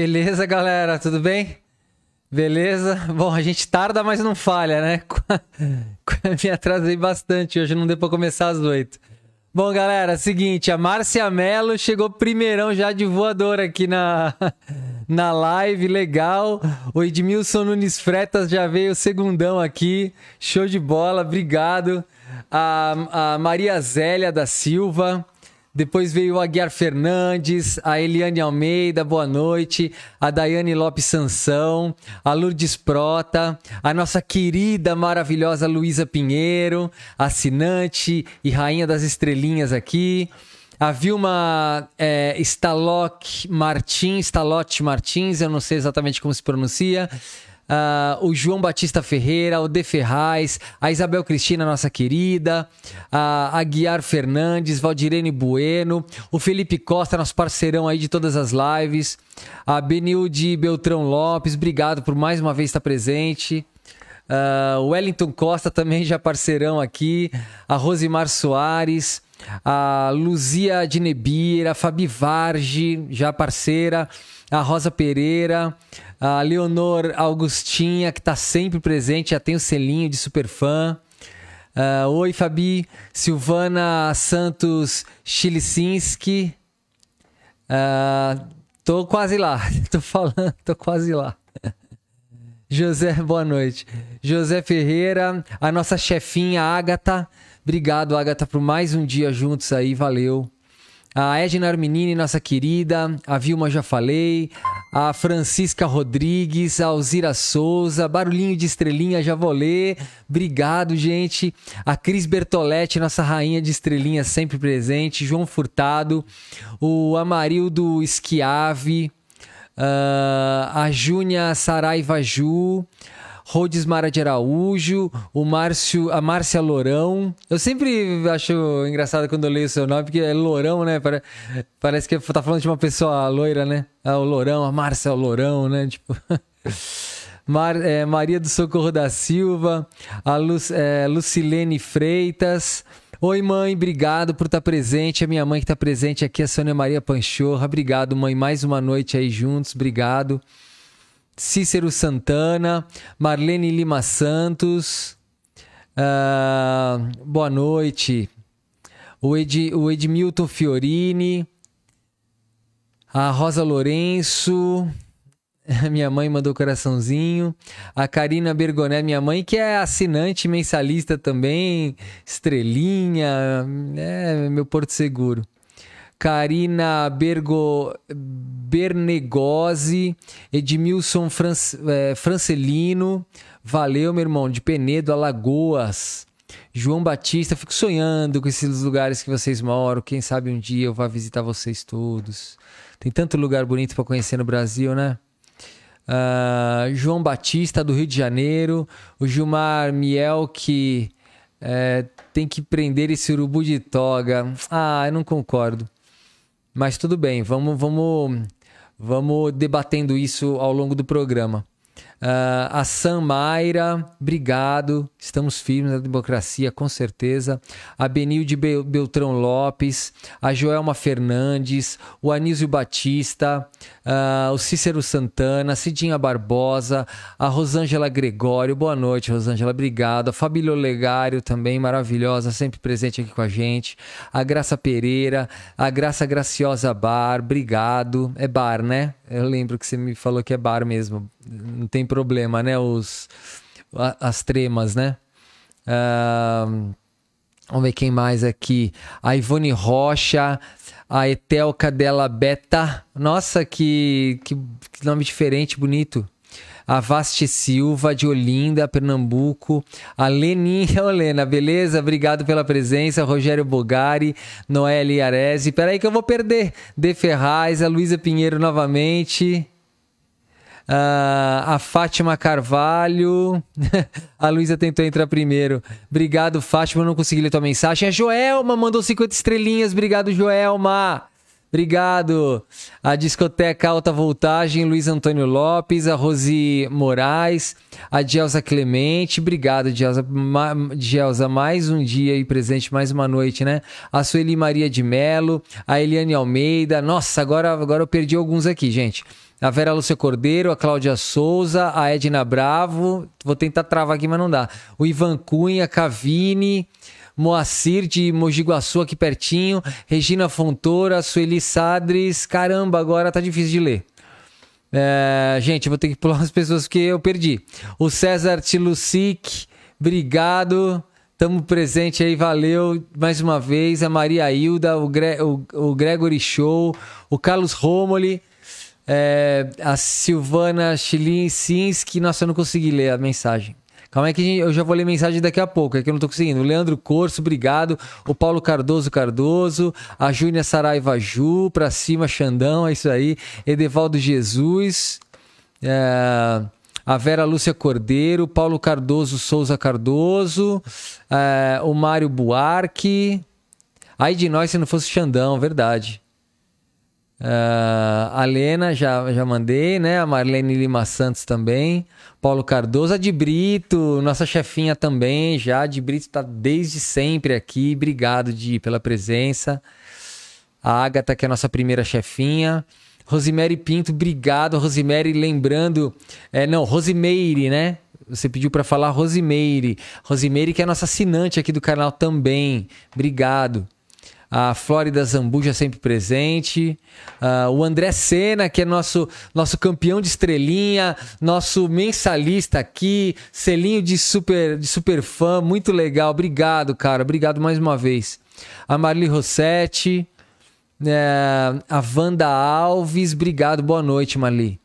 Beleza, galera, tudo bem? Beleza? Bom, a gente tarda, mas não falha, né? Me atrasei bastante hoje, não deu pra começar às oito. Bom, galera, seguinte, a Márcia Mello chegou primeirão já de voador aqui na, na live, legal. O Edmilson Nunes Fretas já veio segundão aqui, show de bola, obrigado. A, a Maria Zélia da Silva, depois veio o Aguiar Fernandes, a Eliane Almeida, boa noite. A Daiane Lopes Sansão, a Lourdes Prota, a nossa querida, maravilhosa Luísa Pinheiro, assinante e rainha das estrelinhas aqui. A Vilma é, Staloc Martins, Stalotti Martins, eu não sei exatamente como se pronuncia uh, o João Batista Ferreira, o De Ferraz, a Isabel Cristina, nossa querida, a Guiar Fernandes, Valdirene Bueno, o Felipe Costa, nosso parceirão aí de todas as lives, a Benilde Beltrão Lopes, obrigado por mais uma vez estar presente. Uh, Wellington Costa também já parceirão aqui, a Rosimar Soares, a Luzia de Nebira, a Fabi Varge, já parceira, a Rosa Pereira, a Leonor Augustinha, que está sempre presente, já tem o selinho de superfã. Uh, ah, Oi, Fabi. Silvana Santos Chilicinski. Uh, ah, tô quase lá. Tô falando, tô quase lá. José, boa noite. José Ferreira, a nossa chefinha Agatha, Obrigado, Agatha por mais um dia juntos aí. Valeu. A Edna Arminini, nossa querida. A Vilma, já falei a Francisca Rodrigues, a Alzira Souza, Barulhinho de Estrelinha, já vou ler. Obrigado, gente. A Cris Bertoletti, nossa rainha de estrelinha sempre presente. João Furtado, o Amarildo Esquiave, uh, ah, a Júnia Saraiva Ju, Rhodes Mara de Araújo, o Márcio, a Márcia Lourão. Eu sempre acho engraçado quando eu leio seu nome, porque é Lourão, né? Parece que tá falando de uma pessoa loira, né? Ah, o Lourão, a Márcia Lourão, né? Tipo. Mar, é, Maria do Socorro da Silva, a Luz, é, Lucilene Freitas. Oi, mãe, obrigado por estar tá presente. A minha mãe que está presente aqui, é a Sônia Maria Panchorra. Obrigado, mãe, mais uma noite aí juntos. Obrigado. Cícero Santana, Marlene Lima Santos. Uh, boa noite. O, Ed, o Edmilton Fiorini. A Rosa Lourenço. Minha mãe mandou coraçãozinho. A Karina Bergoné, minha mãe, que é assinante mensalista também, estrelinha, é meu porto seguro. Karina Bergo, Bernegosi, Edmilson é, Francelino, valeu, meu irmão, de Penedo, Alagoas. João Batista, fico sonhando com esses lugares que vocês moram. Quem sabe um dia eu vá visitar vocês todos. Tem tanto lugar bonito para conhecer no Brasil, né? Uh, João Batista, do Rio de Janeiro. O Gilmar Miel, que é, tem que prender esse urubu de toga. Ah, eu não concordo. Mas tudo bem, vamos, vamos, vamos debatendo isso ao longo do programa. Uh, a Sam Mayra, obrigado. Estamos firmes na democracia, com certeza. A Benilde Beltrão Lopes, a Joelma Fernandes, o Anísio Batista, uh, o Cícero Santana, a Cidinha Barbosa, a Rosângela Gregório. Boa noite, Rosângela, obrigado. A Fabílio Olegário também, maravilhosa, sempre presente aqui com a gente. A Graça Pereira, a Graça Graciosa Bar, obrigado. É bar, né? Eu lembro que você me falou que é bar mesmo não tem problema, né? Os, as tremas, né? Uh, vamos ver quem mais aqui. A Ivone Rocha, a Etel Cadela Beta. Nossa, que, que, que nome diferente, bonito. A Vaste Silva, de Olinda, Pernambuco. A Leninha Olena, beleza? Obrigado pela presença. Rogério Bogari, Noelle Arese. Peraí que eu vou perder. De Ferraz, a Luísa Pinheiro novamente. Ah, a Fátima Carvalho. a Luísa tentou entrar primeiro. Obrigado, Fátima. Não consegui ler tua mensagem. A Joelma mandou 50 estrelinhas. Obrigado, Joelma. Obrigado. A discoteca Alta Voltagem, Luiz Antônio Lopes, a Rosi Moraes, a Gelsa Clemente. Obrigado, Gelsa. Ma Gelsa, mais um dia aí presente, mais uma noite, né? A Sueli Maria de Melo, a Eliane Almeida. Nossa, agora, agora eu perdi alguns aqui, gente a Vera Lúcia Cordeiro, a Cláudia Souza, a Edna Bravo. Vou tentar travar aqui, mas não dá. O Ivan Cunha, Cavini, Moacir de Mogi aqui pertinho. Regina Fontoura, Sueli Sadres. Caramba, agora tá difícil de ler. É, gente, vou ter que pular as pessoas que eu perdi. O César Tilucic, obrigado. Tamo presente aí, valeu mais uma vez. A Maria Hilda, o, Gre o, o Gregory Show, o Carlos Romoli. É, a Silvana Chilinski, nossa, eu não consegui ler a mensagem. Calma aí que gente, eu já vou ler mensagem daqui a pouco, é que eu não tô conseguindo. O Leandro Corso, obrigado. O Paulo Cardoso Cardoso, a Júnia Saraiva Ju, pra cima, Xandão, é isso aí. Edevaldo Jesus, é, a Vera Lúcia Cordeiro, Paulo Cardoso Souza Cardoso, é, o Mário Buarque. Aí de nós se não fosse Xandão, verdade. Uh, a Lena, já, já mandei, né? A Marlene Lima Santos também. Paulo Cardoso, a de Brito, nossa chefinha também já. A de Brito está desde sempre aqui. Obrigado, Di, pela presença. A Agatha, que é a nossa primeira chefinha. Rosimere Pinto, obrigado, Rosimere. Lembrando, é, não, Rosimeire, né? Você pediu para falar Rosemeire. Rosemeire, que é a nossa assinante aqui do canal também. Obrigado a Flórida Zambuja sempre presente, uh, o André Sena, que é nosso, nosso campeão de estrelinha, nosso mensalista aqui, selinho de super, de super fã, muito legal, obrigado, cara, obrigado mais uma vez. A Marli Rossetti, né, a Wanda Alves, obrigado, boa noite, Marli.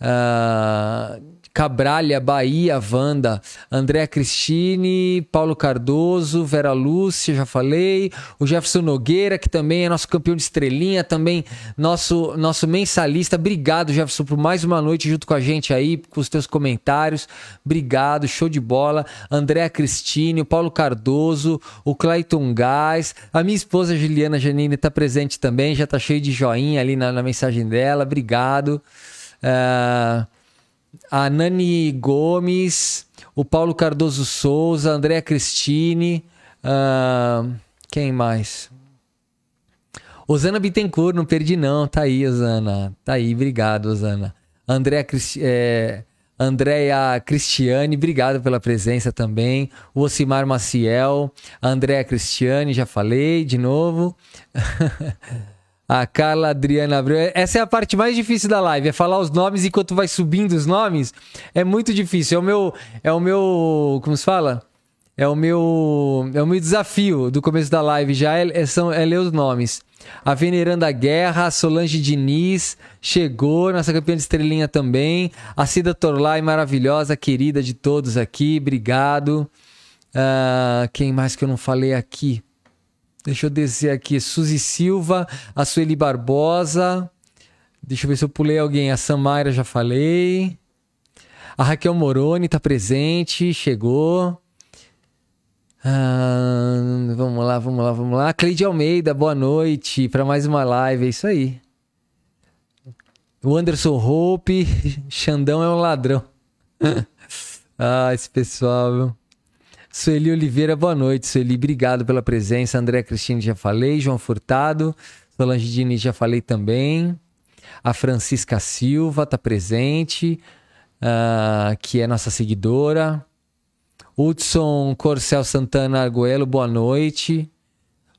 Uh, Cabralha, Bahia, Wanda, Andréa Cristine, Paulo Cardoso, Vera Lúcia, já falei, o Jefferson Nogueira, que também é nosso campeão de estrelinha, também nosso, nosso mensalista. Obrigado, Jefferson, por mais uma noite junto com a gente aí, com os teus comentários. Obrigado, show de bola. Andréa Cristine, o Paulo Cardoso, o Clayton Gás, a minha esposa Juliana Janine está presente também, já tá cheio de joinha ali na, na mensagem dela. Obrigado. Uh a Nani Gomes, o Paulo Cardoso Souza, Andréa Cristine, uh, quem mais? Osana Bittencourt, não perdi não, tá aí, Osana. Tá aí, obrigado, Osana. Andréa Cristi é, Andréa Cristiane, obrigado pela presença também. O Ocimar Maciel, Andréa Cristiane, já falei de novo. A Carla Adriana Abreu. É, essa é a parte mais difícil da live, é falar os nomes enquanto vai subindo os nomes. É muito difícil. É o meu. É o meu. Como se fala? É o meu. É o meu desafio do começo da live já é, é, são, é ler os nomes. A Veneranda Guerra, a Solange Diniz chegou, nossa campeã de estrelinha também. A Cida Torlai, maravilhosa, querida de todos aqui, obrigado. Uh, quem mais que eu não falei aqui? Deixa eu descer aqui. Suzy Silva, a Sueli Barbosa. Deixa eu ver se eu pulei alguém. A Samaira já falei. A Raquel Moroni está presente, chegou. Ah, vamos lá, vamos lá, vamos lá. Cleide Almeida, boa noite para mais uma live. É isso aí. O Anderson Hope, Xandão é um ladrão. ah, esse pessoal, viu? Sueli Oliveira, boa noite. Sueli, obrigado pela presença. André Cristine, já falei. João Furtado. Solange Diniz, já falei também. A Francisca Silva está presente, uh, que é nossa seguidora. Hudson Corcel Santana Arguello, boa noite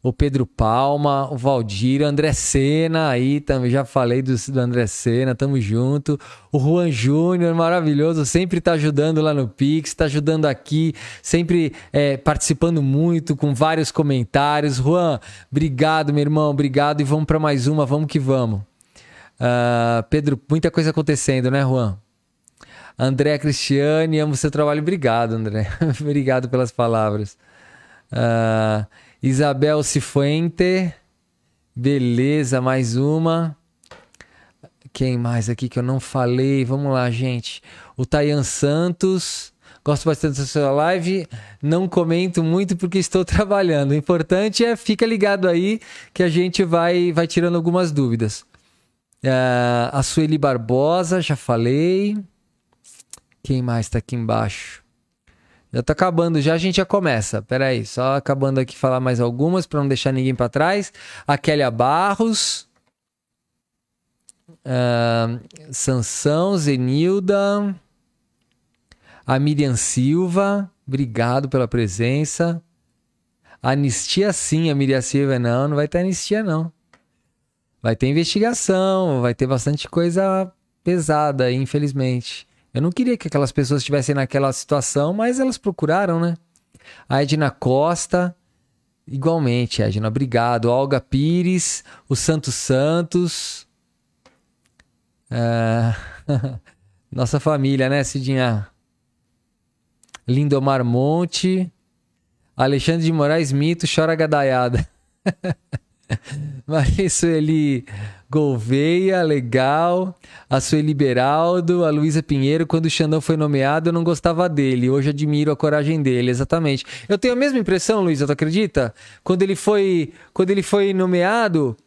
o Pedro Palma, o Valdir, o André Sena aí também, já falei do, do André Sena, tamo junto. O Juan Júnior, maravilhoso, sempre tá ajudando lá no Pix, tá ajudando aqui, sempre é, participando muito com vários comentários. Juan, obrigado, meu irmão, obrigado e vamos para mais uma, vamos que vamos. Uh, Pedro, muita coisa acontecendo, né, Juan? André Cristiane, amo seu trabalho. Obrigado, André. obrigado pelas palavras. Uh, Isabel Cifuente. Beleza, mais uma. Quem mais aqui que eu não falei? Vamos lá, gente. O Tayan Santos. Gosto bastante da sua live. Não comento muito porque estou trabalhando. O importante é fica ligado aí que a gente vai, vai tirando algumas dúvidas. Uh, a Sueli Barbosa, já falei. Quem mais está aqui embaixo? Já tá acabando, já a gente já começa. Peraí, só acabando aqui falar mais algumas para não deixar ninguém para trás. A Kélia Barros. Uh, Sansão, Zenilda. A Miriam Silva. Obrigado pela presença. Anistia sim, a Miriam Silva não, não vai ter anistia não. Vai ter investigação, vai ter bastante coisa pesada, infelizmente. Eu não queria que aquelas pessoas estivessem naquela situação, mas elas procuraram, né? A Edna Costa, igualmente, Edna, obrigado. Olga Pires, o Santos Santos. É... Nossa família, né, Cidinha? Lindomar Monte. Alexandre de Moraes Mito chora gadaiada. Maria Sueli Gouveia, legal. A Sueli Beraldo, a Luísa Pinheiro. Quando o Xandão foi nomeado, eu não gostava dele. Hoje admiro a coragem dele, exatamente. Eu tenho a mesma impressão, Luísa, tu acredita? Quando ele foi, quando ele foi nomeado,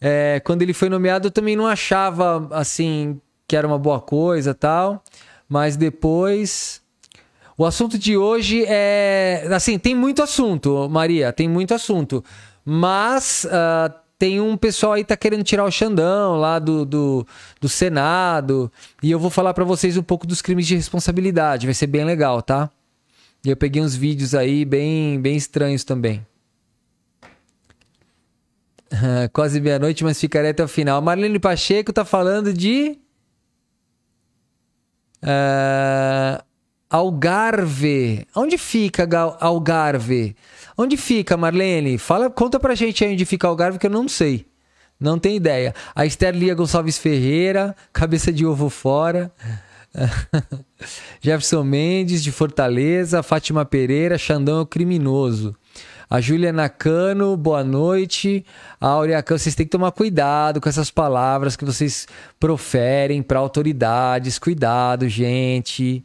é, quando ele foi nomeado, eu também não achava, assim, que era uma boa coisa tal. Mas depois. O assunto de hoje é. Assim, tem muito assunto, Maria, tem muito assunto. Mas uh, tem um pessoal aí que tá querendo tirar o Xandão lá do, do, do Senado. E eu vou falar para vocês um pouco dos crimes de responsabilidade. Vai ser bem legal, tá? E eu peguei uns vídeos aí bem, bem estranhos também. Ah, quase meia-noite, mas ficarei até o final. Marlene Pacheco tá falando de. Uh, Algarve. Onde fica Algarve? Onde fica, Marlene? Fala, conta pra gente aí onde fica o Algarve, que eu não sei. Não tem ideia. A Esther Lia Gonçalves Ferreira, cabeça de ovo fora. Jefferson Mendes, de Fortaleza. Fátima Pereira, Xandão é o criminoso. A Júlia Nakano, boa noite. A Aurea vocês têm que tomar cuidado com essas palavras que vocês proferem para autoridades. Cuidado, gente.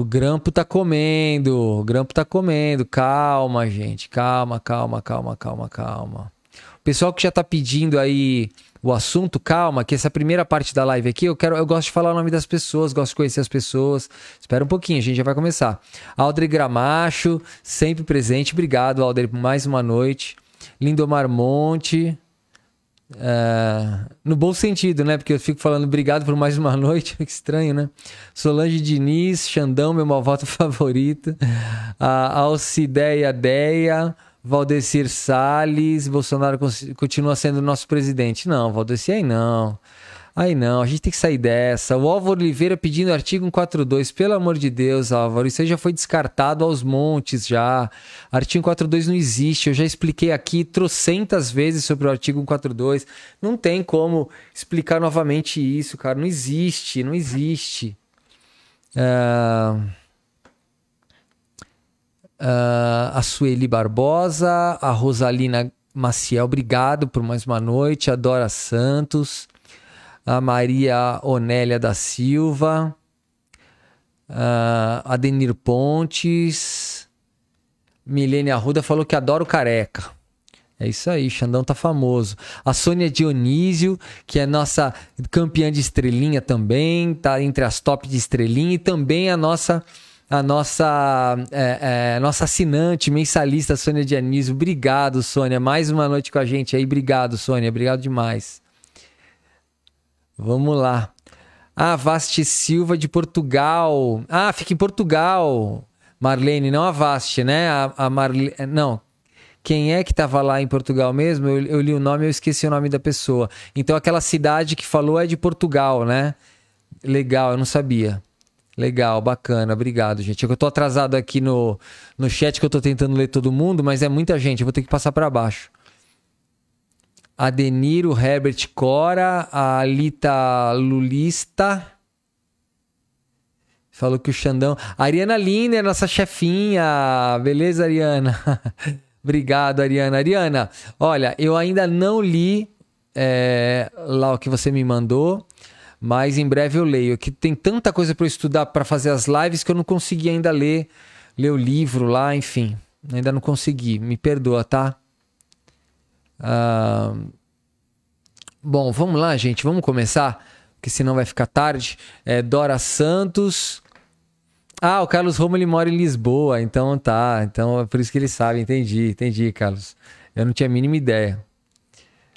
O grampo tá comendo, o grampo tá comendo. Calma, gente. Calma, calma, calma, calma, calma. O pessoal que já tá pedindo aí o assunto, calma, que essa primeira parte da live aqui, eu quero, eu gosto de falar o nome das pessoas, gosto de conhecer as pessoas. Espera um pouquinho, a gente já vai começar. Aldre Gramacho, sempre presente. Obrigado, Aldre, por mais uma noite. Lindomar Monte. Uh, no bom sentido, né? Porque eu fico falando obrigado por mais uma noite, que estranho, né? Solange Diniz, Xandão, meu malvado favorito, uh, Alcideia Deia, Valdecir Salles, Bolsonaro continua sendo nosso presidente. Não, Valdecir aí não. Ai não, a gente tem que sair dessa. O Álvaro Oliveira pedindo artigo 142. Pelo amor de Deus, Álvaro, isso aí já foi descartado aos montes já. Artigo 142 não existe. Eu já expliquei aqui trocentas vezes sobre o artigo 142. Não tem como explicar novamente isso, cara. Não existe, não existe. Uh... Uh, a Sueli Barbosa, a Rosalina Maciel, obrigado por mais uma noite. a Dora Santos a Maria Onélia da Silva, uh, Adenir Pontes, Milene Arruda falou que adora o careca. É isso aí, Xandão tá famoso. A Sônia Dionísio, que é nossa campeã de estrelinha também, tá entre as top de estrelinha e também a nossa a nossa é, é, nossa assinante, mensalista Sônia Dionísio. Obrigado, Sônia. Mais uma noite com a gente aí. Obrigado, Sônia. Obrigado demais. Vamos lá. Ah, Vaste Silva de Portugal. Ah, fica em Portugal. Marlene, não a Vaste, né? A, a Marlene. Não. Quem é que estava lá em Portugal mesmo? Eu, eu, li o nome eu esqueci o nome da pessoa. Então aquela cidade que falou é de Portugal, né? Legal, eu não sabia. Legal, bacana, obrigado, gente. Eu tô atrasado aqui no, no chat que eu tô tentando ler todo mundo, mas é muita gente, eu vou ter que passar para baixo. Adeniro Herbert Cora, a Alita Lulista. Falou que o Xandão. Ariana é nossa chefinha. Beleza, Ariana? Obrigado, Ariana. Ariana, olha, eu ainda não li é, lá o que você me mandou, mas em breve eu leio. Que tem tanta coisa para estudar para fazer as lives que eu não consegui ainda ler, ler o livro lá, enfim. Ainda não consegui. Me perdoa, tá? Ah, bom, vamos lá, gente. Vamos começar, porque senão vai ficar tarde. É, Dora Santos. Ah, o Carlos Romulo ele mora em Lisboa, então tá. Então é por isso que ele sabe. Entendi, entendi, Carlos. Eu não tinha a mínima ideia.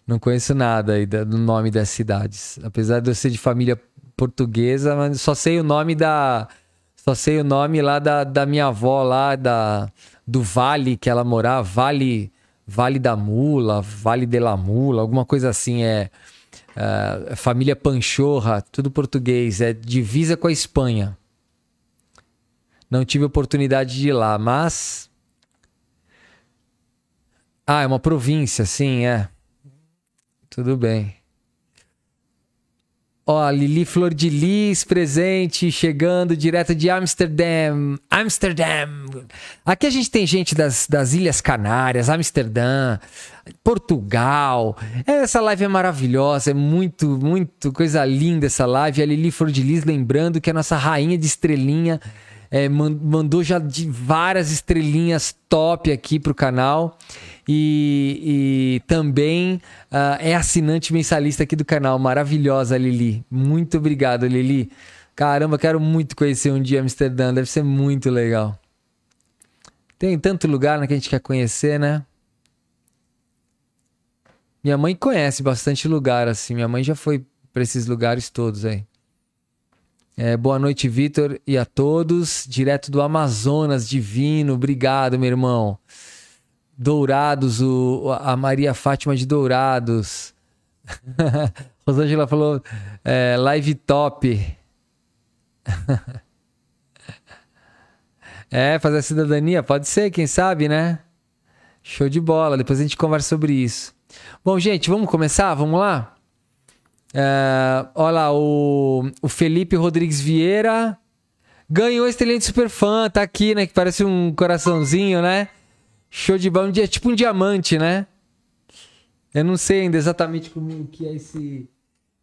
Não conheço nada aí do nome das cidades. Apesar de eu ser de família portuguesa, mas só sei o nome da. Só sei o nome lá da, da minha avó, lá da, do vale que ela morava, Vale. Vale da Mula, Vale de la Mula, alguma coisa assim. É uh, família Panchorra, tudo português. É divisa com a Espanha. Não tive oportunidade de ir lá, mas. Ah, é uma província, sim, é. Tudo bem. Ó, Lili Flor de Lis presente, chegando direto de Amsterdã. Amsterdã. Aqui a gente tem gente das, das Ilhas Canárias, Amsterdã, Portugal. Essa live é maravilhosa, é muito, muito coisa linda essa live. A Lili Flor de Lis lembrando que é a nossa rainha de estrelinha é, mandou já de várias estrelinhas top aqui pro canal. E, e também uh, é assinante mensalista aqui do canal. Maravilhosa, Lili. Muito obrigado, Lili. Caramba, quero muito conhecer um dia Amsterdã. Deve ser muito legal. Tem tanto lugar né, que a gente quer conhecer, né? Minha mãe conhece bastante lugar, assim. Minha mãe já foi para esses lugares todos aí. É, boa noite, Vitor, e a todos. Direto do Amazonas Divino, obrigado, meu irmão. Dourados, o, a Maria Fátima de Dourados. Rosângela falou, é, live top. é, fazer cidadania? Pode ser, quem sabe, né? Show de bola, depois a gente conversa sobre isso. Bom, gente, vamos começar? Vamos lá? Uh, olha lá, o, o Felipe Rodrigues Vieira ganhou estrelinha de superfã, tá aqui, né? Que parece um coraçãozinho, né? Show de bola, é tipo um diamante, né? Eu não sei ainda exatamente como que é esse,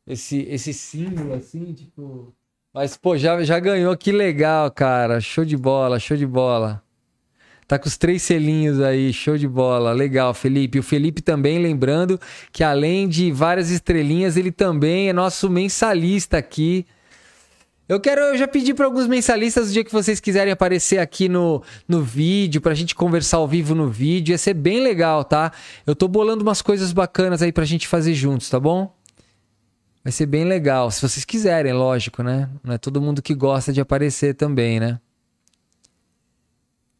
esse, esse símbolo, assim, tipo... Mas, pô, já, já ganhou, que legal, cara. Show de bola, show de bola. Tá com os três selinhos aí, show de bola. Legal, Felipe. O Felipe também, lembrando que além de várias estrelinhas, ele também é nosso mensalista aqui. Eu quero, eu já pedi para alguns mensalistas o dia que vocês quiserem aparecer aqui no, no vídeo, pra gente conversar ao vivo no vídeo. Ia ser bem legal, tá? Eu tô bolando umas coisas bacanas aí pra gente fazer juntos, tá bom? Vai ser bem legal, se vocês quiserem, lógico, né? Não é todo mundo que gosta de aparecer também, né?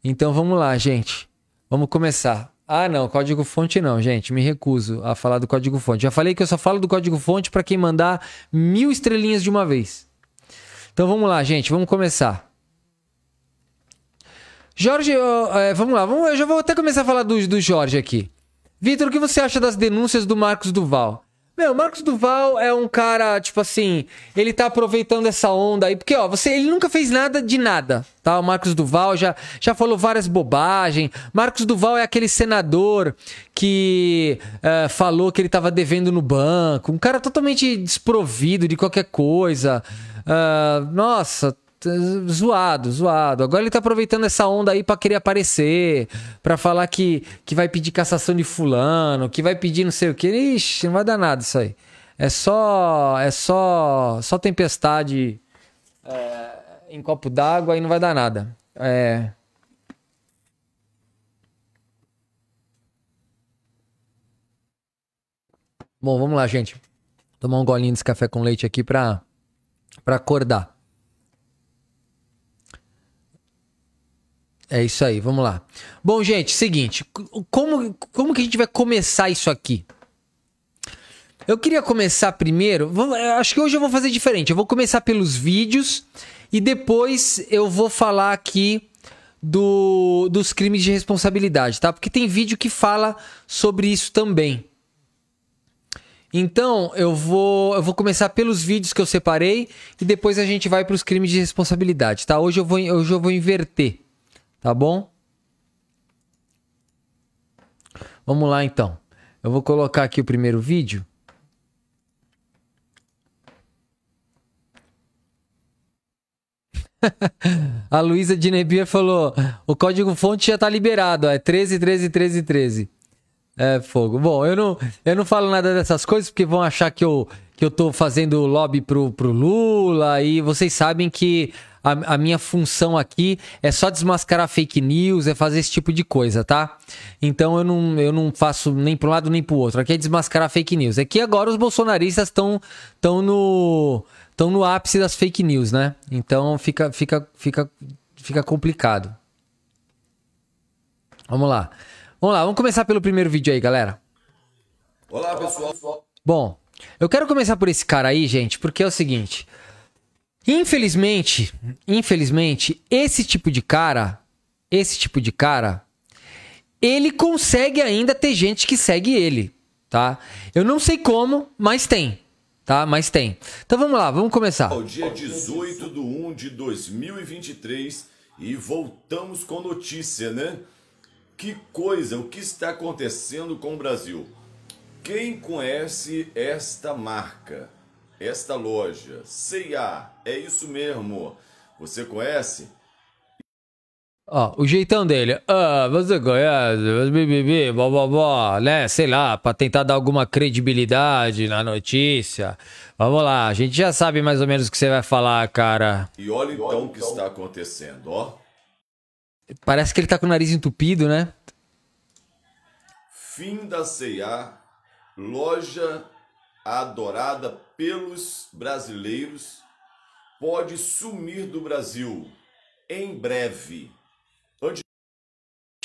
Então vamos lá, gente. Vamos começar. Ah, não, código fonte não, gente. Me recuso a falar do código fonte. Já falei que eu só falo do código fonte para quem mandar mil estrelinhas de uma vez. Então vamos lá, gente. Vamos começar. Jorge, é, vamos lá. Vamos, eu já vou até começar a falar do, do Jorge aqui. Vitor, o que você acha das denúncias do Marcos Duval? Meu, o Marcos Duval é um cara, tipo assim, ele tá aproveitando essa onda aí, porque, ó, você, ele nunca fez nada de nada, tá? O Marcos Duval já, já falou várias bobagens. Marcos Duval é aquele senador que é, falou que ele tava devendo no banco. Um cara totalmente desprovido de qualquer coisa. Uh, nossa, zoado, zoado. Agora ele tá aproveitando essa onda aí para querer aparecer, para falar que, que vai pedir cassação de fulano, que vai pedir não sei o que. Ixi, não vai dar nada isso aí. É só é só só tempestade é, em copo d'água e não vai dar nada. É Bom, vamos lá, gente. Tomar um golinho desse café com leite aqui pra, pra acordar. É isso aí, vamos lá. Bom, gente, seguinte, como, como que a gente vai começar isso aqui? Eu queria começar primeiro, vamos, acho que hoje eu vou fazer diferente. Eu vou começar pelos vídeos e depois eu vou falar aqui do, dos crimes de responsabilidade, tá? Porque tem vídeo que fala sobre isso também. Então, eu vou, eu vou começar pelos vídeos que eu separei e depois a gente vai para os crimes de responsabilidade, tá? Hoje eu vou, hoje eu vou inverter. Tá bom? Vamos lá então. Eu vou colocar aqui o primeiro vídeo. A Luísa de Nebia falou: o código fonte já tá liberado, ó, é 13, 13, 13, 13. É fogo. Bom, eu não, eu não falo nada dessas coisas porque vão achar que eu, que eu tô fazendo lobby pro, pro Lula e vocês sabem que a, a, minha função aqui é só desmascarar fake news, é fazer esse tipo de coisa, tá? Então eu não, eu não faço nem para um lado nem para o outro. Aqui é desmascarar fake news. É que agora os bolsonaristas estão tão no estão no ápice das fake news, né? Então fica fica fica fica complicado. Vamos lá. Vamos lá, vamos começar pelo primeiro vídeo aí, galera. Olá, pessoal. Bom, eu quero começar por esse cara aí, gente, porque é o seguinte, Infelizmente, infelizmente, esse tipo de cara, esse tipo de cara, ele consegue ainda ter gente que segue ele, tá? Eu não sei como, mas tem, tá? Mas tem. Então vamos lá, vamos começar. O dia 18 de 1 de 2023 e voltamos com notícia, né? Que coisa, o que está acontecendo com o Brasil? Quem conhece esta marca? esta loja. C&A, é isso mesmo. Você conhece? Ó, o jeitão dele. Ah, você conhece? BBB, blá, blá, blá, né? Sei lá, pra tentar dar alguma credibilidade na notícia. Vamos lá, a gente já sabe mais ou menos o que você vai falar, cara. E olha então, e olha, então. o que está acontecendo, ó. Parece que ele tá com o nariz entupido, né? Fim da C&A, loja adorada pelos brasileiros pode sumir do Brasil em breve.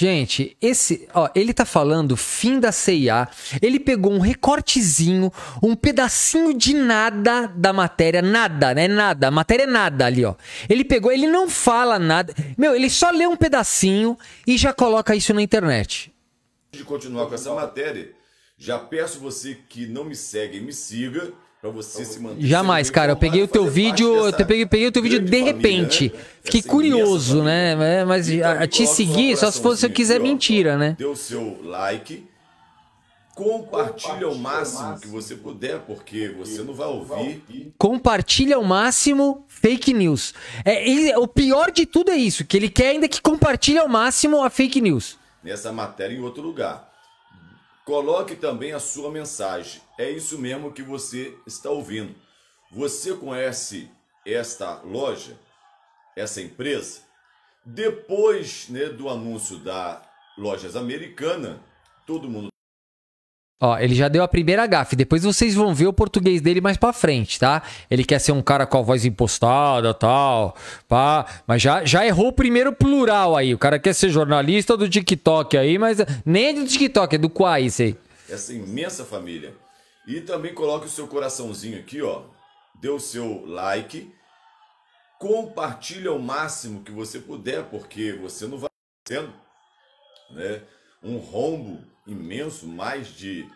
Gente, esse, ó, ele tá falando fim da CIA. Ele pegou um recortezinho, um pedacinho de nada da matéria, nada, né? Nada, a matéria é nada ali, ó. Ele pegou, ele não fala nada. Meu, ele só lê um pedacinho e já coloca isso na internet. De continuar com essa matéria, já peço você que não me segue, me siga Pra você se manter. Jamais, cara. Eu peguei o teu vídeo. Eu peguei, peguei o teu vídeo de repente. Família, né? Fiquei curioso, né? É, mas então, a, te seguir, só se fosse eu quiser mentira, né? Dê o seu like. Compartilha o máximo que você puder, porque você não vai ouvir. Compartilha o máximo fake news. É, ele, o pior de tudo é isso, que ele quer ainda que compartilhe ao máximo a fake news. Nessa matéria em outro lugar. Coloque também a sua mensagem. É isso mesmo que você está ouvindo. Você conhece esta loja, essa empresa? Depois né, do anúncio da Lojas Americana, todo mundo Ó, ele já deu a primeira gafe. Depois vocês vão ver o português dele mais pra frente, tá? Ele quer ser um cara com a voz impostada, tal, pá. Mas já, já errou o primeiro plural aí. O cara quer ser jornalista do TikTok aí, mas nem é do TikTok, é do Quai, sei. Essa imensa família. E também coloque o seu coraçãozinho aqui, ó. Dê o seu like. Compartilhe ao máximo que você puder, porque você não vai sendo né, um rombo imenso, mais de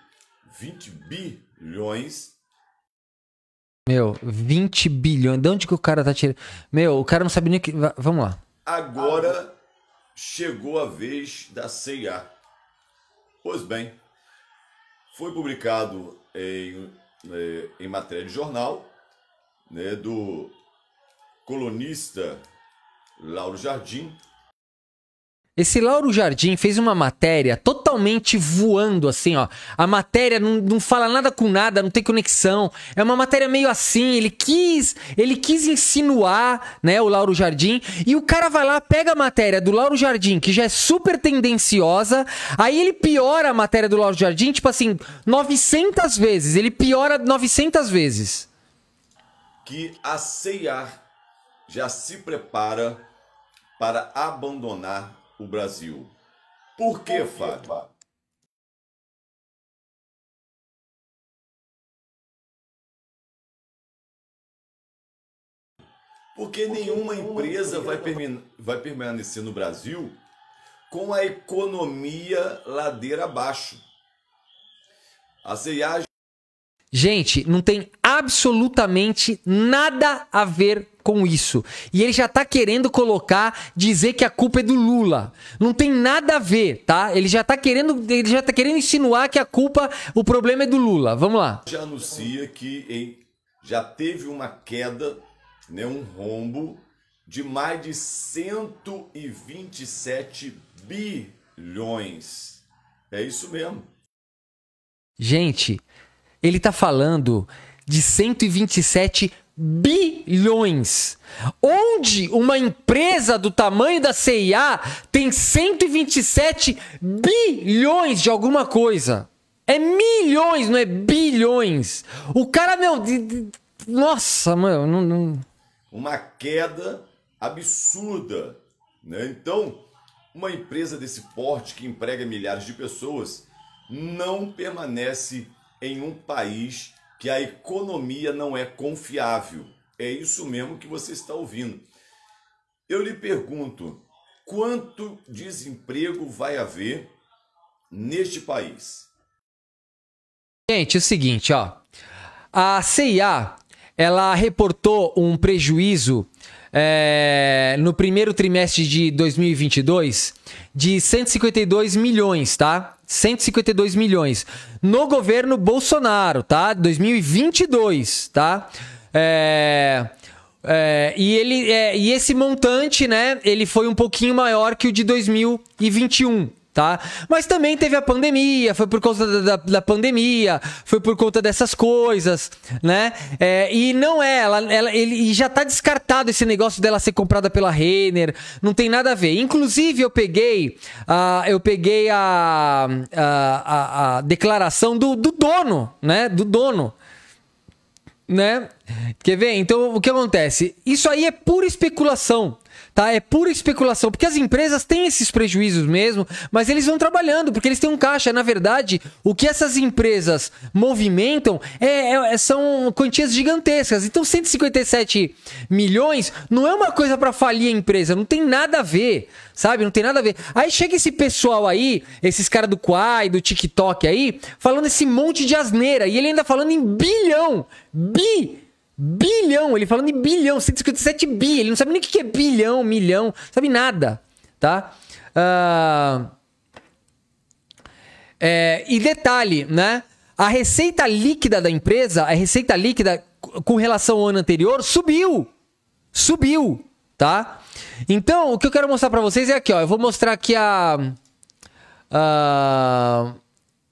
20 bilhões. Meu, 20 bilhões. De onde que o cara tá tirando? Meu, o cara não sabe nem que. Vamos lá. Agora chegou a vez da CIA. Pois bem, foi publicado em, é, em matéria de jornal né, do colunista Lauro Jardim esse Lauro Jardim fez uma matéria totalmente voando, assim, ó. A matéria não, não fala nada com nada, não tem conexão. É uma matéria meio assim. Ele quis, ele quis insinuar, né, o Lauro Jardim. E o cara vai lá, pega a matéria do Lauro Jardim, que já é super tendenciosa. Aí ele piora a matéria do Lauro Jardim, tipo assim, 900 vezes. Ele piora 900 vezes. Que a CIA já se prepara para abandonar o Brasil. Por que, Fábio? Porque nenhuma empresa vai, vai permanecer no Brasil com a economia ladeira abaixo. A CEA Gente, não tem absolutamente nada a ver com isso. E ele já tá querendo colocar, dizer que a culpa é do Lula. Não tem nada a ver, tá? Ele já tá querendo, ele já tá querendo insinuar que a culpa, o problema é do Lula. Vamos lá. Já anuncia que já teve uma queda, né, um rombo de mais de 127 bilhões. É isso mesmo. Gente, ele está falando de 127 bilhões. Onde uma empresa do tamanho da CIA tem 127 bilhões de alguma coisa? É milhões, não é bilhões. O cara, meu. Nossa, mano. Não, não... Uma queda absurda. Né? Então, uma empresa desse porte que emprega milhares de pessoas não permanece em um país que a economia não é confiável. É isso mesmo que você está ouvindo. Eu lhe pergunto: quanto desemprego vai haver neste país? Gente, é o seguinte, ó. A CIA ela reportou um prejuízo é, no primeiro trimestre de 2022 de 152 milhões, tá? 152 milhões. No governo Bolsonaro, tá? 2022, tá? É... É, e, ele, é, e esse montante, né? Ele foi um pouquinho maior que o de 2021 tá? Mas também teve a pandemia, foi por conta da, da, da pandemia, foi por conta dessas coisas, né? É, e não é, ela, ela, ele já tá descartado esse negócio dela ser comprada pela Renner, não tem nada a ver. Inclusive, eu peguei, uh, eu peguei a, a, a, a declaração do, do dono, né? Do dono né? Quer ver? Então, o que acontece? Isso aí é pura especulação tá? É pura especulação, porque as empresas têm esses prejuízos mesmo, mas eles vão trabalhando, porque eles têm um caixa. Na verdade, o que essas empresas movimentam é, é, é são quantias gigantescas. Então, 157 milhões não é uma coisa para falir a empresa, não tem nada a ver, sabe? Não tem nada a ver. Aí chega esse pessoal aí, esses caras do Quai, do TikTok aí, falando esse monte de asneira, e ele ainda falando em bilhão, bi Bilhão, ele falando em bilhão, 157 bi, ele não sabe nem o que é bilhão, milhão, sabe nada, tá? Uh... É, e detalhe, né? A receita líquida da empresa, a receita líquida com relação ao ano anterior, subiu. Subiu, tá? Então, o que eu quero mostrar para vocês é aqui, ó. Eu vou mostrar aqui a... Uh,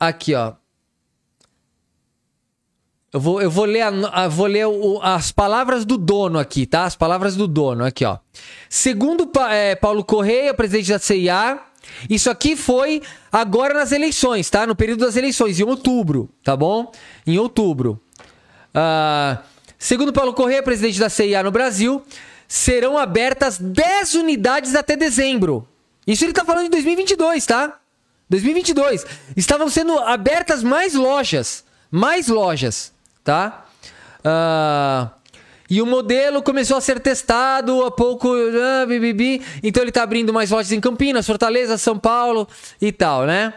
aqui, ó. Eu vou, eu vou ler, a, a, vou ler o, as palavras do dono aqui, tá? As palavras do dono aqui, ó. Segundo é, Paulo Correia, presidente da CIA, isso aqui foi agora nas eleições, tá? No período das eleições, em outubro, tá bom? Em outubro. Uh, segundo Paulo Correia, presidente da CIA no Brasil, serão abertas 10 unidades até dezembro. Isso ele tá falando de 2022, tá? 2022. Estavam sendo abertas mais lojas. Mais lojas tá? Uh, e o modelo começou a ser testado há pouco, uh, Então ele está abrindo mais lojas em Campinas, Fortaleza, São Paulo e tal, né?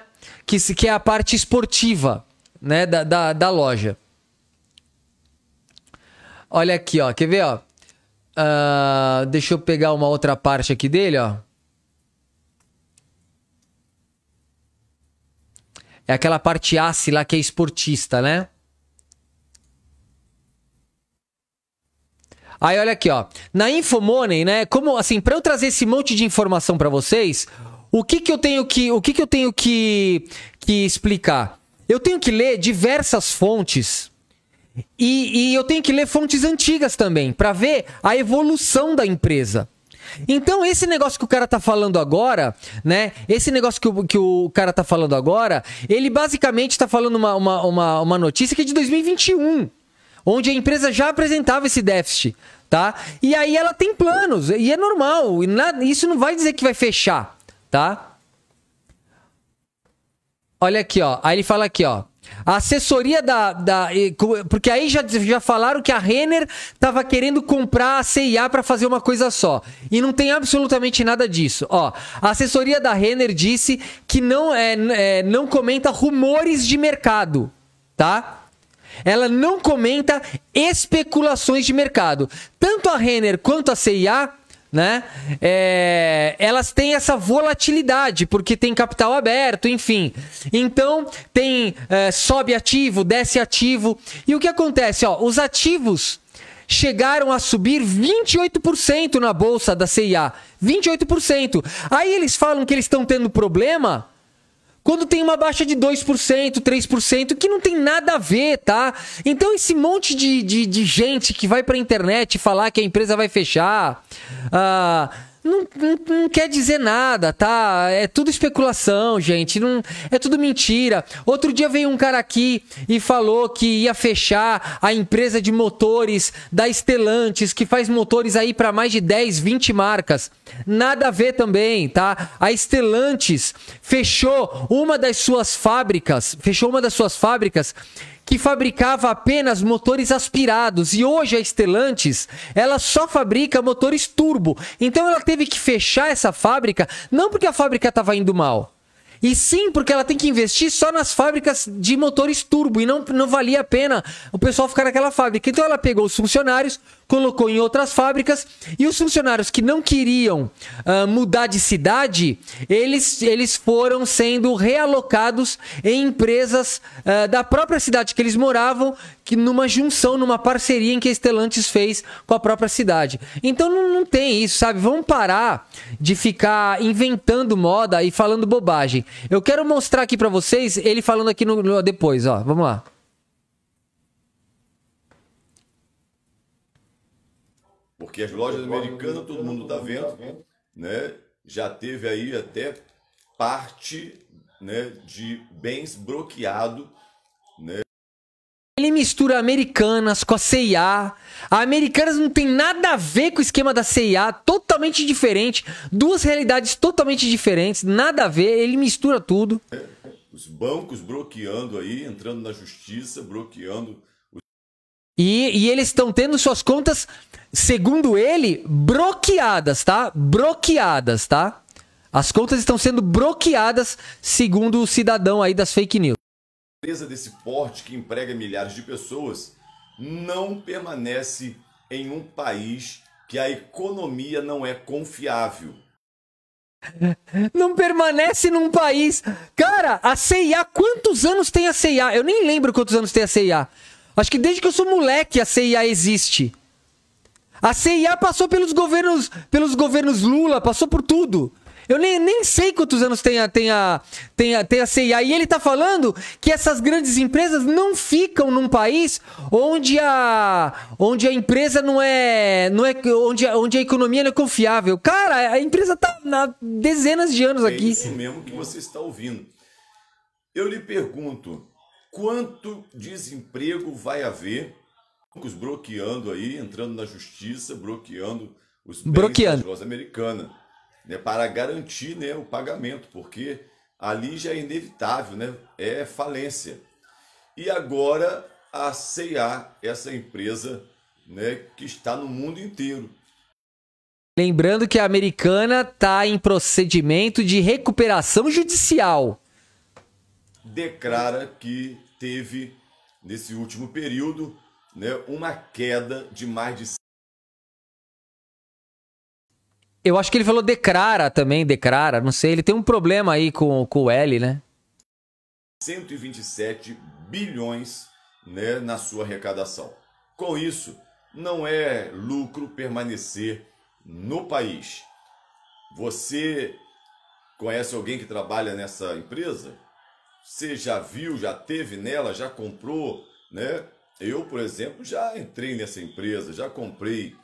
Que, que é a parte esportiva, né, da, da, da loja. Olha aqui, ó, quer ver, ó? Uh, deixa eu pegar uma outra parte aqui dele, ó. É aquela parte ACE lá que é esportista, né? Aí olha aqui, ó. Na Infomoney, né? Como assim, para eu trazer esse monte de informação para vocês, o que que eu tenho que, o que que eu tenho que que explicar? Eu tenho que ler diversas fontes. E, e eu tenho que ler fontes antigas também, para ver a evolução da empresa. Então, esse negócio que o cara tá falando agora, né? Esse negócio que o, que o cara tá falando agora, ele basicamente tá falando uma, uma, uma, uma notícia que é de 2021 onde a empresa já apresentava esse déficit, tá? E aí ela tem planos, e é normal, e nada, isso não vai dizer que vai fechar, tá? Olha aqui, ó. Aí ele fala aqui, ó. A assessoria da, da. Porque aí já, já falaram que a Renner estava querendo comprar a CIA para fazer uma coisa só. E não tem absolutamente nada disso. Ó, a assessoria da Renner disse que não, é, é não comenta rumores de mercado, tá? ela não comenta especulações de mercado. Tanto a Renner quanto a CIA né? É, elas têm essa volatilidade, porque tem capital aberto, enfim. Então, tem é, sobe ativo, desce ativo. E o que acontece? Ó, os ativos chegaram a subir 28% na bolsa da CIA. 28%. Aí eles falam que eles estão tendo problema quando tem uma baixa de 2%, 3%, que não tem nada a ver, tá? Então esse monte de, de, de gente que vai pra internet falar que a empresa vai fechar. Uh, não, não, não, quer dizer nada, tá? É tudo especulação, gente. Não, é tudo mentira. Outro dia veio um cara aqui e falou que ia fechar a empresa de motores da Stellantis, que faz motores aí para mais de 10, 20 marcas. Nada a ver também, tá? A Stellantis fechou uma das suas fábricas, fechou uma das suas fábricas que fabricava apenas motores aspirados e hoje a Stellantis, ela só fabrica motores turbo. Então ela teve que fechar essa fábrica não porque a fábrica estava indo mal, e sim, porque ela tem que investir só nas fábricas de motores turbo e não, não valia a pena o pessoal ficar naquela fábrica. Então ela pegou os funcionários, colocou em outras fábricas e os funcionários que não queriam uh, mudar de cidade, eles, eles foram sendo realocados em empresas uh, da própria cidade que eles moravam, que numa junção, numa parceria em que a Stellantis fez com a própria cidade. Então não, não tem isso, sabe? Vamos parar de ficar inventando moda e falando bobagem. Eu quero mostrar aqui para vocês ele falando aqui no, no depois, ó. Vamos lá. que as lojas americanas todo mundo está tá vendo, né? Já teve aí até parte, né, de bens bloqueado, né? Ele mistura Americanas com a CIA. A Americanas não tem nada a ver com o esquema da CIA, totalmente diferente, duas realidades totalmente diferentes, nada a ver, ele mistura tudo. Os bancos bloqueando aí, entrando na justiça, bloqueando e, e eles estão tendo suas contas, segundo ele, bloqueadas, tá? Bloqueadas, tá? As contas estão sendo bloqueadas, segundo o cidadão aí das fake news. A empresa desse porte que emprega milhares de pessoas não permanece em um país que a economia não é confiável. Não permanece num país. Cara, a CIA, quantos anos tem a CIA? Eu nem lembro quantos anos tem a CIA. Acho que desde que eu sou moleque a CIA existe. A CIA passou pelos governos, pelos governos Lula, passou por tudo. Eu nem, nem sei quantos anos tem a, tem, a, tem, a, tem a CIA. E ele tá falando que essas grandes empresas não ficam num país onde a, onde a empresa não é. Não é onde, onde a economia não é confiável. Cara, a empresa tá há dezenas de anos é aqui. É isso mesmo que você está ouvindo. Eu lhe pergunto: quanto desemprego vai haver, os bloqueando aí, entrando na justiça, bloqueando os bloqueando. a da americana, né, para garantir né, o pagamento, porque ali já é inevitável, né, é falência. E agora a CEA, essa empresa né, que está no mundo inteiro. Lembrando que a americana está em procedimento de recuperação judicial declara que teve, nesse último período, né, uma queda de mais de. Eu acho que ele falou declara também, declara, não sei. Ele tem um problema aí com, com o L, né? 127 bilhões né, na sua arrecadação. Com isso, não é lucro permanecer no país. Você conhece alguém que trabalha nessa empresa? Você já viu, já teve nela, já comprou, né? Eu, por exemplo, já entrei nessa empresa, já comprei.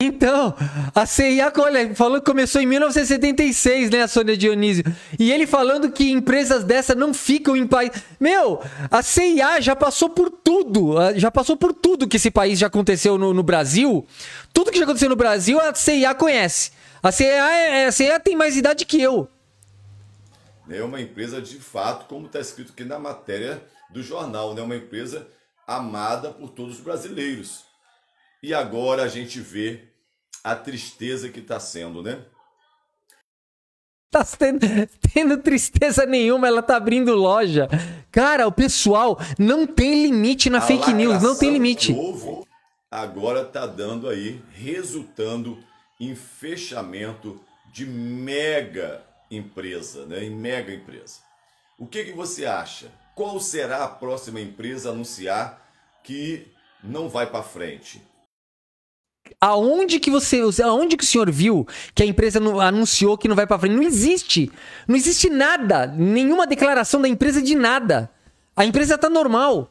Então, a CIA falou que começou em 1976, né, a Sônia Dionísio? E ele falando que empresas dessa não ficam em país. Meu, a CIA já passou por tudo. Já passou por tudo que esse país já aconteceu no, no Brasil. Tudo que já aconteceu no Brasil, a CIA conhece. A CIA, é, a CIA tem mais idade que eu né? uma empresa de fato, como está escrito aqui na matéria do jornal, né? uma empresa amada por todos os brasileiros. E agora a gente vê a tristeza que está sendo, né? tá tendo, tendo, tristeza nenhuma, ela tá abrindo loja. Cara, o pessoal não tem limite na a fake news, não tem limite. Novo agora tá dando aí, resultando em fechamento de mega empresa, né? em mega empresa. O que, que você acha? Qual será a próxima empresa a anunciar que não vai para frente? Aonde que você, aonde que o senhor viu que a empresa anunciou que não vai para frente? Não existe. Não existe nada, nenhuma declaração da empresa de nada. A empresa tá normal.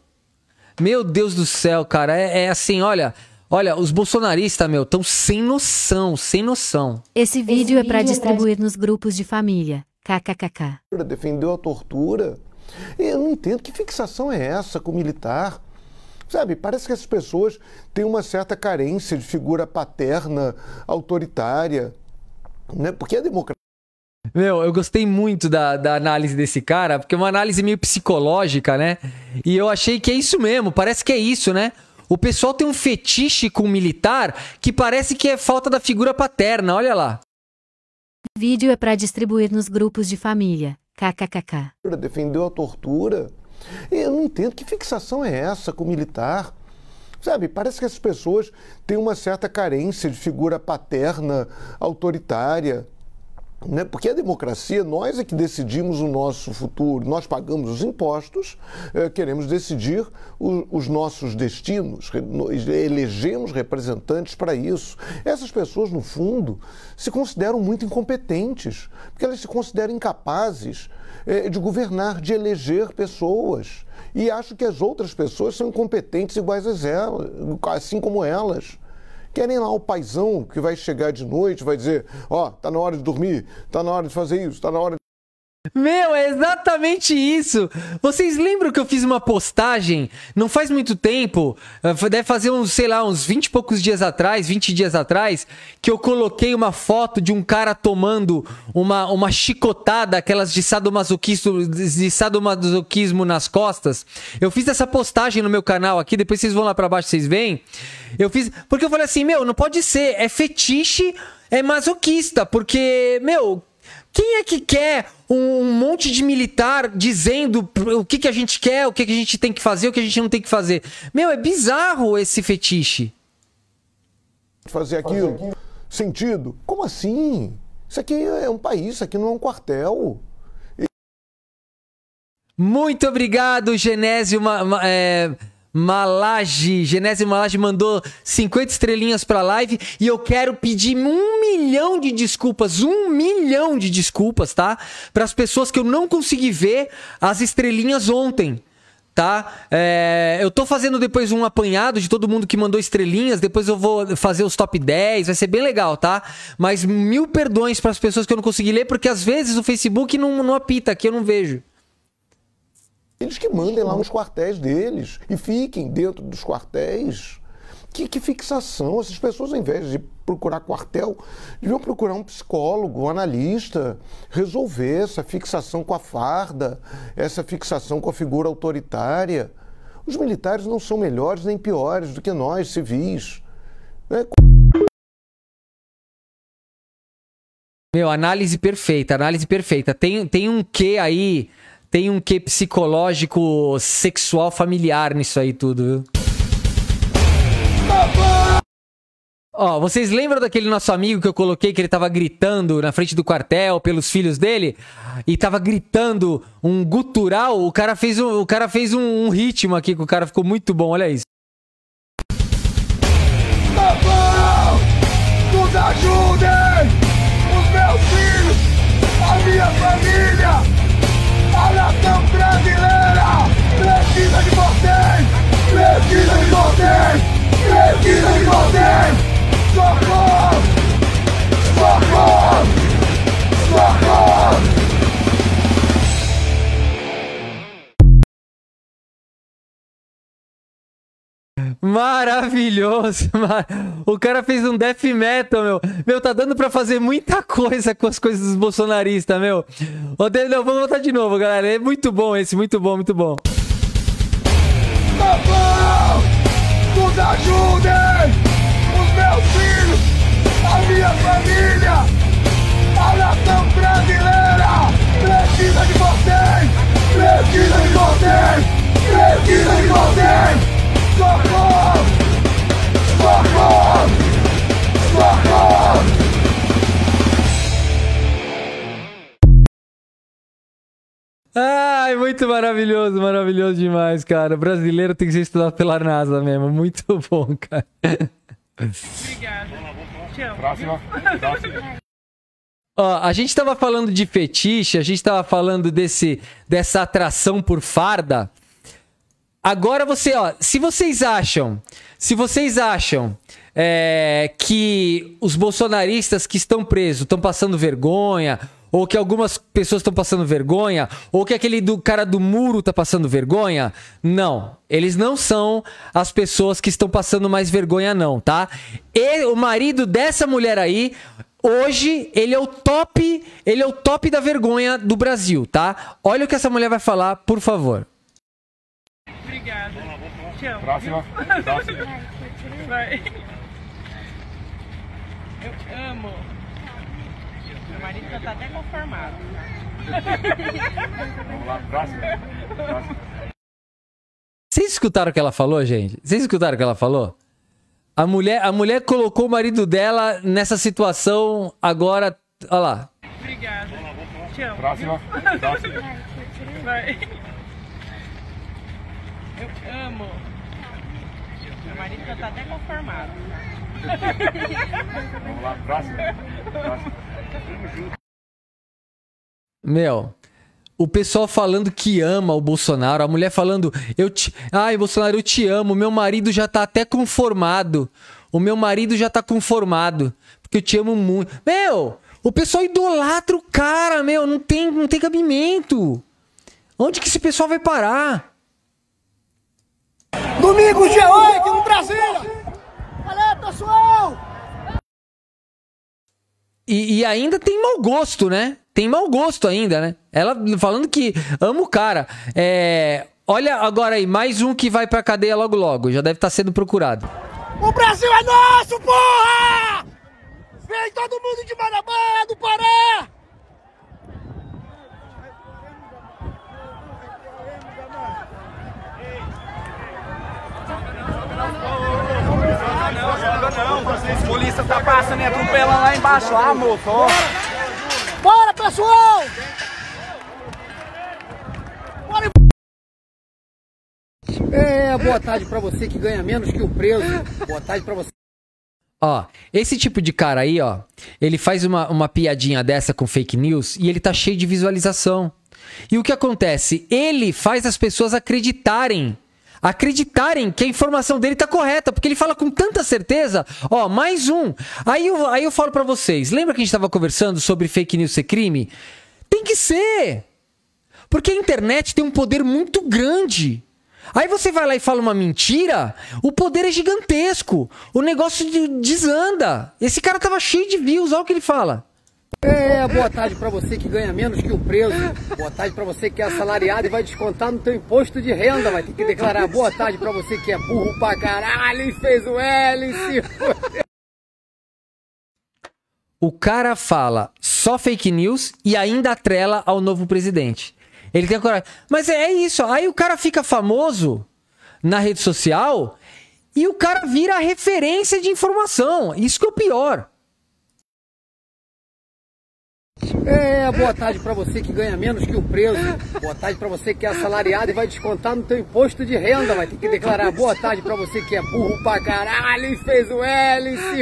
Meu Deus do céu, cara, é, é assim, olha, Olha, os bolsonaristas, meu, estão sem noção, sem noção. Esse vídeo Esse é para é distribuir pra... nos grupos de família. KKKK. Defendeu a tortura. Eu não entendo que fixação é essa com o militar. Sabe, parece que essas pessoas têm uma certa carência de figura paterna, autoritária, né? Porque a democracia. Meu, eu gostei muito da, da análise desse cara, porque é uma análise meio psicológica, né? E eu achei que é isso mesmo, parece que é isso, né? O pessoal tem um fetiche com o militar que parece que é falta da figura paterna, olha lá. O vídeo é para distribuir nos grupos de família. KKKK. Defendeu a tortura. Eu não entendo que fixação é essa com o militar. Sabe, parece que essas pessoas têm uma certa carência de figura paterna, autoritária. Né? Porque a democracia, nós é que decidimos o nosso futuro, nós pagamos os impostos, eh, queremos decidir os nossos destinos, elegemos representantes para isso. Essas pessoas, no fundo, se consideram muito incompetentes, porque elas se consideram incapazes eh, de governar, de eleger pessoas. E acho que as outras pessoas são incompetentes iguais a elas, assim como elas. Querem lá o paizão que vai chegar de noite, vai dizer, ó, oh, tá na hora de dormir, tá na hora de fazer isso, tá na hora de meu, é exatamente isso. Vocês lembram que eu fiz uma postagem não faz muito tempo, eh, deve fazer uns, sei lá, uns 20 e poucos dias atrás, 20 dias atrás, que eu coloquei uma foto de um cara tomando uma, uma chicotada, aquelas de sadomasoquismo, de sadomasoquismo nas costas. Eu fiz essa postagem no meu canal aqui, depois vocês vão lá para baixo, vocês veem. Eu fiz, porque eu falei assim, meu, não pode ser, é fetiche, é masoquista, porque, meu, quem é que quer um monte de militar dizendo o que, que a gente quer, o que, que a gente tem que fazer, o que a gente não tem que fazer? Meu, é bizarro esse fetiche. Fazer aquilo. Sentido? Como assim? Isso aqui é um país, isso aqui não é um quartel. Muito obrigado, Genésio. é... Malage, Genésio Malage mandou 50 estrelinhas pra live e eu quero pedir um milhão de desculpas, um milhão de desculpas, tá? Para as pessoas que eu não consegui ver as estrelinhas ontem tá? É, eu tô fazendo depois um apanhado de todo mundo que mandou estrelinhas, depois eu vou fazer os top 10, vai ser bem legal, tá? Mas mil perdões para as pessoas que eu não consegui ler, porque às vezes o Facebook não, não apita, que eu não vejo. Eles que mandem lá nos quartéis deles e fiquem dentro dos quartéis. Que, que, fixação! Essas pessoas, ao invés de procurar quartel, deviam procurar um psicólogo, um analista, resolver essa fixação com a farda, essa fixação com a figura autoritária. Os militares não são melhores nem piores do que nós, civis. Né? Meu, análise perfeita, análise perfeita. Tem, tem um quê aí tem um quê psicológico, sexual, familiar nisso aí tudo, viu? Ó, vocês lembram daquele nosso amigo que eu coloquei que ele tava gritando na frente do quartel pelos filhos dele? E tava gritando um gutural? O cara fez um, o cara fez um, um ritmo aqui que o cara ficou muito bom, olha isso. Papão! Nos ajudem! seleção brasileira precisa de vocês! Precisa de vocês! Precisa de vocês! Socorro! Socorro! Socorro! Maravilhoso, mar... o cara fez um death metal, meu. Meu, tá dando pra fazer muita coisa com as coisas dos bolsonaristas, meu. Ô, Daniel, vamos voltar de novo, galera. É muito bom esse, muito bom, muito bom. Papão, nos ajudem! Os meus filhos, a minha família, a nação brasileira! Precisa de vocês! Precisa de vocês! Precisa de vocês! Ai, muito maravilhoso, maravilhoso demais, cara. Brasileiro tem que ser estudado pela NASA mesmo. Muito bom, cara. Obrigado. Próxima. Próxima. Ó, a gente tava falando de fetiche, a gente tava falando desse, dessa atração por farda. Agora você, ó, se vocês acham, se vocês acham é, que os bolsonaristas que estão presos estão passando vergonha, ou que algumas pessoas estão passando vergonha, ou que aquele do cara do muro está passando vergonha, não. Eles não são as pessoas que estão passando mais vergonha, não, tá? E o marido dessa mulher aí, hoje ele é o top, ele é o top da vergonha do Brasil, tá? Olha o que essa mulher vai falar, por favor. Próxima. Próxima. Vai. Eu amo. Meu marido já tá até conformado. Vamos lá, próxima. próxima. Vocês escutaram o que ela falou, gente? Vocês escutaram o que ela falou? A mulher, a mulher colocou o marido dela nessa situação agora. Olha lá. Obrigada. Te amo. Próxima. Próxima. Vai. Eu amo. Meu marido já tá até conformado. Vamos lá, próximo. Tamo junto. Meu, o pessoal falando que ama o Bolsonaro, a mulher falando, eu te, ai Bolsonaro, eu te amo, meu marido já tá até conformado. O meu marido já tá conformado, porque eu te amo muito. Meu, o pessoal idolatra o cara, meu, não tem, não tem cabimento. Onde que esse pessoal vai parar? Domingo, G8, no Brasil. Valeu, pessoal! E, e ainda tem mau gosto, né? Tem mau gosto ainda, né? Ela falando que ama o cara. É, olha agora aí, mais um que vai pra cadeia logo logo. Já deve estar tá sendo procurado. O Brasil é nosso, porra! Vem todo mundo de Marabá, do Pará! não, joga não. Polícia tá passando e é atropela lá embaixo, lá, moço. Bora, pessoal! Bora É, boa tarde pra você que ganha menos que o preso. Boa tarde pra você. Ó, esse tipo de cara aí, ó, ele faz uma, uma piadinha dessa com fake news e ele tá cheio de visualização. E o que acontece? Ele faz as pessoas acreditarem acreditarem que a informação dele tá correta, porque ele fala com tanta certeza, ó, mais um. Aí eu, aí eu falo para vocês, lembra que a gente tava conversando sobre fake news ser crime? Tem que ser! Porque a internet tem um poder muito grande. Aí você vai lá e fala uma mentira, o poder é gigantesco. O negócio desanda. Esse cara tava cheio de views, olha o que ele fala. É, boa tarde para você que ganha menos que o preso. Boa tarde para você que é assalariado e vai descontar no teu imposto de renda, vai ter que declarar. Boa tarde para você que é burro pra caralho e fez o L e se O cara fala só fake news e ainda atrela ao novo presidente. Ele tem coragem. Mas é, é isso, aí o cara fica famoso na rede social e o cara vira referência de informação. Isso que é o pior. É, boa tarde para você que ganha menos que o preso. Boa tarde para você que é assalariado e vai descontar no teu imposto de renda, vai ter que declarar. Boa tarde para você que é burro pra caralho e fez o L e se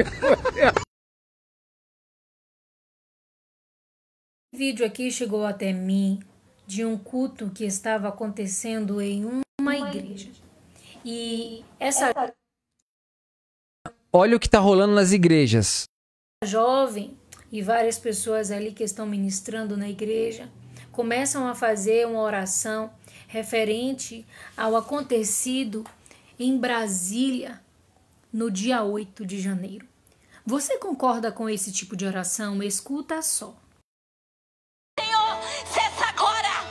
Esse vídeo aqui chegou até mim de um culto que estava acontecendo em uma igreja. E essa Olha o que está rolando nas igrejas. Jovem e várias pessoas ali que estão ministrando na igreja começam a fazer uma oração referente ao acontecido em Brasília no dia 8 de janeiro. Você concorda com esse tipo de oração? Escuta só. Senhor, cessa agora!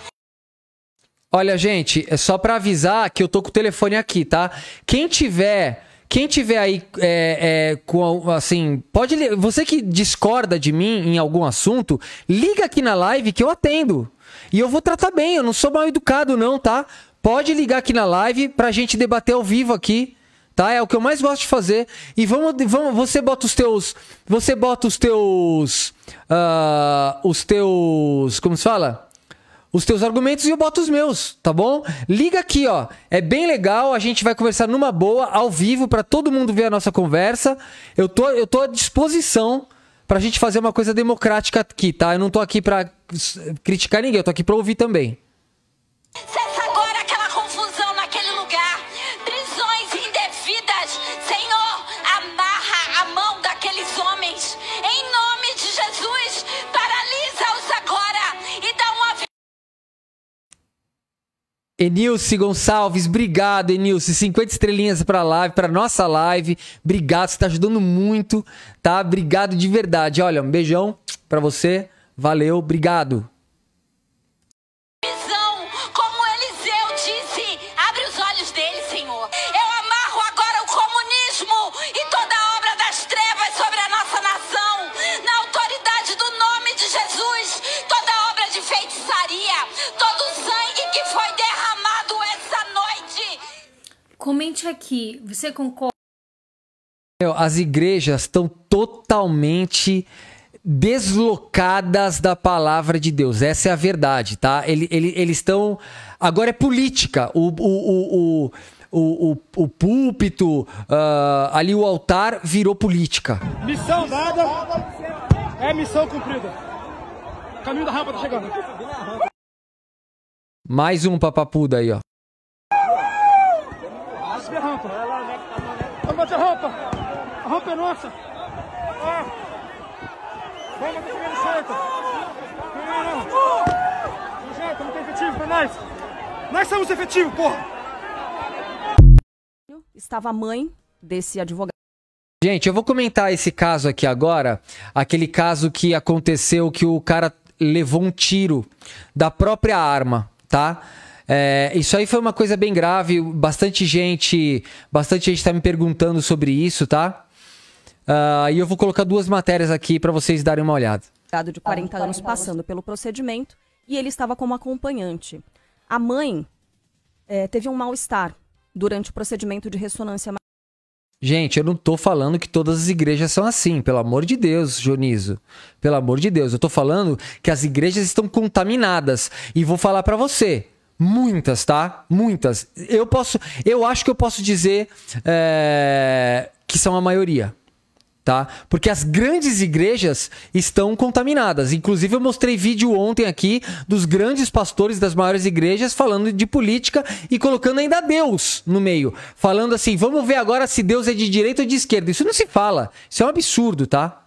Olha, gente, é só para avisar que eu tô com o telefone aqui, tá? Quem tiver quem tiver aí é, é, com assim, pode você que discorda de mim em algum assunto, liga aqui na live que eu atendo. E eu vou tratar bem, eu não sou mal educado não, tá? Pode ligar aqui na live pra gente debater ao vivo aqui. Tá? É o que eu mais gosto de fazer. E vamos, vamos você bota os teus, você bota os teus uh, os teus, como se fala? os teus argumentos e eu boto os meus, tá bom? Liga aqui, ó. É bem legal, a gente vai conversar numa boa, ao vivo, para todo mundo ver a nossa conversa. Eu tô, eu tô à disposição pra gente fazer uma coisa democrática aqui, tá? Eu não tô aqui pra criticar ninguém, eu tô aqui pra ouvir também. Enilce Gonçalves, obrigado, Enilce. 50 estrelinhas pra live, pra nossa live. Obrigado, você tá ajudando muito, tá? Obrigado de verdade. Olha, um beijão pra você. Valeu, obrigado. Comente aqui, você concorda? As igrejas estão totalmente deslocadas da palavra de Deus. Essa é a verdade, tá? Ele, ele, eles estão. Agora é política. O, o, o, o, o, o púlpito, uh, ali o altar virou política. Missão dada é missão cumprida. caminho da rampa tá chegando. Mais um papapuda aí, ó. é nossa. Ó. Vamos defender no centro. Não, não, não. não tem efetivo pra nós. Nós somos efetivo, porra. Estava a mãe desse advogado. Gente, eu vou comentar esse caso aqui agora, aquele caso que aconteceu que o cara levou um tiro da própria arma, tá? É, isso aí foi uma coisa bem grave, bastante gente, bastante gente tá me perguntando sobre isso, tá? Uh, e eu vou colocar duas matérias aqui para vocês darem uma olhada. Dado de 40 anos passando pelo procedimento e ele estava como acompanhante. A mãe é, teve um mal-estar durante o procedimento de ressonância. Gente, eu não tô falando que todas as igrejas são assim, pelo amor de Deus, Dioniso. Pelo amor de Deus, eu tô falando que as igrejas estão contaminadas e vou falar para você, muitas, tá? Muitas. Eu posso, eu acho que eu posso dizer é, que são a maioria tá? Porque as grandes igrejas estão contaminadas. Inclusive eu mostrei vídeo ontem aqui dos grandes pastores das maiores igrejas falando de política e colocando ainda Deus no meio, falando assim: "Vamos ver agora se Deus é de direita ou de esquerda". Isso não se fala. Isso é um absurdo, tá?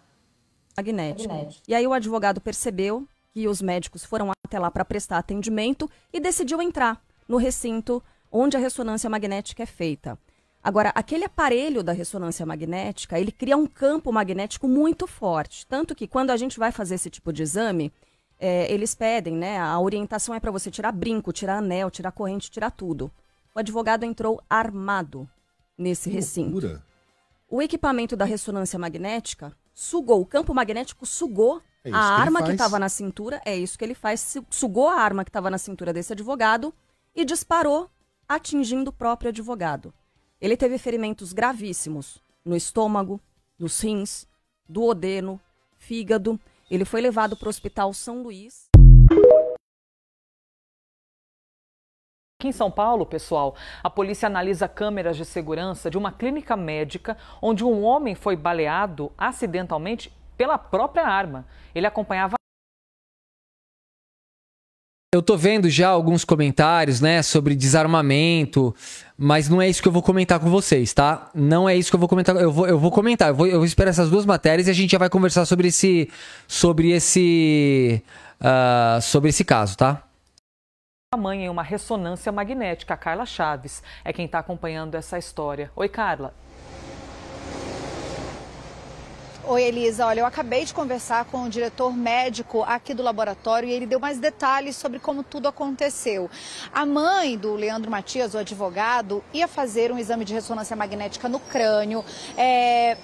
Magnético. Magnético. E aí o advogado percebeu que os médicos foram até lá para prestar atendimento e decidiu entrar no recinto onde a ressonância magnética é feita. Agora, aquele aparelho da ressonância magnética, ele cria um campo magnético muito forte. Tanto que quando a gente vai fazer esse tipo de exame, é, eles pedem, né? A orientação é para você tirar brinco, tirar anel, tirar corrente, tirar tudo. O advogado entrou armado nesse que recinto. Loucura. O equipamento da ressonância magnética sugou, o campo magnético sugou é a arma que estava na cintura, é isso que ele faz, sugou a arma que estava na cintura desse advogado e disparou, atingindo o próprio advogado. Ele teve ferimentos gravíssimos no estômago, nos rins, do odeno, fígado. Ele foi levado para o Hospital São Luís. Aqui em São Paulo, pessoal, a polícia analisa câmeras de segurança de uma clínica médica onde um homem foi baleado acidentalmente pela própria arma. Ele acompanhava eu tô vendo já alguns comentários, né, sobre desarmamento, mas não é isso que eu vou comentar com vocês, tá? Não é isso que eu vou comentar. Eu vou, eu vou comentar, eu vou, eu vou esperar essas duas matérias e a gente já vai conversar sobre esse. sobre esse. Uh, sobre esse caso, tá? mãe em uma ressonância magnética. A Carla Chaves é quem está acompanhando essa história. Oi, Carla. Oi, Elisa. Olha, eu acabei de conversar com o diretor médico aqui do laboratório e ele deu mais detalhes sobre como tudo aconteceu. A mãe do Leandro Matias, o advogado, ia fazer um exame de ressonância magnética no crânio. É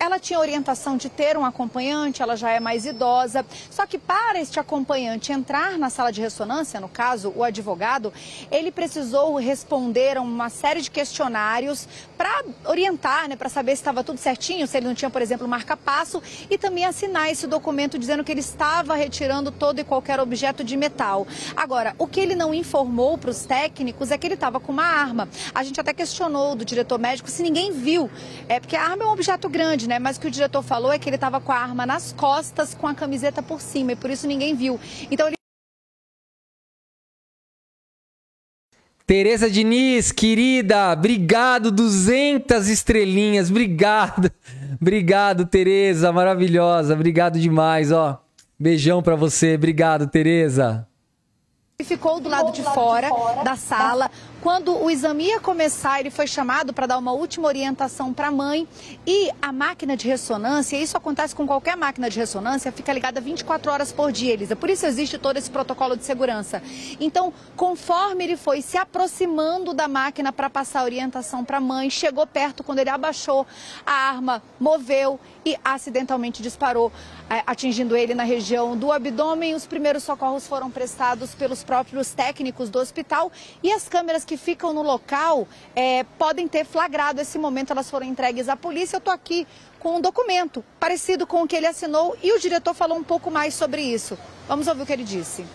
ela tinha orientação de ter um acompanhante, ela já é mais idosa. Só que para este acompanhante entrar na sala de ressonância, no caso, o advogado, ele precisou responder a uma série de questionários para orientar, né, para saber se estava tudo certinho, se ele não tinha, por exemplo, marca-passo, e também assinar esse documento dizendo que ele estava retirando todo e qualquer objeto de metal. Agora, o que ele não informou para os técnicos é que ele estava com uma arma. A gente até questionou do diretor médico se ninguém viu, é porque a arma é um objeto grande, né? Mas o que o diretor falou é que ele estava com a arma nas costas, com a camiseta por cima, e por isso ninguém viu. Então ele Tereza Diniz, querida, obrigado, 200 estrelinhas, obrigado. Obrigado, Tereza, maravilhosa, obrigado demais, ó. Beijão para você, obrigado, Tereza. Ficou do lado de fora da sala, quando o exame ia começar, ele foi chamado para dar uma última orientação para a mãe. E a máquina de ressonância, isso acontece com qualquer máquina de ressonância, fica ligada 24 horas por dia, Elisa. Por isso existe todo esse protocolo de segurança. Então, conforme ele foi se aproximando da máquina para passar a orientação para a mãe, chegou perto quando ele abaixou a arma, moveu e acidentalmente disparou, é, atingindo ele na região do abdômen. Os primeiros socorros foram prestados pelos próprios técnicos do hospital e as câmeras que ficam no local é, podem ter flagrado esse momento. Elas foram entregues à polícia. Eu estou aqui com um documento parecido com o que ele assinou e o diretor falou um pouco mais sobre isso. Vamos ouvir o que ele disse.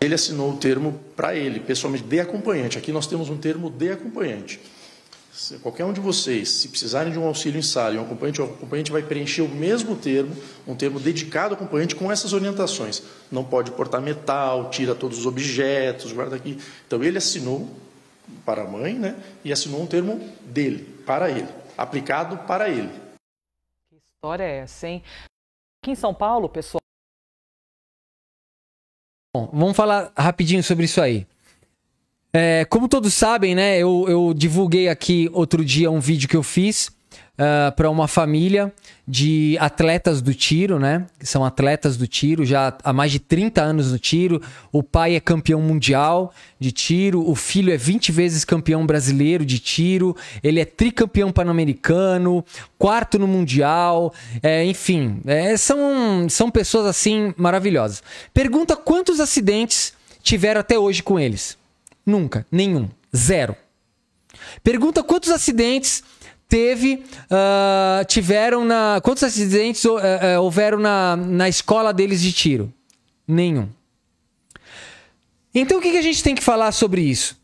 Ele assinou o termo para ele, pessoalmente, de acompanhante. Aqui nós temos um termo de acompanhante. Se qualquer um de vocês, se precisarem de um auxílio em sala e um acompanhante, o acompanhante vai preencher o mesmo termo, um termo dedicado ao acompanhante com essas orientações. Não pode portar metal, tira todos os objetos, guarda aqui. Então ele assinou para a mãe, né? E assinou um termo dele, para ele, aplicado para ele. Que história é essa, hein? Aqui em São Paulo, pessoal. Bom, vamos falar rapidinho sobre isso aí. É, como todos sabem, né? Eu, eu, divulguei aqui outro dia um vídeo que eu fiz uh, ah, para uma família de atletas do tiro, né? Que são atletas do tiro, já há mais de 30 anos no tiro. O pai é campeão mundial de tiro, o filho é 20 vezes campeão brasileiro de tiro, ele é tricampeão pan-americano, quarto no mundial, é, enfim, é, são, são pessoas assim maravilhosas. Pergunta quantos acidentes tiveram até hoje com eles. Nunca. Nenhum. Zero. Pergunta quantos acidentes teve, uh, tiveram na. Quantos acidentes uh, uh, houveram na, na escola deles de tiro? Nenhum. Então o que, que a gente tem que falar sobre isso?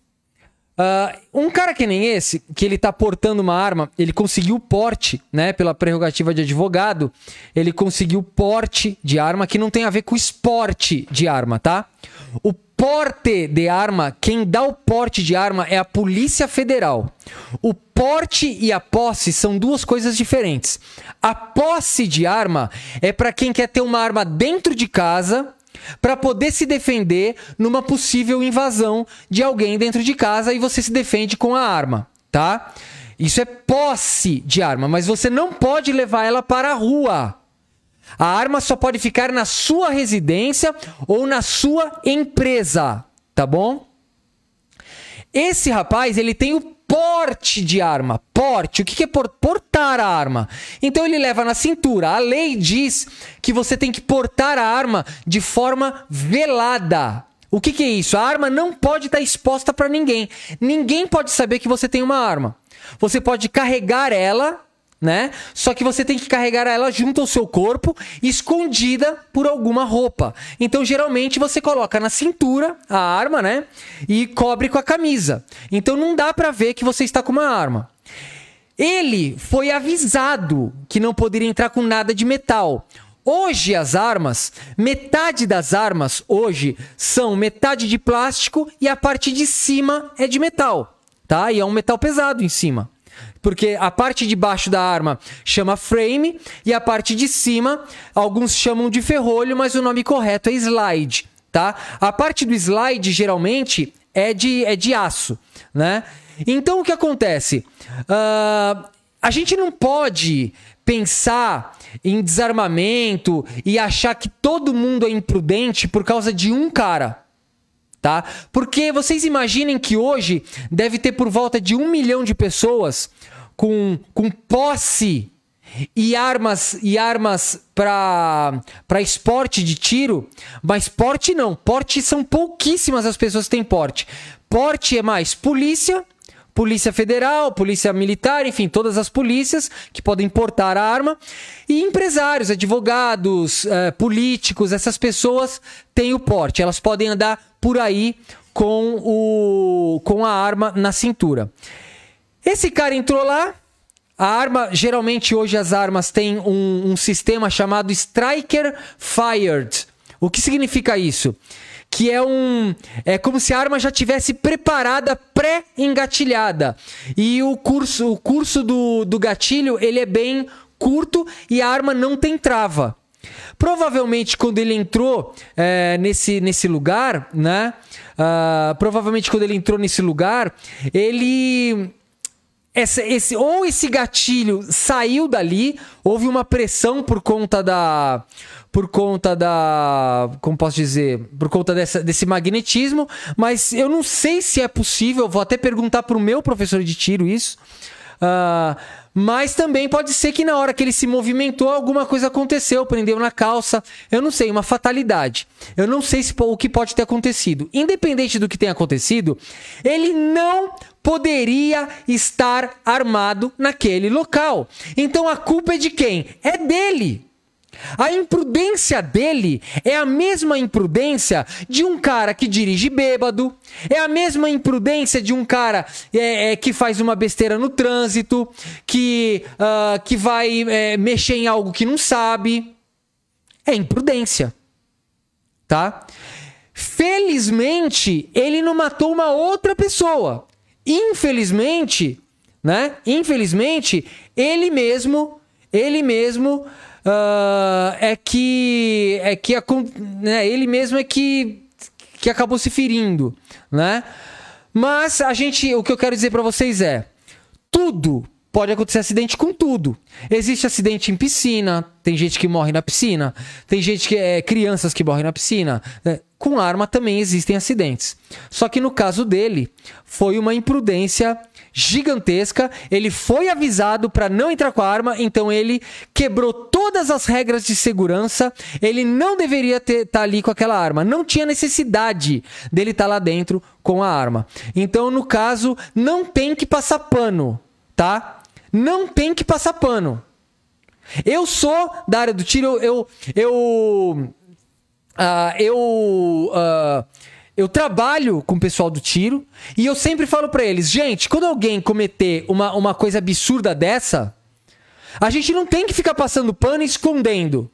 Ah, um cara que nem esse, que ele tá portando uma arma, ele conseguiu porte, né? Pela prerrogativa de advogado, ele conseguiu porte de arma que não tem a ver com esporte de arma, tá? O porte de arma, quem dá o porte de arma é a Polícia Federal. O porte e a posse são duas coisas diferentes. A posse de arma é para quem quer ter uma arma dentro de casa para poder se defender numa possível invasão de alguém dentro de casa e você se defende com a arma, tá? Isso é posse de arma, mas você não pode levar ela para a rua. A arma só pode ficar na sua residência ou na sua empresa, tá bom? Esse rapaz, ele tem o porte de arma. Porte. O que é portar a arma? Então ele leva na cintura. A lei diz que você tem que portar a arma de forma velada. O que, que é isso? A arma não pode estar exposta para ninguém. Ninguém pode saber que você tem uma arma. Você pode carregar ela né? Só que você tem que carregar ela junto ao seu corpo, escondida por alguma roupa. Então, geralmente você coloca na cintura a arma, né? E cobre com a camisa. Então, não dá para ver que você está com uma arma. Ele foi avisado que não poderia entrar com nada de metal. Hoje as armas, metade das armas hoje são metade de plástico e a parte de cima é de metal, tá? E é um metal pesado em cima. Porque a parte de baixo da arma chama frame e a parte de cima, alguns chamam de ferrolho, mas o nome correto é slide, tá? A parte do slide geralmente é de, é de aço, né? Então o que acontece? Uh, a gente não pode pensar em desarmamento e achar que todo mundo é imprudente por causa de um cara tá? Porque vocês imaginem que hoje deve ter por volta de um milhão de pessoas com, com posse e armas e armas para para esporte de tiro, mas porte não, porte são pouquíssimas as pessoas que têm porte. Porte é mais polícia, Polícia Federal, Polícia Militar, enfim, todas as polícias que podem portar a arma. E empresários, advogados, eh, políticos, essas pessoas têm o porte. Elas podem andar por aí com, o, com a arma na cintura. Esse cara entrou lá. A arma, geralmente hoje as armas têm um, um sistema chamado Striker Fired. O que significa isso? que é um. É como se a arma já tivesse preparada, pré-engatilhada. E o curso, o curso do, do gatilho ele é bem curto e a arma não tem trava. Provavelmente quando ele entrou é, nesse, nesse lugar, né? Uh, provavelmente quando ele entrou nesse lugar, ele. esse esse, ou esse gatilho saiu dali, houve uma pressão por conta da por conta da. Como posso dizer? Por conta dessa, desse magnetismo. Mas eu não sei se é possível. Vou até perguntar pro meu professor de tiro isso. Uh, mas também pode ser que na hora que ele se movimentou, alguma coisa aconteceu, prendeu na calça. Eu não sei, uma fatalidade. Eu não sei se, o que pode ter acontecido. Independente do que tenha acontecido, ele não poderia estar armado naquele local. Então a culpa é de quem? É dele. A imprudência dele é a mesma imprudência de um cara que dirige bêbado, é a mesma imprudência de um cara é, é, que faz uma besteira no trânsito, que, uh, que vai é, mexer em algo que não sabe. É imprudência. Tá? Felizmente, ele não matou uma outra pessoa. Infelizmente, né? Infelizmente, ele mesmo, ele mesmo uh, é que é que a, né, ele mesmo é que que acabou se ferindo, né? Mas a gente, o que eu quero dizer para vocês é, tudo pode acontecer acidente com tudo. Existe acidente em piscina, tem gente que morre na piscina, tem gente que é crianças que morrem na piscina. Né? Com arma também existem acidentes. Só que no caso dele, foi uma imprudência gigantesca. Ele foi avisado para não entrar com a arma, então ele quebrou todas as regras de segurança. Ele não deveria estar tá ali com aquela arma. Não tinha necessidade dele estar tá lá dentro com a arma. Então, no caso, não tem que passar pano, tá? Não tem que passar pano. Eu sou da área do tiro, eu. Eu. Ah, eu, uh, ah, eu uh, eu trabalho com o pessoal do tiro e eu sempre falo para eles, gente, quando alguém cometer uma, uma coisa absurda dessa, a gente não tem que ficar passando pano e escondendo.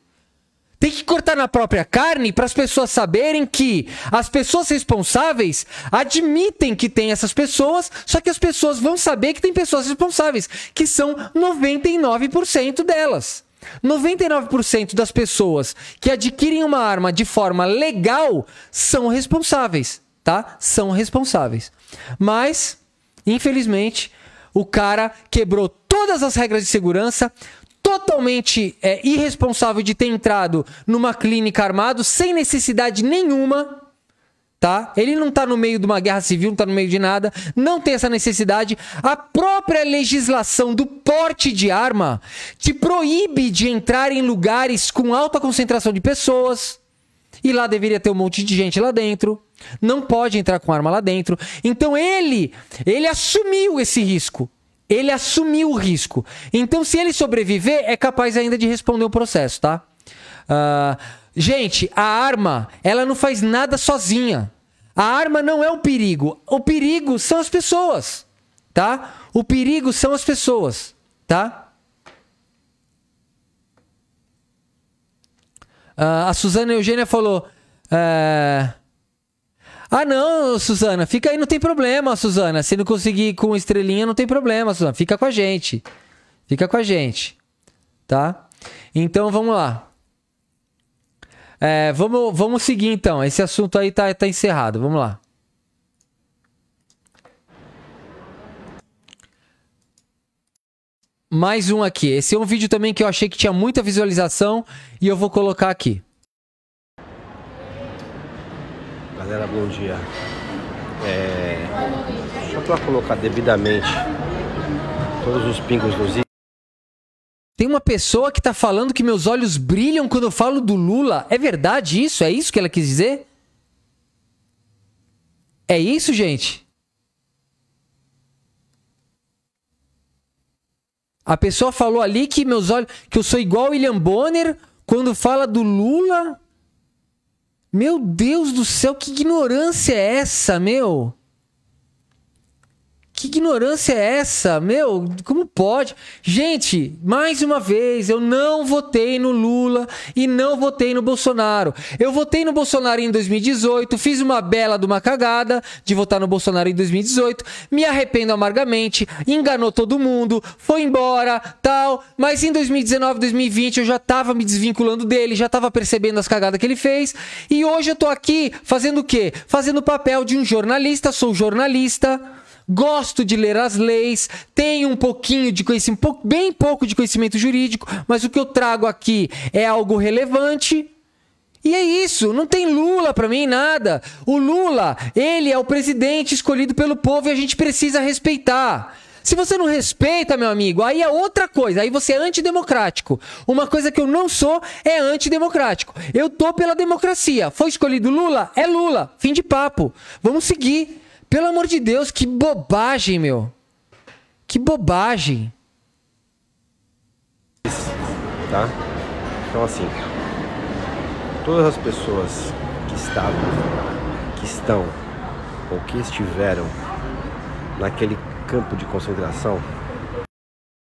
Tem que cortar na própria carne para as pessoas saberem que as pessoas responsáveis admitem que tem essas pessoas, só que as pessoas vão saber que tem pessoas responsáveis, que são 99% delas. 99% das pessoas que adquirem uma arma de forma legal são responsáveis, tá? São responsáveis. Mas, infelizmente, o cara quebrou todas as regras de segurança, totalmente é, irresponsável de ter entrado numa clínica armado sem necessidade nenhuma tá? Ele não tá no meio de uma guerra civil, não tá no meio de nada, não tem essa necessidade. A própria legislação do porte de arma te proíbe de entrar em lugares com alta concentração de pessoas. E lá deveria ter um monte de gente lá dentro. Não pode entrar com arma lá dentro. Então ele, ele assumiu esse risco. Ele assumiu o risco. Então se ele sobreviver, é capaz ainda de responder o um processo, tá? Ah, uh, Gente, a arma, ela não faz nada sozinha. A arma não é o perigo. O perigo são as pessoas, tá? O perigo são as pessoas, tá? Uh, a Suzana Eugênia falou. Uh, ah, não, Suzana, fica aí, não tem problema, Suzana. Se não conseguir com estrelinha, não tem problema, Suzana. Fica com a gente. Fica com a gente. Tá? Então vamos lá. É, vamos, vamos seguir então. Esse assunto aí tá, tá encerrado. Vamos lá. Mais um aqui. Esse é um vídeo também que eu achei que tinha muita visualização e eu vou colocar aqui. Galera, bom dia. É... Só para colocar devidamente todos os pingos nos tem uma pessoa que tá falando que meus olhos brilham quando eu falo do Lula. É verdade isso? É isso que ela quis dizer? É isso, gente? A pessoa falou ali que meus olhos, que eu sou igual William Bonner quando fala do Lula. Meu Deus do céu, que ignorância é essa, meu? Que ignorância é essa? Meu, como pode? Gente, mais uma vez, eu não votei no Lula e não votei no Bolsonaro. Eu votei no Bolsonaro em 2018, fiz uma bela de uma cagada de votar no Bolsonaro em 2018, me arrependo amargamente, enganou todo mundo, foi embora, tal. Mas em 2019, 2020, eu já tava me desvinculando dele, já tava percebendo as cagadas que ele fez. E hoje eu tô aqui fazendo o quê? Fazendo o papel de um jornalista, sou jornalista gosto de ler as leis, tenho um pouquinho de conhecimento, bem pouco de conhecimento jurídico, mas o que eu trago aqui é algo relevante. E é isso, não tem Lula para mim nada. O Lula, ele é o presidente escolhido pelo povo e a gente precisa respeitar. Se você não respeita, meu amigo, aí é outra coisa, aí você é antidemocrático. Uma coisa que eu não sou é antidemocrático. Eu tô pela democracia. Foi escolhido Lula? É Lula. Fim de papo. Vamos seguir. Pelo amor de Deus, que bobagem, meu. Que bobagem. Tá? Então assim, todas as pessoas que estavam, que estão ou que estiveram naquele campo de concentração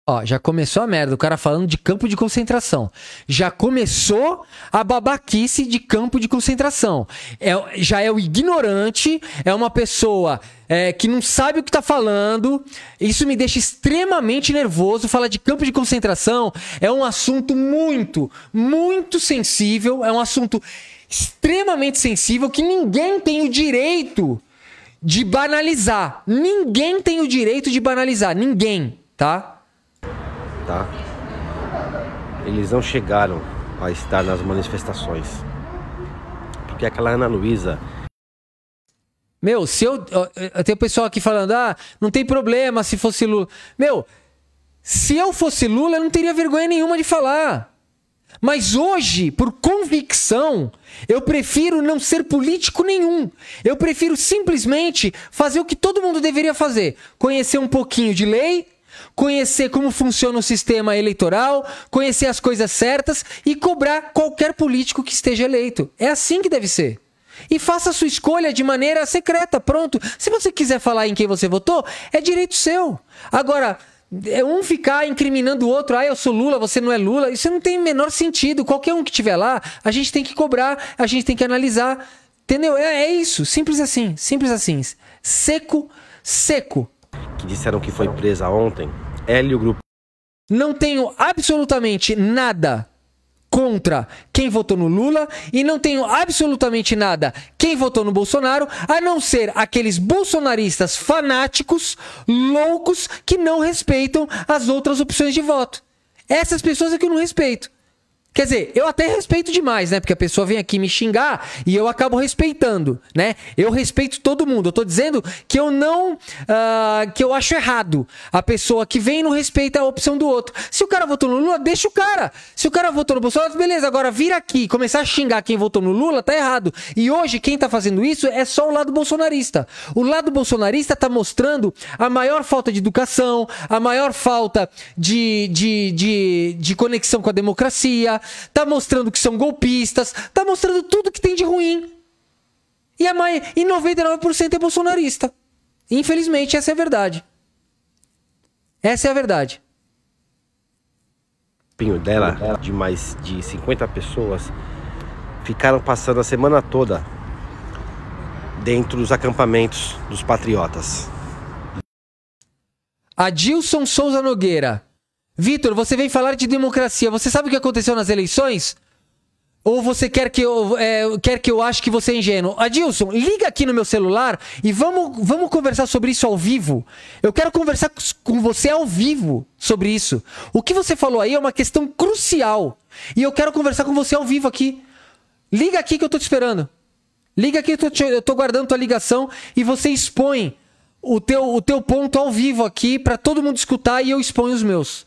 Ó, já começou a merda, o cara falando de campo de concentração. Já começou a babaquice de campo de concentração. É, já é o ignorante, é uma pessoa é, que não sabe o que tá falando. Isso me deixa extremamente nervoso. Falar de campo de concentração é um assunto muito, muito sensível. É um assunto extremamente sensível que ninguém tem o direito de banalizar. Ninguém tem o direito de banalizar. Ninguém, tá? tá? Eles não chegaram a estar nas manifestações. Porque aquela Ana Luísa. Meu, se eu. Tem o pessoal aqui falando, ah, não tem problema se fosse Lula. Meu, se eu fosse Lula, eu não teria vergonha nenhuma de falar. Mas hoje, por convicção, eu prefiro não ser político nenhum. Eu prefiro simplesmente fazer o que todo mundo deveria fazer: conhecer um pouquinho de lei, conhecer como funciona o sistema eleitoral, conhecer as coisas certas e cobrar qualquer político que esteja eleito. É assim que deve ser. E faça a sua escolha de maneira secreta, pronto. Se você quiser falar em quem você votou, é direito seu. Agora, é um ficar incriminando o outro, ah, eu sou Lula, você não é Lula, isso não tem menor sentido. Qualquer um que estiver lá, a gente tem que cobrar, a gente tem que analisar. Entendeu? É, é isso, simples assim, simples assim. Seco, seco que disseram que foi presa ontem, ela e o grupo. Não tenho absolutamente nada contra quem votou no Lula e não tenho absolutamente nada quem votou no Bolsonaro, a não ser aqueles bolsonaristas fanáticos, loucos, que não respeitam as outras opções de voto. Essas pessoas é que eu não respeito. Quer dizer, eu até respeito demais, né? Porque a pessoa vem aqui me xingar e eu acabo respeitando, né? Eu respeito todo mundo. Eu tô dizendo que eu não. Uh, que eu acho errado a pessoa que vem não respeita a opção do outro. Se o cara votou no Lula, deixa o cara. Se o cara votou no Bolsonaro, beleza. Agora vir aqui começar a xingar quem votou no Lula, tá errado. E hoje quem tá fazendo isso é só o lado bolsonarista. O lado bolsonarista tá mostrando a maior falta de educação, a maior falta de, de, de, de conexão com a democracia tá mostrando que são golpistas, tá mostrando tudo que tem de ruim. E, a maioria, e 99% é bolsonarista. Infelizmente, essa é a verdade. Essa é a verdade. Pinho dela, de mais de 50 pessoas, ficaram passando a semana toda dentro dos acampamentos dos patriotas. Adilson Souza Nogueira, Vitor, você vem falar de democracia. Você sabe o que aconteceu nas eleições? Ou você quer que eu, é, quer que eu ache que você é ingênuo? Adilson, liga aqui no meu celular e vamos, vamos conversar sobre isso ao vivo. Eu quero conversar com você ao vivo sobre isso. O que você falou aí é uma questão crucial. E eu quero conversar com você ao vivo aqui. Liga aqui que eu tô te esperando. Liga aqui, eu tô, te, eu tô guardando tua ligação e você expõe o teu, o teu ponto ao vivo aqui para todo mundo escutar e eu exponho os meus.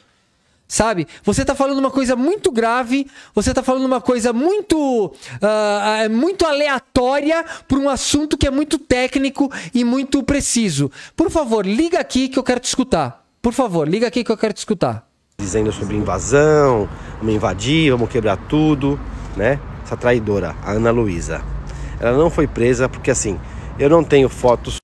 Sabe? Você está falando uma coisa muito grave, você está falando uma coisa muito, uh, muito aleatória para um assunto que é muito técnico e muito preciso. Por favor, liga aqui que eu quero te escutar. Por favor, liga aqui que eu quero te escutar. Dizendo sobre invasão, vamos invadir, vamos quebrar tudo, né? Essa traidora, a Ana Luísa. Ela não foi presa porque assim, eu não tenho fotos.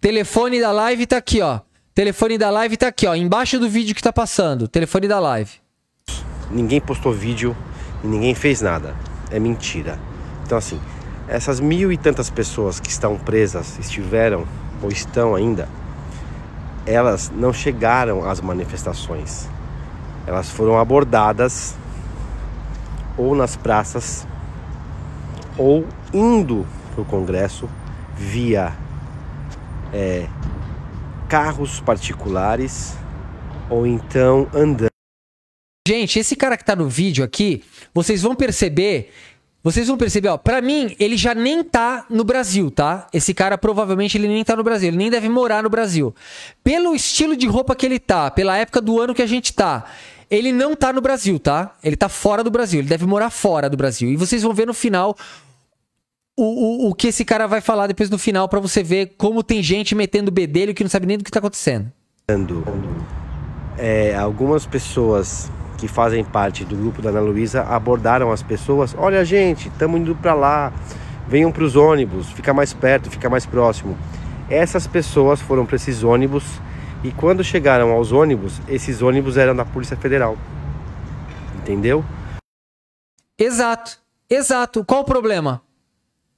Telefone da live está aqui, ó. Telefone da live tá aqui, ó, embaixo do vídeo que tá passando. Telefone da live. Ninguém postou vídeo, ninguém fez nada. É mentira. Então, assim, essas mil e tantas pessoas que estão presas, estiveram ou estão ainda, elas não chegaram às manifestações. Elas foram abordadas ou nas praças ou indo para o Congresso via é, carros particulares ou então andando. Gente, esse cara que tá no vídeo aqui, vocês vão perceber vocês vão perceber, ó, pra mim, ele já nem tá no Brasil, tá? Esse cara provavelmente ele nem tá no Brasil, ele nem deve morar no Brasil. Pelo estilo de roupa que ele tá, pela época do ano que a gente tá, ele não tá no Brasil, tá? Ele tá fora do Brasil, ele deve morar fora do Brasil. E vocês vão ver no final o, o, o que esse cara vai falar depois no final para você ver como tem gente metendo bedelho que não sabe nem do que tá acontecendo. É, algumas pessoas que fazem parte do grupo da Ana Luísa abordaram as pessoas. Olha, gente, estamos indo para lá. Venham para os ônibus, fica mais perto, fica mais próximo. Essas pessoas foram para esses ônibus e quando chegaram aos ônibus, esses ônibus eram da Polícia Federal. Entendeu? Exato, exato. Qual o problema?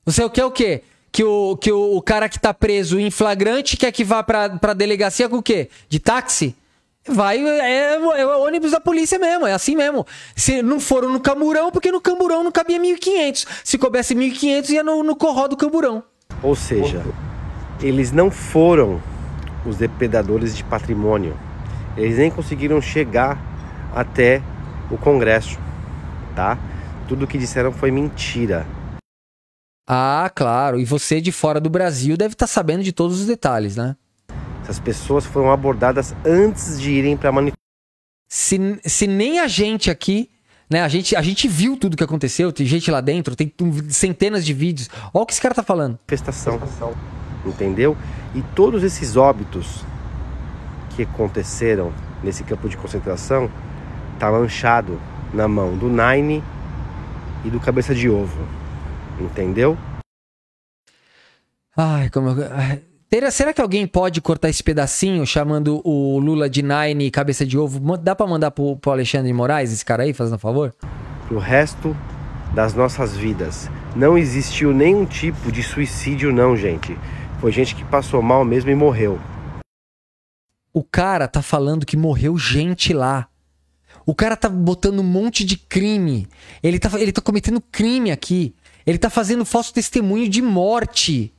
Você quer o quê? Que o, que o, o cara que tá preso em flagrante quer que vá pra, pra delegacia com o quê? De táxi? Vai, é, é o ônibus da polícia mesmo, é assim mesmo. Se não foram no Camburão, porque no Camburão não cabia 1.500. Se coubesse 1.500, ia no, no corró do Camburão. Ou seja, eles não foram os depredadores de patrimônio. Eles nem conseguiram chegar até o Congresso, tá? Tudo que disseram foi mentira. Ah, claro. E você de fora do Brasil deve estar tá sabendo de todos os detalhes, né? Essas pessoas foram abordadas antes de irem para a manifestação. Se, se nem a gente aqui, né? A gente, a gente viu tudo que aconteceu, tem gente lá dentro, tem centenas de vídeos. Olha o que esse cara tá falando. Manifestação. Entendeu? E todos esses óbitos que aconteceram nesse campo de concentração tá manchado na mão do Nine e do Cabeça de Ovo. Entendeu? Ai, como. eu... será que alguém pode cortar esse pedacinho chamando o Lula de Nine cabeça de ovo? Dá para mandar pro, pro Alexandre de Moraes, esse cara aí, fazendo um favor? Pro resto das nossas vidas. Não existiu nenhum tipo de suicídio, não, gente. Foi gente que passou mal mesmo e morreu. O cara tá falando que morreu gente lá. O cara tá botando um monte de crime. Ele tá, ele tá cometendo crime aqui. Ele tá fazendo falso testemunho de morte.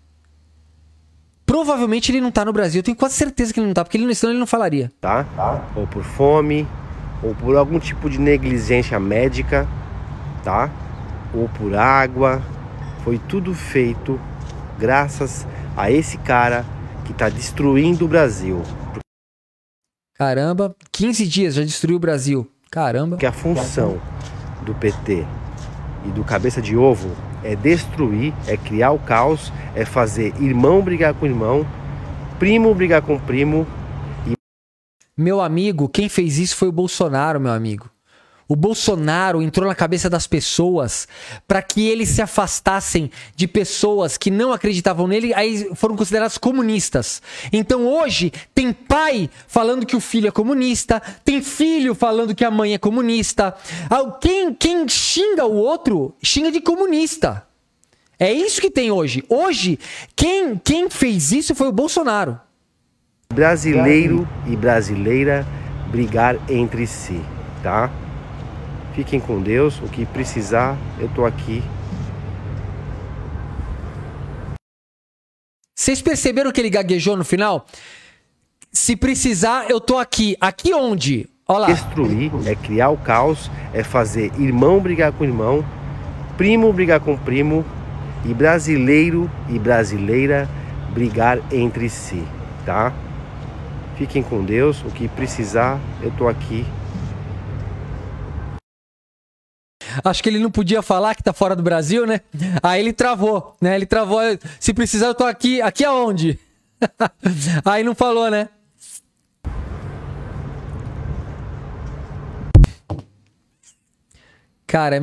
Provavelmente ele não tá no Brasil. Eu tenho quase certeza que ele não tá, porque ele não senão ele não falaria. Tá? tá? Ou por fome, ou por algum tipo de negligência médica, tá? Ou por água. Foi tudo feito graças a esse cara que tá destruindo o Brasil. Caramba, 15 dias já destruiu o Brasil. Caramba. Que a função do PT e do cabeça de ovo é destruir, é criar o caos, é fazer irmão brigar com irmão, primo brigar com primo. E... Meu amigo, quem fez isso foi o Bolsonaro, meu amigo. O Bolsonaro entrou na cabeça das pessoas para que eles se afastassem de pessoas que não acreditavam nele, aí foram considerados comunistas. Então hoje tem pai falando que o filho é comunista, tem filho falando que a mãe é comunista. Ah, quem, quem xinga o outro, xinga de comunista. É isso que tem hoje. Hoje, quem, quem fez isso foi o Bolsonaro. Brasileiro e brasileira brigar entre si, tá? Fiquem com Deus. O que precisar, eu tô aqui. Vocês perceberam que ele gaguejou no final? Se precisar, eu tô aqui. Aqui onde? Olá. Destruir é criar o caos, é fazer irmão brigar com irmão, primo brigar com primo e brasileiro e brasileira brigar entre si, tá? Fiquem com Deus. O que precisar, eu tô aqui. Acho que ele não podia falar que tá fora do Brasil, né? Aí ele travou, né? Ele travou. Se precisar, eu tô aqui. Aqui aonde? Aí não falou, né? Cara,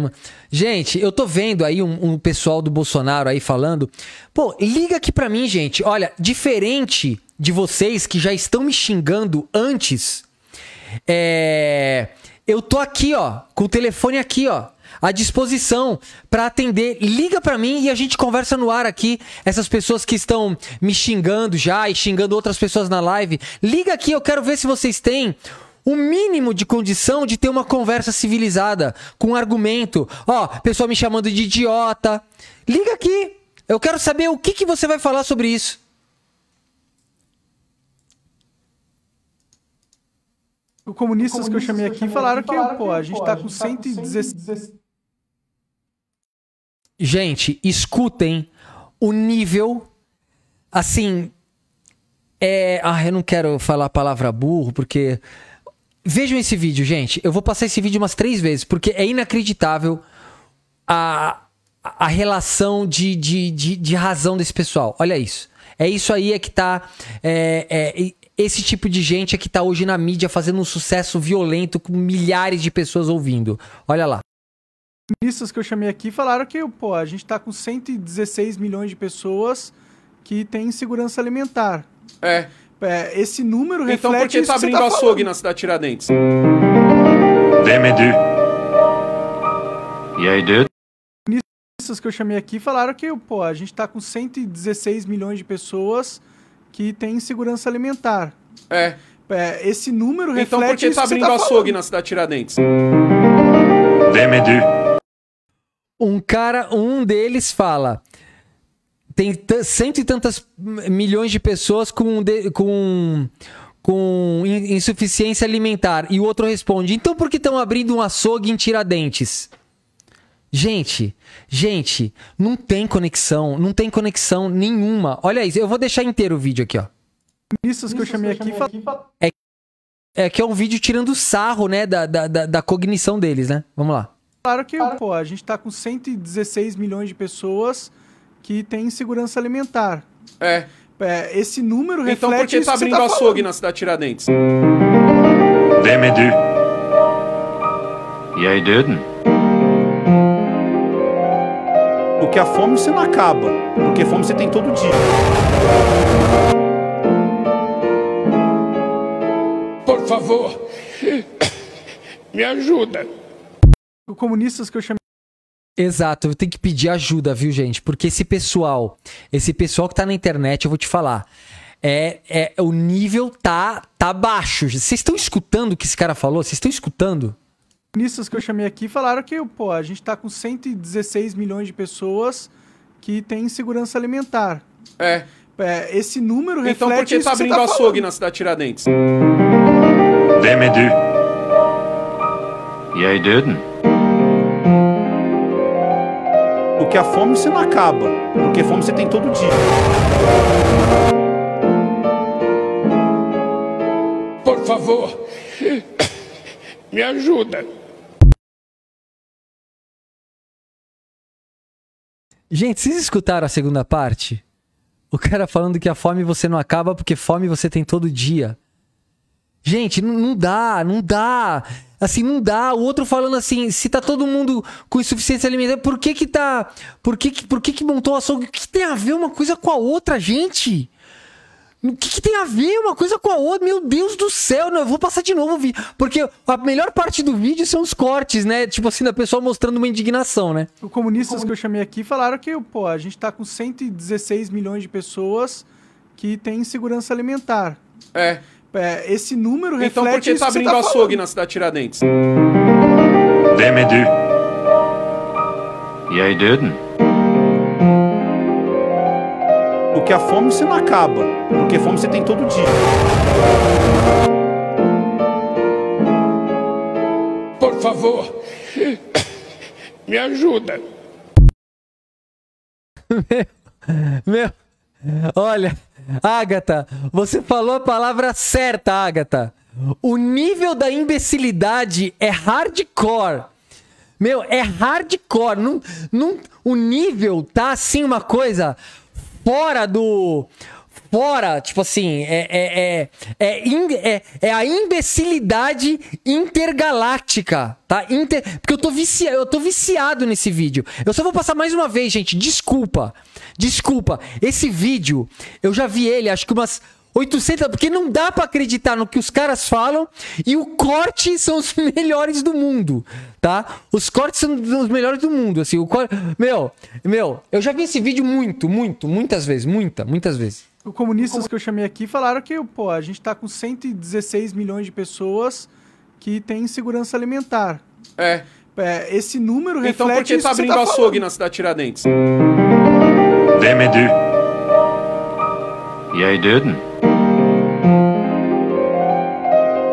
gente, eu tô vendo aí um, um, pessoal do Bolsonaro aí falando. Pô, liga aqui pra mim, gente. Olha, diferente de vocês que já estão me xingando antes, é. Eu tô aqui, ó, com o telefone aqui, ó à disposição para atender. Liga para mim e a gente conversa no ar aqui. Essas pessoas que estão me xingando já e xingando outras pessoas na live, liga aqui, eu quero ver se vocês têm o mínimo de condição de ter uma conversa civilizada, com argumento. Ó, pessoal me chamando de idiota. Liga aqui. Eu quero saber o que, que você vai falar sobre isso. os comunistas, comunistas que eu chamei aqui falaram que, tá falaram que, que pô, a gente pô, tá com 116. 116 gente, escutem o nível. Assim. É, ah, eu não quero falar a palavra burro, porque. Vejam esse vídeo, gente. Eu vou passar esse vídeo umas três vezes, porque é inacreditável a, a relação de, de, de, de razão desse pessoal. Olha isso. É isso aí é que tá. É, é, esse tipo de gente é que tá hoje na mídia fazendo um sucesso violento com milhares de pessoas ouvindo. Olha lá economistas que eu chamei aqui falaram que, pô, a gente está com 116 milhões de pessoas que têm insegurança alimentar. É. é esse número então, reflete Então por que está abrindo que tá falando. açougue na cidade Tiradentes? Demedu. E aí, dude? Economistas que eu chamei aqui falaram que, pô, a gente está com 116 milhões de pessoas que têm insegurança alimentar. É. é esse número então, reflete Então por que está abrindo que tá açougue falando. na cidade Tiradentes? Demedu um cara, um deles fala. Tem cento e tantas milhões de pessoas com, de com, com insuficiência alimentar. E o outro responde: então por que estão abrindo um açougue em Tiradentes? Gente, gente, não tem conexão, não tem conexão nenhuma. Olha isso, eu vou deixar inteiro o vídeo aqui, ó. Isso que eu chamei aqui. É, é que é um vídeo tirando sarro, né, da, da, da cognição deles, né? Vamos lá. Claro que, pô, a gente tá com 116 milhões de pessoas que têm insegurança alimentar. É. é esse número reflete Então por que tá abrindo que tá açougue falando? na cidade Tiradentes? Demedi. E aí, didn't. Porque a fome você não acaba. Porque fome você tem todo dia. Por favor, me ajuda comunistas que eu chamei. Exato, eu tenho que pedir ajuda, viu, gente? Porque esse pessoal, esse pessoal que tá na internet, eu vou te falar. É, é o nível tá tá baixo. Vocês estão escutando o que esse cara falou? Vocês estão escutando? Comunistas que eu chamei aqui falaram que, pô, a gente tá com 116 milhões de pessoas que tem insegurança alimentar. É. é esse número então, reflete Então por que tá abrindo tá açougue na cidade Tiradentes? Vem, E aí, Duden? Porque a fome você não acaba, porque fome você tem todo dia. Por favor, me ajuda. Gente, vocês escutaram a segunda parte? O cara falando que a fome você não acaba porque fome você tem todo dia. Gente, não dá, não dá. Assim, não dá. O outro falando assim, se tá todo mundo com insuficiência alimentar, por que que tá... Por que que, por que, que montou açougue? O que tem a ver uma coisa com a outra, gente? O que, que, tem a ver uma coisa com a outra? Meu Deus do céu, não, eu vou passar de novo o vídeo. Porque a melhor parte do vídeo são os cortes, né? Tipo assim, da pessoa mostrando uma indignação, né? Os comunistas Comun... que eu chamei aqui falaram que, pô, a gente tá com 116 milhões de pessoas que têm insegurança alimentar. É. É, esse número então, reflete. Então por que tá abrindo que tá açougue falando? na cidade Tiradentes? Demedi. Jij döden. Porque a fome você não acaba, porque fome você tem todo dia. Por favor, me ajuda. Meu, meu, olha. Agatha, você falou a palavra certa, Agatha. O nível da imbecilidade é hardcore. Meu, é hardcore. Num, num, o nível tá assim uma coisa fora do fora, tipo assim, é, é, é, é, é, é a imbecilidade intergaláctica, tá? Inter... Porque eu tô, vici... eu tô viciado nesse vídeo. Eu só vou passar mais uma vez, gente. Desculpa. Desculpa. Esse vídeo, eu já vi ele, acho que umas. 800, porque não dá para acreditar no que os caras falam e o corte são os melhores do mundo, tá? Os cortes são os melhores do mundo, assim, o meu, meu, eu já vi esse vídeo muito, muito, muitas vezes, muita, muitas vezes. Os comunistas que eu chamei aqui falaram que, pô, a gente tá com 116 milhões de pessoas que têm insegurança alimentar. É. é esse número reflete Então por que tá abrindo que tá açougue na cidade Tiradentes? Demedi. E aí, Duden?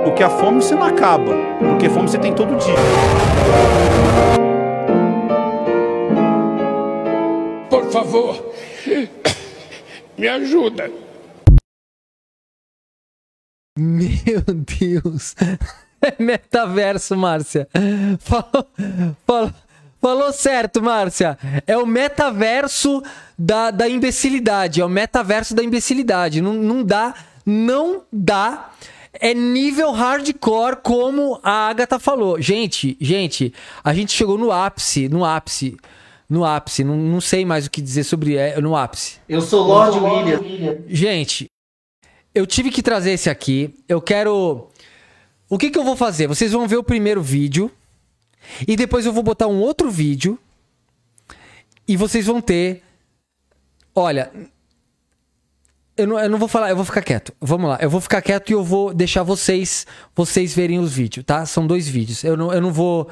Porque a fome você não acaba. Porque fome você tem todo dia. Por favor, me ajuda. Meu Deus. É metaverso, Márcia. Falou, falou, falou certo, Márcia. É o metaverso da, da imbecilidade. É o metaverso da imbecilidade. Não, não dá. Não dá é nível hardcore, como a Agatha falou. Gente, gente, a gente chegou no ápice, no ápice no ápice. Não, não sei mais o que dizer sobre é, no ápice. Eu sou Lord, eu sou Lord William. William. Gente, eu tive que trazer esse aqui. Eu quero. O que, que eu vou fazer? Vocês vão ver o primeiro vídeo. E depois eu vou botar um outro vídeo. E vocês vão ter. Olha, eu não, eu não vou falar, eu vou ficar quieto. Vamos lá, eu vou ficar quieto e eu vou deixar vocês vocês verem os vídeos, tá? São dois vídeos. Eu não, eu não vou.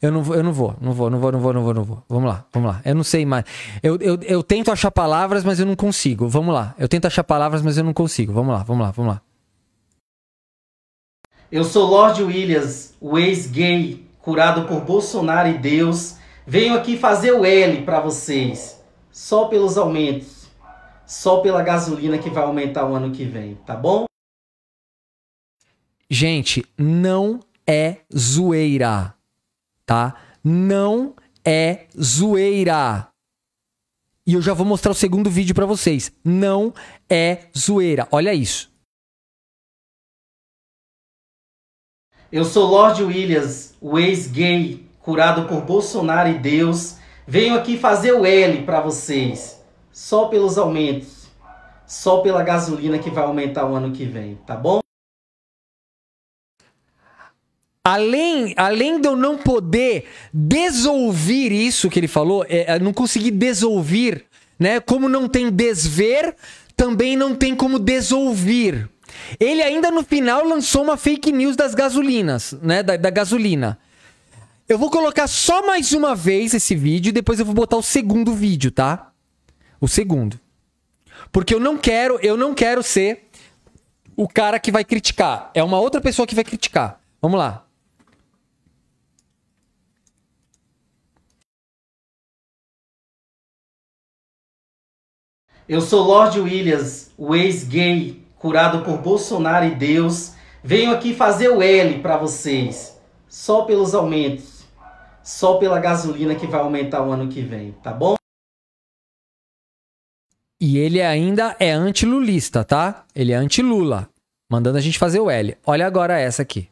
Eu não, eu não vou, não vou, não vou, não vou, não vou, não vou. Vamos lá, vamos lá. Eu não sei mais. Eu, eu, eu tento achar palavras, mas eu não consigo. Vamos lá. Eu tento achar palavras, mas eu não consigo. Vamos lá, vamos lá, vamos lá. Eu sou Lorde Williams, o ex-gay, curado por Bolsonaro e Deus. Venho aqui fazer o L para vocês, só pelos aumentos só pela gasolina que vai aumentar o ano que vem, tá bom? Gente, não é zoeira, tá? Não é zoeira. E eu já vou mostrar o segundo vídeo para vocês. Não é zoeira. Olha isso. Eu sou Lorde Williams, o ex-gay curado por Bolsonaro e Deus. Venho aqui fazer o L para vocês só pelos aumentos, só pela gasolina que vai aumentar o ano que vem, tá bom? Além, além de eu não poder desouvir isso que ele falou, é, é não consegui desouvir, né? Como não tem desver, também não tem como desouvir. Ele ainda no final lançou uma fake news das gasolinas, né? Da, da gasolina. Eu vou colocar só mais uma vez esse vídeo e depois eu vou botar o segundo vídeo, tá? o segundo. Porque eu não quero, eu não quero ser o cara que vai criticar. É uma outra pessoa que vai criticar. Vamos lá. Eu sou Lorde Williams, o ex-gay curado por Bolsonaro e Deus. Venho aqui fazer o L para vocês. Só pelos aumentos. Só pela gasolina que vai aumentar o ano que vem, tá bom? E ele ainda é anti-lulista, tá? Ele é anti-Lula, mandando a gente fazer o L. Olha agora essa aqui.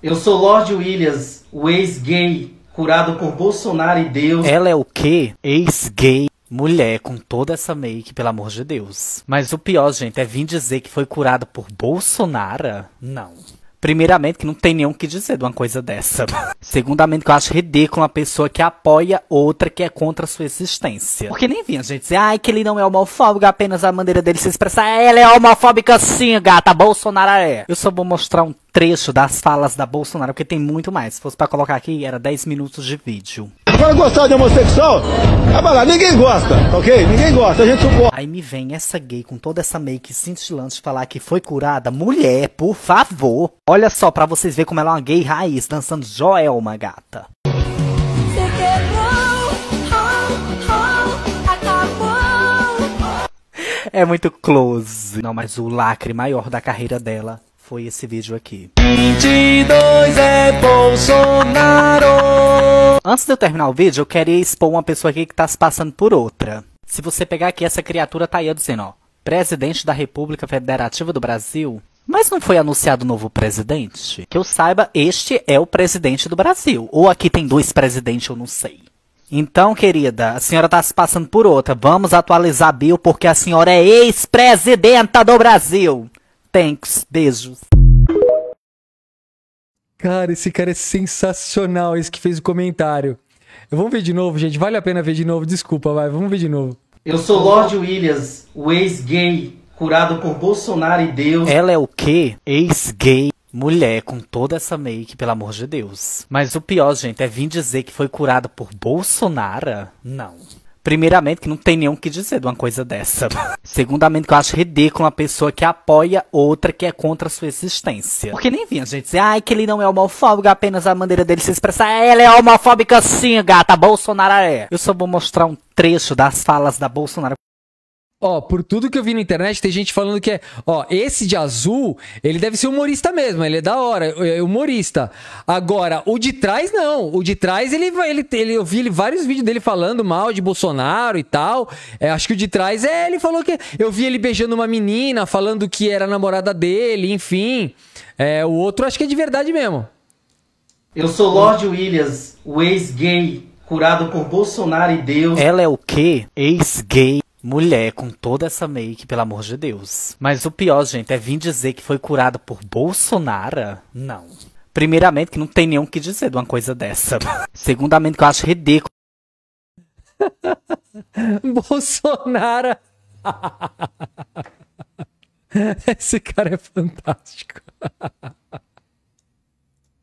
Eu sou Lorde Williams, o ex-gay, curado por Bolsonaro e Deus. Ela é o quê? Ex-gay. Mulher com toda essa make, pelo amor de Deus. Mas o pior, gente, é vir dizer que foi curado por Bolsonaro? Não. Primeiramente, que não tem nenhum que dizer de uma coisa dessa. Segundamente, que eu acho ridículo uma pessoa que apoia outra que é contra a sua existência. Porque nem vinha gente dizer, ai, que ele não é homofóbico, apenas a maneira dele se expressar. É, ela é homofóbica sim, gata, Bolsonaro é. Eu só vou mostrar um trecho das falas da Bolsonaro, porque tem muito mais. Se fosse para colocar aqui, era 10 minutos de vídeo. Agora gostar de homossexual? Acaba ah, lá, ninguém gosta, ok? Ninguém gosta, a gente suporta. Aí me vem essa gay com toda essa make cintilante falar que foi curada. Mulher, por favor. Olha só, para vocês verem como ela é uma gay raiz, dançando Joelma, gata. É muito close. Não, mas o lacre maior da carreira dela foi esse vídeo aqui. 22 é Bolsonaro! Antes de eu terminar o vídeo, eu queria expor uma pessoa aqui que tá se passando por outra. Se você pegar aqui, essa criatura tá aí dizendo, ó, presidente da República Federativa do Brasil. Mas não foi anunciado o novo presidente? Que eu saiba, este é o presidente do Brasil. Ou aqui tem dois presidentes, eu não sei. Então, querida, a senhora está se passando por outra. Vamos atualizar a bio porque a senhora é ex-presidenta do Brasil. Thanks, beijos. Cara, esse cara é sensacional, esse que fez o comentário. Vamos ver de novo, gente. Vale a pena ver de novo. Desculpa, vai. Vamos ver de novo. Eu sou Lorde Williams, o ex-gay, curado por Bolsonaro e Deus. Ela é o quê? Ex-gay. Mulher com toda essa make, pelo amor de Deus. Mas o pior, gente, é vir dizer que foi curada por Bolsonaro? Não. Primeiramente, que não tem nenhum que dizer de uma coisa dessa. Segundamente, que eu acho ridículo uma pessoa que apoia outra que é contra a sua existência. Porque nem vinha gente dizer, ai, que ele não é homofóbico, apenas a maneira dele se expressar. Ela é, é homofóbica sim, gata, Bolsonaro é. Eu só vou mostrar um trecho das falas da Bolsonaro. Ó, por tudo que eu vi na internet, tem gente falando que é. Ó, esse de azul, ele deve ser humorista mesmo, ele é da hora, é, é humorista. Agora, o de trás, não. O de trás, ele vai. Ele, ele, eu vi ele, vários vídeos dele falando mal de Bolsonaro e tal. É, acho que o de trás é, ele falou que. Eu vi ele beijando uma menina, falando que era namorada dele, enfim. É, o outro acho que é de verdade mesmo. Eu sou Lorde Williams, o ex-gay, curado por Bolsonaro e Deus. Ela é o quê? Ex-gay. Mulher com toda essa make, pelo amor de Deus. Mas o pior, gente, é vir dizer que foi curada por Bolsonaro? Não. Primeiramente, que não tem nenhum que dizer de uma coisa dessa. Segundamente, que eu acho ridículo. Bolsonaro! Esse cara é fantástico.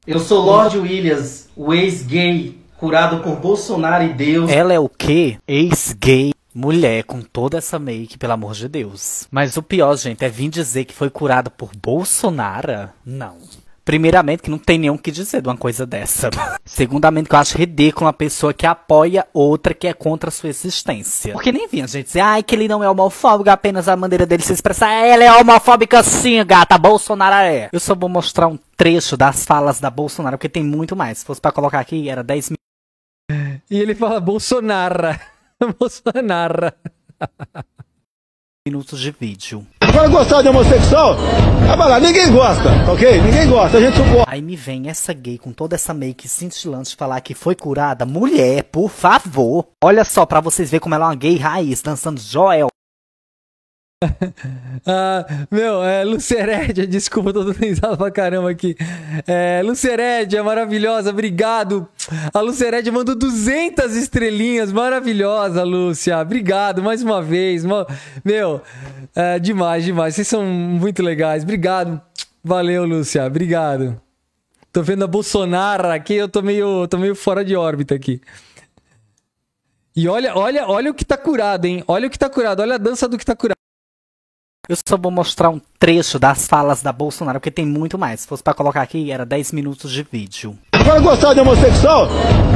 Eu sou Lord Williams, o ex-gay, curado por Bolsonaro e Deus. Ela é o quê? Ex-gay. Mulher, com toda essa make, pelo amor de Deus. Mas o pior, gente, é vir dizer que foi curada por Bolsonaro? Não. Primeiramente, que não tem nenhum que dizer de uma coisa dessa. Segundamente, que eu acho ridículo uma pessoa que apoia outra que é contra a sua existência. Porque nem vinha gente dizer, ai, que ele não é homofóbico, apenas a maneira dele se expressar. Ela é, é homofóbica sim, gata, Bolsonaro é. Eu só vou mostrar um trecho das falas da Bolsonaro, porque tem muito mais. Se fosse pra colocar aqui, era 10 mil. E ele fala Bolsonaro. Bolsonaro. narra. Minutos de vídeo. Vai gostar de homossexual? Vai lá, ninguém gosta, ok? Ninguém gosta, a gente suporta. Aí me vem essa gay com toda essa make cintilante falar que foi curada. Mulher, por favor. Olha só pra vocês verem como ela é uma gay raiz, dançando Joel. ah, meu, é, Lucerédia, desculpa, tô dando pra caramba aqui. É, Lucerédia, maravilhosa, obrigado. A Lucerédia mandou 200 estrelinhas, maravilhosa, Lúcia. Obrigado mais uma vez. Meu, é, demais, demais. Vocês são muito legais. Obrigado. Valeu, Lúcia. Obrigado. Tô vendo a Bolsonaro aqui, eu tô meio, tô meio fora de órbita aqui. E olha, olha, olha o que tá curado, hein? Olha o que tá curado, olha a dança do que tá curado. Eu só vou mostrar um trecho das falas da Bolsonaro, porque tem muito mais. Se fosse pra colocar aqui, era 10 minutos de vídeo. Vai gostar de homossexual?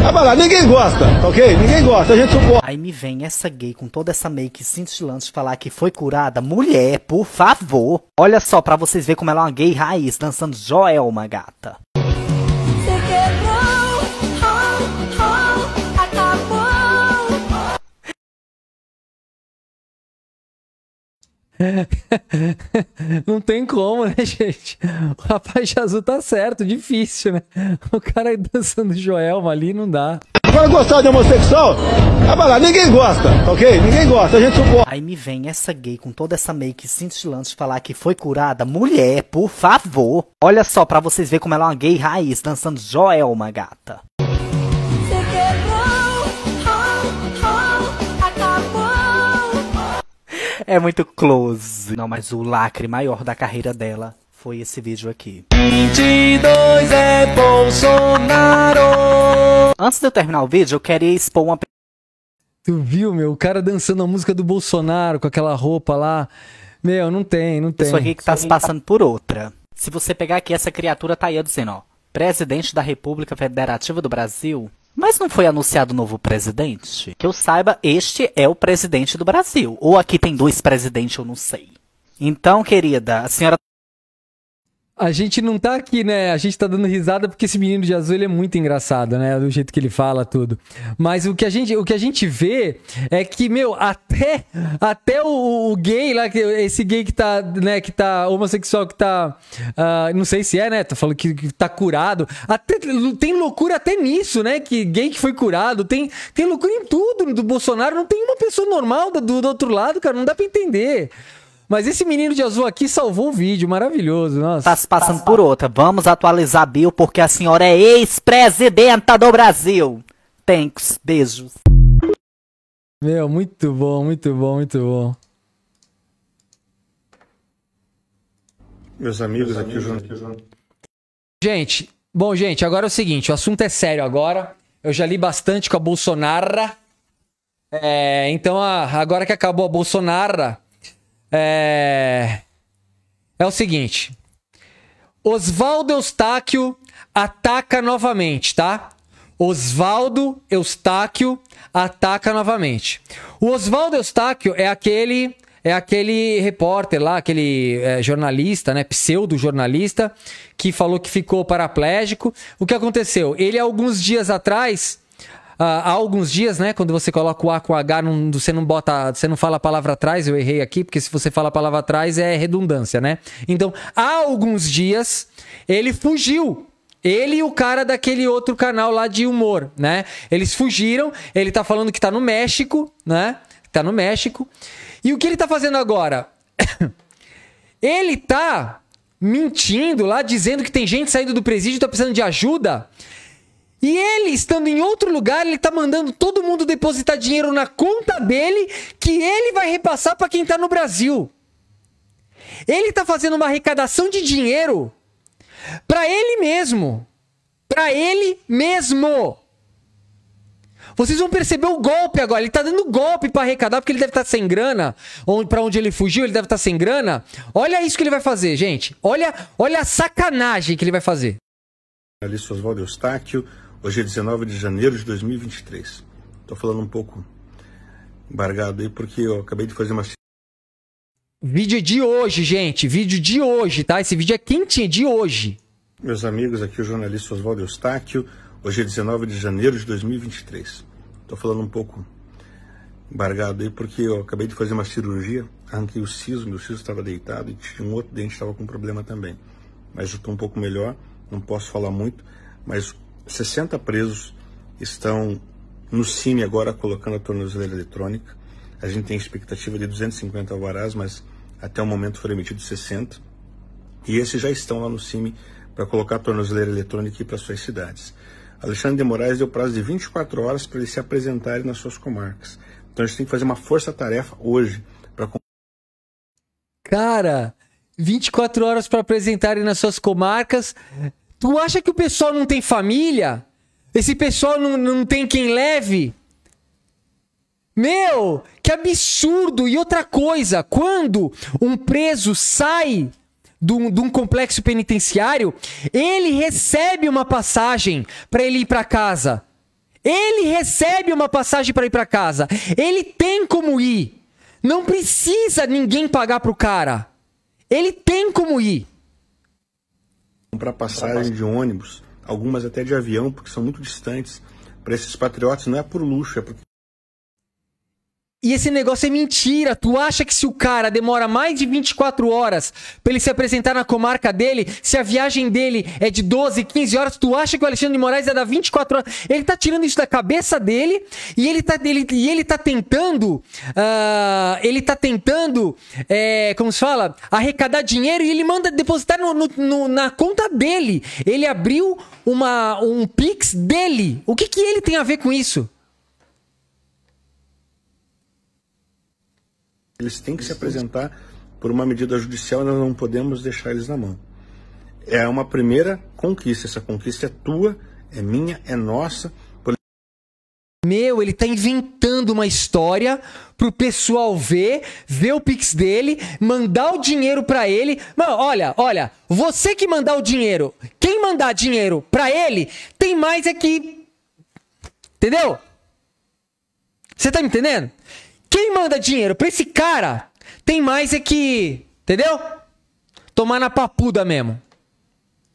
Ah, vai lá, ninguém gosta, ok? Ninguém gosta, a gente suporta. Aí me vem essa gay com toda essa make cintilante falar que foi curada. Mulher, por favor. Olha só, pra vocês verem como ela é uma gay raiz, dançando Joelma, gata. Não tem como, né, gente? O rapaz azul tá certo, difícil, né? O cara aí dançando Joelma ali não dá. Agora gostar de homossexual? É lá, ninguém gosta, ok? Ninguém gosta, a gente suporta. Aí me vem essa gay com toda essa make cintilante falar que foi curada. Mulher, por favor. Olha só pra vocês verem como ela é uma gay raiz dançando Joelma, gata. É muito close. Não, mas o lacre maior da carreira dela foi esse vídeo aqui. 22 é Bolsonaro! Antes de eu terminar o vídeo, eu queria expor uma... Tu viu, meu? O cara dançando a música do Bolsonaro com aquela roupa lá. Meu, não tem, não tem. Isso aqui que tá se passando por outra. Se você pegar aqui, essa criatura tá aí dizendo, ó. Presidente da República Federativa do Brasil mas não foi anunciado novo presidente? Que eu saiba, este é o presidente do Brasil. Ou aqui tem dois presidentes, eu não sei. Então, querida, a senhora a gente não tá aqui, né? A gente tá dando risada porque esse menino de azul ele é muito engraçado, né? Do jeito que ele fala tudo. Mas o que a gente, o que a gente vê é que, meu, até, até o, o gay lá, esse gay que tá, né, que tá homossexual, que tá. Uh, não sei se é, né? Tá falando que, que tá curado. Até, tem loucura até nisso, né? Que gay que foi curado. Tem, tem loucura em tudo do Bolsonaro. Não tem uma pessoa normal do, do outro lado, cara. Não dá pra entender. Mas esse menino de azul aqui salvou um vídeo maravilhoso, nossa. Tá se passando por outra. Vamos atualizar Bill, porque a senhora é ex-presidenta do Brasil. Thanks, beijos. Meu, muito bom, muito bom, muito bom. Meus amigos, aqui, João, João. Gente, bom, gente, agora é o seguinte: o assunto é sério agora. Eu já li bastante com a Bolsonaro. É, então, a, agora que acabou a Bolsonaro, é, é o seguinte. Oswaldo Eustáquio ataca novamente, tá? Oswaldo Eustáquio ataca novamente. O Oswaldo Eustáquio é aquele é aquele repórter lá, aquele é, jornalista, né, pseudo jornalista que falou que ficou paraplégico. O que aconteceu? Ele alguns dias atrás ah, há alguns dias, né? Quando você coloca o A com o H, não, você não bota. Você não fala a palavra atrás, eu errei aqui, porque se você fala a palavra atrás é redundância, né? Então, há alguns dias, ele fugiu ele e o cara daquele outro canal lá de humor, né? Eles fugiram, ele tá falando que tá no México, né? Tá no México. E o que ele tá fazendo agora? ele tá mentindo lá, dizendo que tem gente saindo do presídio, tá precisando de ajuda. E ele, estando em outro lugar, ele tá mandando todo mundo depositar dinheiro na conta dele, que ele vai repassar para quem tá no Brasil. Ele tá fazendo uma arrecadação de dinheiro para ele mesmo. Para ele mesmo. Vocês vão perceber o golpe agora. Ele tá dando golpe para arrecadar, porque ele deve estar tá sem grana. Para onde ele fugiu, ele deve estar tá sem grana. Olha isso que ele vai fazer, gente. Olha, olha a sacanagem que ele vai fazer. Alice Oswaldo Eustáquio, Hoje é 19 de janeiro de 2023. Estou falando um pouco embargado aí porque eu acabei de fazer uma. Vídeo de hoje, gente. Vídeo de hoje, tá? Esse vídeo é quentinho, é de hoje. Meus amigos, aqui é o jornalista Oswaldo Eustáquio. Hoje é 19 de janeiro de 2023. Estou falando um pouco embargado aí porque eu acabei de fazer uma cirurgia. Arranquei o siso, meu siso estava deitado e tinha um outro dente que estava com problema também. Mas eu estou um pouco melhor, não posso falar muito, mas 60 presos estão no CIMI agora colocando a tornozeleira eletrônica. A gente tem expectativa de 250 alvarás, mas até o momento foram emitidos 60. E esses já estão lá no CIMI para colocar a tornozeleira eletrônica e para suas cidades. Alexandre de Moraes deu prazo de 24 horas para eles se apresentarem nas suas comarcas. Então a gente tem que fazer uma força-tarefa hoje para. Cara, 24 horas para apresentarem nas suas comarcas. Tu acha que o pessoal não tem família? Esse pessoal não, não tem quem leve? Meu, que absurdo! E outra coisa, quando um preso sai de um, de um complexo penitenciário, ele recebe uma passagem para ele ir para casa. Ele recebe uma passagem para ir para casa. Ele tem como ir. Não precisa ninguém pagar pro cara. Ele tem como ir comprar passagem de ônibus, algumas até de avião, porque são muito distantes, para esses patriotas não é por luxo, é porque e esse negócio é mentira. Tu acha que se o cara demora mais de 24 horas pra ele se apresentar na comarca dele, se a viagem dele é de 12, 15 horas, tu acha que o Alexandre de Moraes é da 24 horas? Ele tá tirando isso da cabeça dele e ele tá, ele, e ele tá tentando. Uh, ele tá tentando. É, como se fala? Arrecadar dinheiro e ele manda depositar no, no, no, na conta dele. Ele abriu uma, um Pix dele. O que, que ele tem a ver com isso? Eles têm que se apresentar por uma medida judicial, nós não podemos deixar eles na mão. É uma primeira conquista, essa conquista é tua, é minha, é nossa. Meu, ele tá inventando uma história pro pessoal ver, ver o Pix dele, mandar o dinheiro para ele. Mano, olha, olha, você que mandar o dinheiro, quem mandar dinheiro para ele, tem mais aqui, é Entendeu? Você tá me entendendo? Quem manda dinheiro pra esse cara tem mais é que. Entendeu? Tomar na papuda mesmo.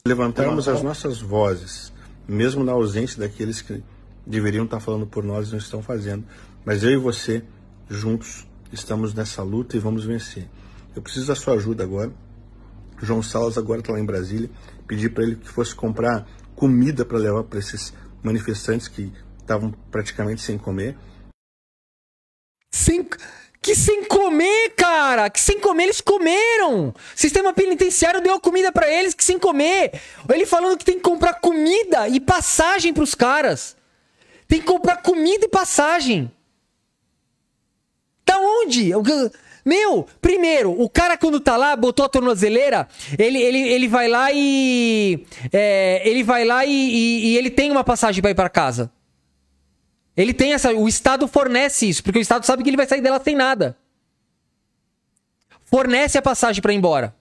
Levantamos as nossas vozes, mesmo na ausência daqueles que deveriam estar falando por nós e não estão fazendo. Mas eu e você, juntos, estamos nessa luta e vamos vencer. Eu preciso da sua ajuda agora. João Salas agora está lá em Brasília. Pedi para ele que fosse comprar comida para levar para esses manifestantes que estavam praticamente sem comer. Sem... Que sem comer, cara! Que sem comer, eles comeram! Sistema penitenciário deu a comida para eles, que sem comer! Ele falando que tem que comprar comida e passagem pros caras! Tem que comprar comida e passagem! Tá onde? Meu, primeiro, o cara quando tá lá, botou a tornozeleira, ele, ele, ele vai lá e. É, ele vai lá e, e, e ele tem uma passagem para ir para casa. Ele tem essa. O Estado fornece isso, porque o Estado sabe que ele vai sair dela sem nada. Fornece a passagem para ir embora.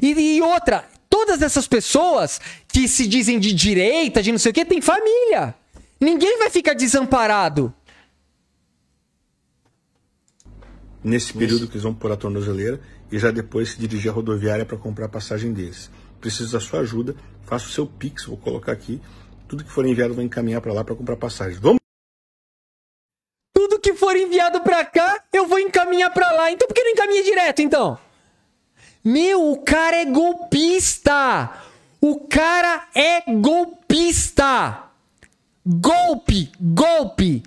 E, e, outra, todas essas pessoas que se dizem de direita, de não sei o quê, tem família. Ninguém vai ficar desamparado. Nesse período que eles vão pôr a tornozeleira e já depois se dirigir à rodoviária para comprar a passagem deles. Preciso da sua ajuda, faça o seu pix, vou colocar aqui tudo que for enviado vai encaminhar para lá para comprar passagem. Vamos Tudo que for enviado para cá, eu vou encaminhar para lá. Então por que não encaminha direto então? Meu, o cara é golpista. O cara é golpista. Golpe, golpe.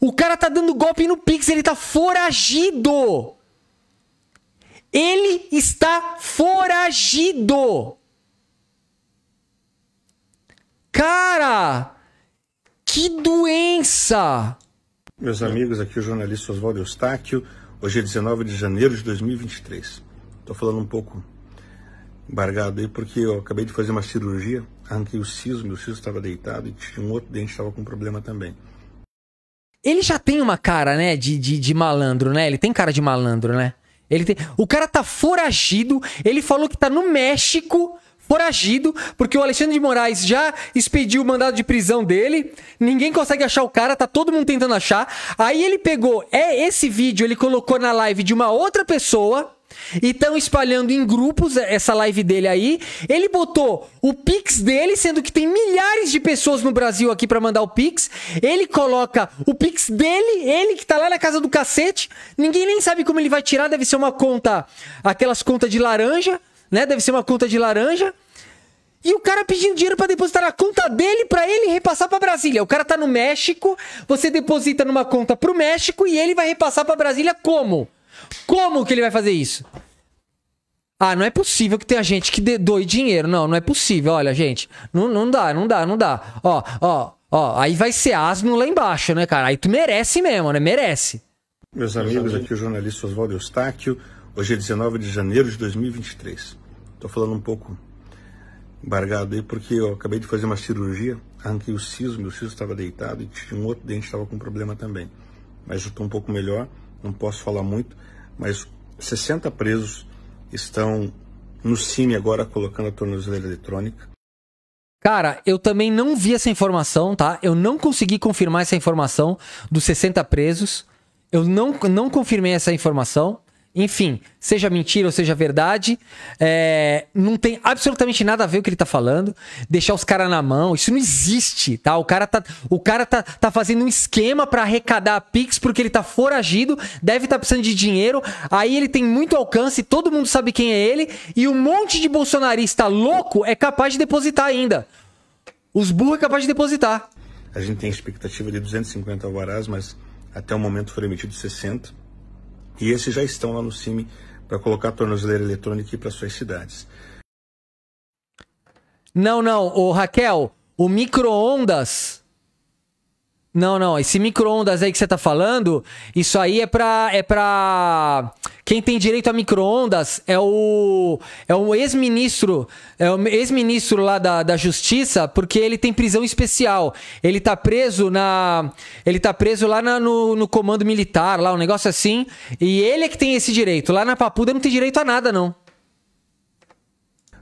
O cara tá dando golpe no Pix, ele tá foragido. Ele está foragido. Cara, que doença! Meus amigos, aqui o jornalista Oswaldo Eustáquio. Hoje é 19 de janeiro de 2023. Estou falando um pouco embargado aí porque eu acabei de fazer uma cirurgia, arranquei o siso, meu siso estava deitado e tinha um outro dente que estava com problema também. Ele já tem uma cara, né, de, de, de malandro, né? Ele tem cara de malandro, né? Ele tem... O cara tá foragido, ele falou que tá no México foragido, porque o Alexandre de Moraes já expediu o mandado de prisão dele, ninguém consegue achar o cara, tá todo mundo tentando achar. Aí ele pegou, é esse vídeo, ele colocou na live de uma outra pessoa, e estão espalhando em grupos essa live dele aí. Ele botou o Pix dele, sendo que tem milhares de pessoas no Brasil aqui para mandar o Pix. Ele coloca o Pix dele, ele que tá lá na casa do cacete. Ninguém nem sabe como ele vai tirar, deve ser uma conta, aquelas contas de laranja né? Deve ser uma conta de laranja. E o cara pedindo dinheiro para depositar na conta dele para ele repassar para Brasília. O cara tá no México, você deposita numa conta pro México e ele vai repassar para Brasília como? Como que ele vai fazer isso? Ah, não é possível que tenha gente que dê, doe dinheiro. Não, não é possível. Olha, gente, não, não dá, não dá, não dá. Ó, ó, ó, aí vai ser asno lá embaixo, né, cara? Aí tu merece mesmo, né? Merece. Meus amigos, aqui o jornalista Oswaldo Eustáquio. Hoje é 19 de janeiro de 2023. Tô falando um pouco embargado aí porque eu acabei de fazer uma cirurgia, arranquei o siso, meu siso estava deitado e tinha um outro dente que estava com problema também. Mas eu estou um pouco melhor, não posso falar muito, mas 60 presos estão no CIMI agora colocando a tornozeleira eletrônica. Cara, eu também não vi essa informação, tá? Eu não consegui confirmar essa informação dos 60 presos. Eu não, não confirmei essa informação. Enfim, seja mentira ou seja verdade, é, não tem absolutamente nada a ver o que ele tá falando. Deixar os caras na mão, isso não existe, tá? O cara tá, o cara tá, tá fazendo um esquema para arrecadar Pix porque ele tá foragido, deve estar tá precisando de dinheiro, aí ele tem muito alcance, todo mundo sabe quem é ele, e um monte de bolsonarista louco é capaz de depositar ainda. Os burros é capaz de depositar. A gente tem expectativa de 250 alvarás, mas até o momento foram emitidos 60 e esses já estão lá no CIMI para colocar a tornozeleira eletrônica para suas cidades. Não, não, ô Raquel, o micro-ondas não, não. Esse micro-ondas aí que você tá falando, isso aí é pra. É pra... Quem tem direito a micro-ondas é o. É o ex-ministro. É o ex-ministro lá da, da Justiça, porque ele tem prisão especial. Ele tá preso na. Ele tá preso lá na, no, no comando militar, lá, um negócio assim. E ele é que tem esse direito. Lá na Papuda não tem direito a nada, não.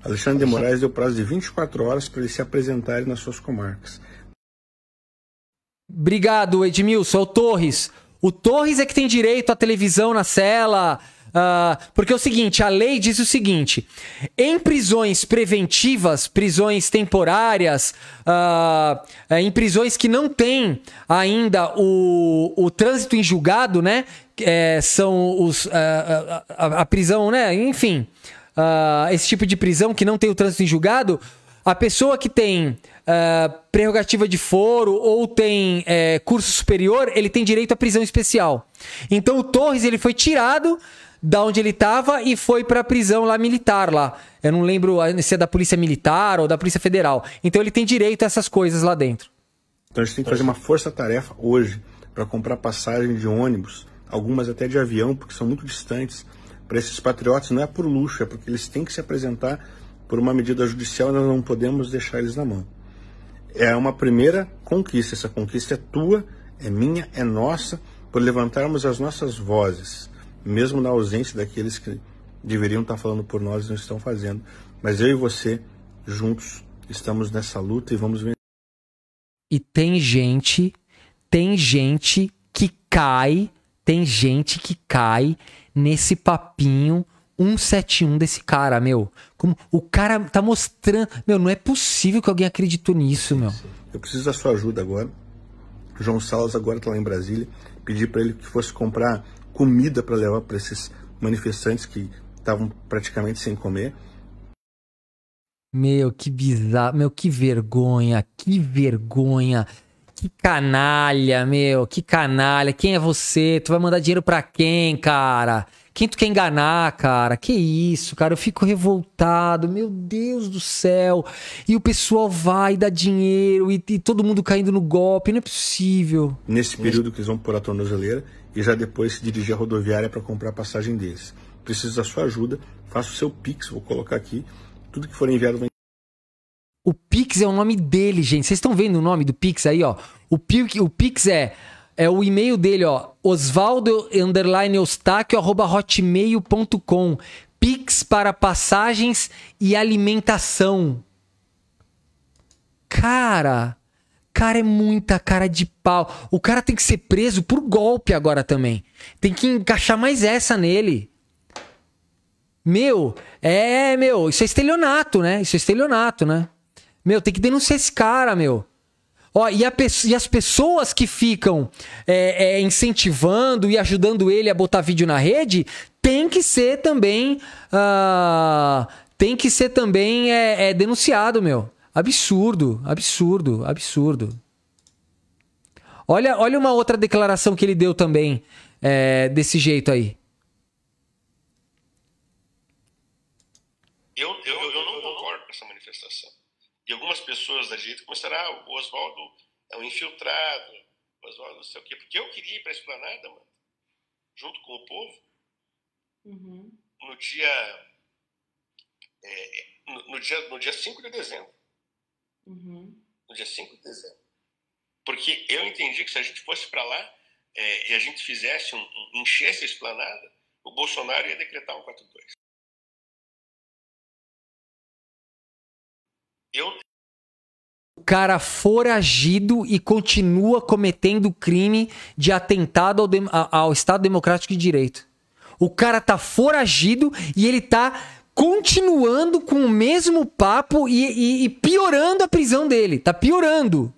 Alexandre de Moraes deu prazo de 24 horas para ele se apresentar nas suas comarcas. Obrigado, Edmilson. É o Torres. O Torres é que tem direito à televisão na cela. Uh, porque é o seguinte, a lei diz o seguinte: em prisões preventivas, prisões temporárias, uh, em prisões que não tem ainda o, o trânsito em julgado, né? É, são os, uh, ah, a, a, a, prisão, né? Enfim, esse tipo de prisão que não tem o trânsito em julgado, a pessoa que tem uh, prerrogativa de foro ou tem é, curso superior, ele tem direito à prisão especial. Então o Torres ele foi tirado da onde ele estava e foi para a prisão lá militar lá. Eu não lembro se é da Polícia Militar ou da Polícia Federal. Então ele tem direito a essas coisas lá dentro. Então a gente tem que fazer uma força-tarefa hoje para comprar passagem de ônibus, algumas até de avião, porque são muito distantes. Para esses patriotas não é por luxo, é porque eles têm que se apresentar por uma medida judicial, nós não podemos deixar eles na mão é uma primeira conquista. Essa conquista é tua, é minha, é nossa, por levantarmos as nossas vozes, mesmo na ausência daqueles que deveriam estar falando por nós e não estão fazendo. Mas eu e você, juntos, estamos nessa luta e vamos vencer. E tem gente, tem gente que cai, tem gente que cai nesse papinho 171 desse cara, meu. Como o cara tá mostrando. Meu, não é possível que alguém acreditou nisso, meu. Eu preciso da sua ajuda agora. João Salas agora tá lá em Brasília. Pedi para ele que fosse comprar comida para levar para esses manifestantes que estavam praticamente sem comer. Meu, que bizarro. Meu, que vergonha. Que vergonha. Que canalha, meu. Que canalha. Quem é você? Tu vai mandar dinheiro para quem, cara? Quem tu quer enganar, cara? Que isso, cara? Eu fico revoltado, meu Deus do céu. E o pessoal vai dar dinheiro e, e todo mundo caindo no golpe, não é possível. Nesse período que eles vão pôr a tornozeleira e já depois se dirigir à rodoviária para comprar a passagem deles. Preciso da sua ajuda, faça o seu Pix, vou colocar aqui. Tudo que for enviado vai. O Pix é o nome dele, gente. Vocês estão vendo o nome do Pix aí, ó? O o Pix é é o e-mail dele, ó, osvaldo underline hotmail.com. Pix para passagens e alimentação. Cara, cara é muita cara de pau. O cara tem que ser preso por golpe agora também. Tem que encaixar mais essa nele. Meu, é, meu, isso é estelionato, né? Isso é estelionato, né? Meu, tem que denunciar esse cara, meu. Ó, e, a, e, as pessoas que ficam é, é, incentivando e ajudando ele a botar vídeo na rede tem que ser também. Uh, tem que ser também é, é, denunciado, meu. Absurdo, absurdo, absurdo. Olha, olha uma outra declaração que ele deu também é, desse jeito aí. Eu, eu algumas pessoas da direita começaram, ah, o Oswaldo é um infiltrado, o Oswaldo não sei o quê. Porque eu queria ir para a esplanada, mano, junto com o povo. Uhum. No dia é, no, no, dia, no dia 5 de dezembro. Uhum. No dia 5 de dezembro. Porque eu entendi que se a gente fosse para lá é, e a gente fizesse, um, um, enchesse a esplanada, o Bolsonaro ia decretar um 4-2. Eu, cara foragido e continua cometendo crime de atentado ao, ao Estado Democrático de Direito. O cara tá foragido e ele tá continuando com o mesmo papo e, e, e, piorando a prisão dele. Tá piorando.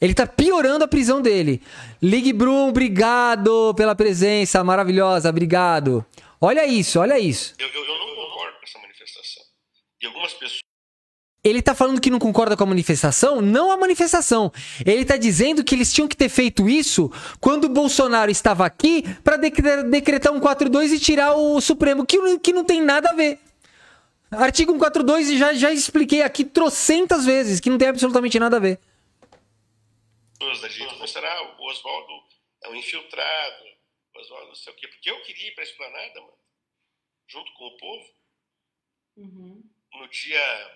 Ele tá piorando a prisão dele. Ligue Brum, obrigado pela presença maravilhosa, obrigado. Olha isso, olha isso. Eu, eu, eu não concordo com essa manifestação. E algumas pessoas. Ele tá falando que não concorda com a manifestação? Não a manifestação. Ele tá dizendo que eles tinham que ter feito isso quando o Bolsonaro estava aqui para decretar um 42 e tirar o Supremo, que, que não tem nada a ver. Artigo 142 já, já expliquei aqui trocentas vezes, que não tem absolutamente nada a ver. Da gente o Oswaldo é um infiltrado, o Oswaldo não sei o quê, porque eu queria ir para a esplanada, mano, junto com o povo, uhum. no dia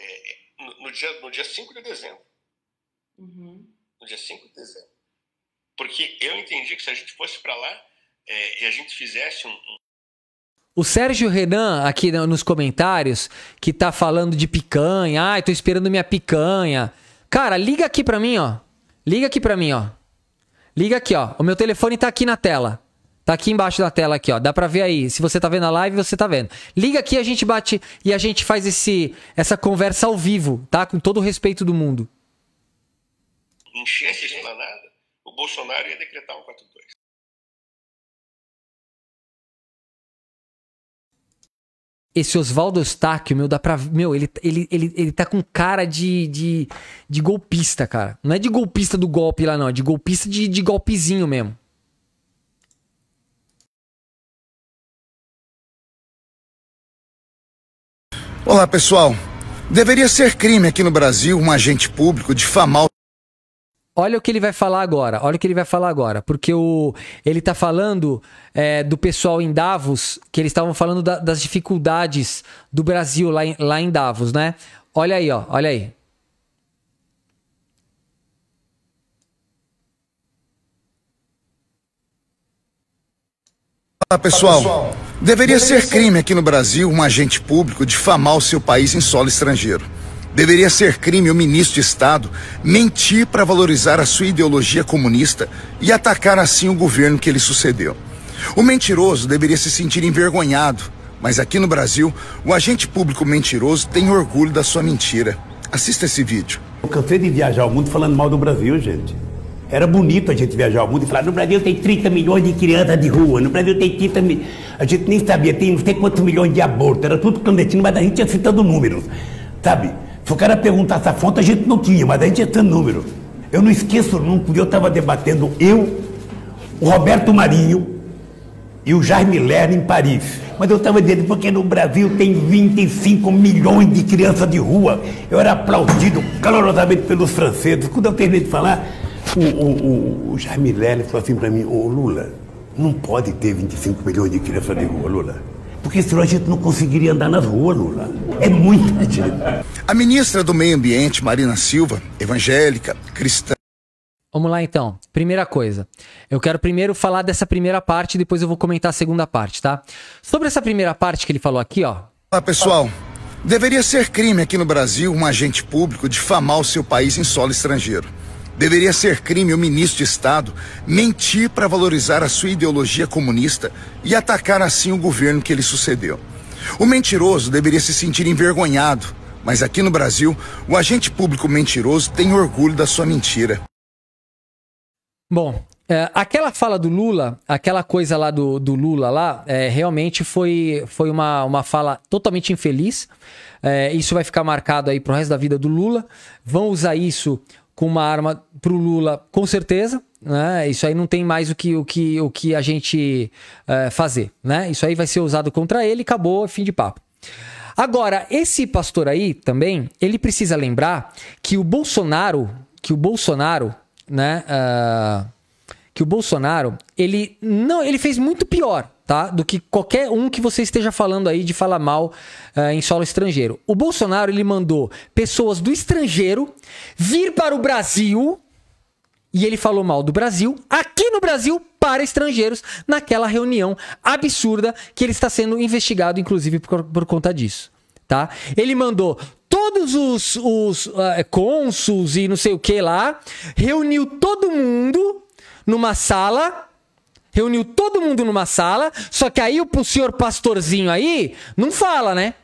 é, no, dia, no dia 5 de dezembro. Uhum. No dia 5 de dezembro. Porque eu entendi que se a gente fosse para lá é, e a gente fizesse um, um o Sérgio Renan, aqui nos comentários, que tá falando de picanha. Ai, tô esperando minha picanha. Cara, liga aqui pra mim, ó. Liga aqui pra mim, ó. Liga aqui, ó. O meu telefone tá aqui na tela. Tá aqui embaixo da tela aqui, ó. Dá para ver aí. Se você tá vendo a live, você tá vendo. Liga aqui, a gente bate e a gente faz esse essa conversa ao vivo, tá? Com todo o respeito do mundo. Enchesse a nada. o Bolsonaro ia decretar um 2 Esse Oswaldo Eustáquio, meu, dá pra. Meu, ele, ele, ele, ele tá com cara de, de, de golpista, cara. Não é de golpista do golpe lá, não. É de golpista de, de golpezinho mesmo. Olá, pessoal. Deveria ser crime aqui no Brasil um agente público difamar Olha o que ele vai falar agora, olha o que ele vai falar agora, porque o, ele tá falando é, do pessoal em Davos, que eles estavam falando da, das dificuldades do Brasil lá em, lá em Davos, né? Olha aí, ó, olha aí. Olá, pessoal. Olá, pessoal. Deveria ser crime aqui no Brasil um agente público difamar o seu país em solo estrangeiro. Deveria ser crime o ministro de Estado mentir para valorizar a sua ideologia comunista e atacar assim o governo que ele sucedeu. O mentiroso deveria se sentir envergonhado, mas aqui no Brasil, o agente público mentiroso tem orgulho da sua mentira. Assista esse vídeo. Eu cansei de viajar ao mundo falando mal do Brasil, gente. Era bonito a gente viajar ao mundo e falar, no Brasil tem 30 milhões de crianças de rua, no Brasil tem 30 milhões. A gente nem sabia, tem não sei quantos milhões de abortos, era tudo clandestino, mas a gente ia citando números. Sabe? Se o cara perguntasse a fonte, a gente não tinha, mas a gente ia citando números. Eu não esqueço nunca, eu estava debatendo, eu, o Roberto Marinho, e o Jaime Lerner em Paris. Mas eu estava dizendo, porque no Brasil tem 25 milhões de crianças de rua. Eu era aplaudido calorosamente pelos franceses. Quando eu terminei de falar, o, o, o Jaime Lely falou assim para mim, ô Lula, não pode ter 25 milhões de crianças de rua, Lula. Porque senão a gente não conseguiria andar nas ruas, Lula. É muita gente. A ministra do Meio Ambiente, Marina Silva, evangélica, cristã. Vamos lá então. Primeira coisa. Eu quero primeiro falar dessa primeira parte, depois eu vou comentar a segunda parte, tá? Sobre essa primeira parte que ele falou aqui, ó. Olá, pessoal. Deveria ser crime aqui no Brasil um agente público difamar o seu país em solo estrangeiro. Deveria ser crime o ministro de Estado mentir para valorizar a sua ideologia comunista e atacar assim o governo que ele sucedeu. O mentiroso deveria se sentir envergonhado, mas aqui no Brasil, o agente público mentiroso tem orgulho da sua mentira. Bom, é, aquela fala do Lula, aquela coisa lá do, do Lula lá, é, realmente foi, foi uma, uma fala totalmente infeliz. É, isso vai ficar marcado aí pro resto da vida do Lula. Vão usar isso com uma arma pro Lula, com certeza. Né? Isso aí não tem mais o que, o que, o que a gente eh, fazer. Né? Isso aí vai ser usado contra ele, acabou, fim de papo. Agora, esse pastor aí também, ele precisa lembrar que o Bolsonaro, que o Bolsonaro, né? Uh, que o Bolsonaro, ele não, ele fez muito pior, tá? Do que qualquer um que você esteja falando aí de falar mal uh, em solo estrangeiro. O Bolsonaro, ele mandou pessoas do estrangeiro vir para o Brasil e ele falou mal do Brasil aqui no Brasil para estrangeiros naquela reunião absurda que ele está sendo investigado inclusive por, por conta disso, tá? Ele mandou todos os, os uh, cônsuls e não sei o que lá, reuniu todo mundo numa sala, reuniu todo mundo numa sala, só que aí o senhor pastorzinho aí não fala, né?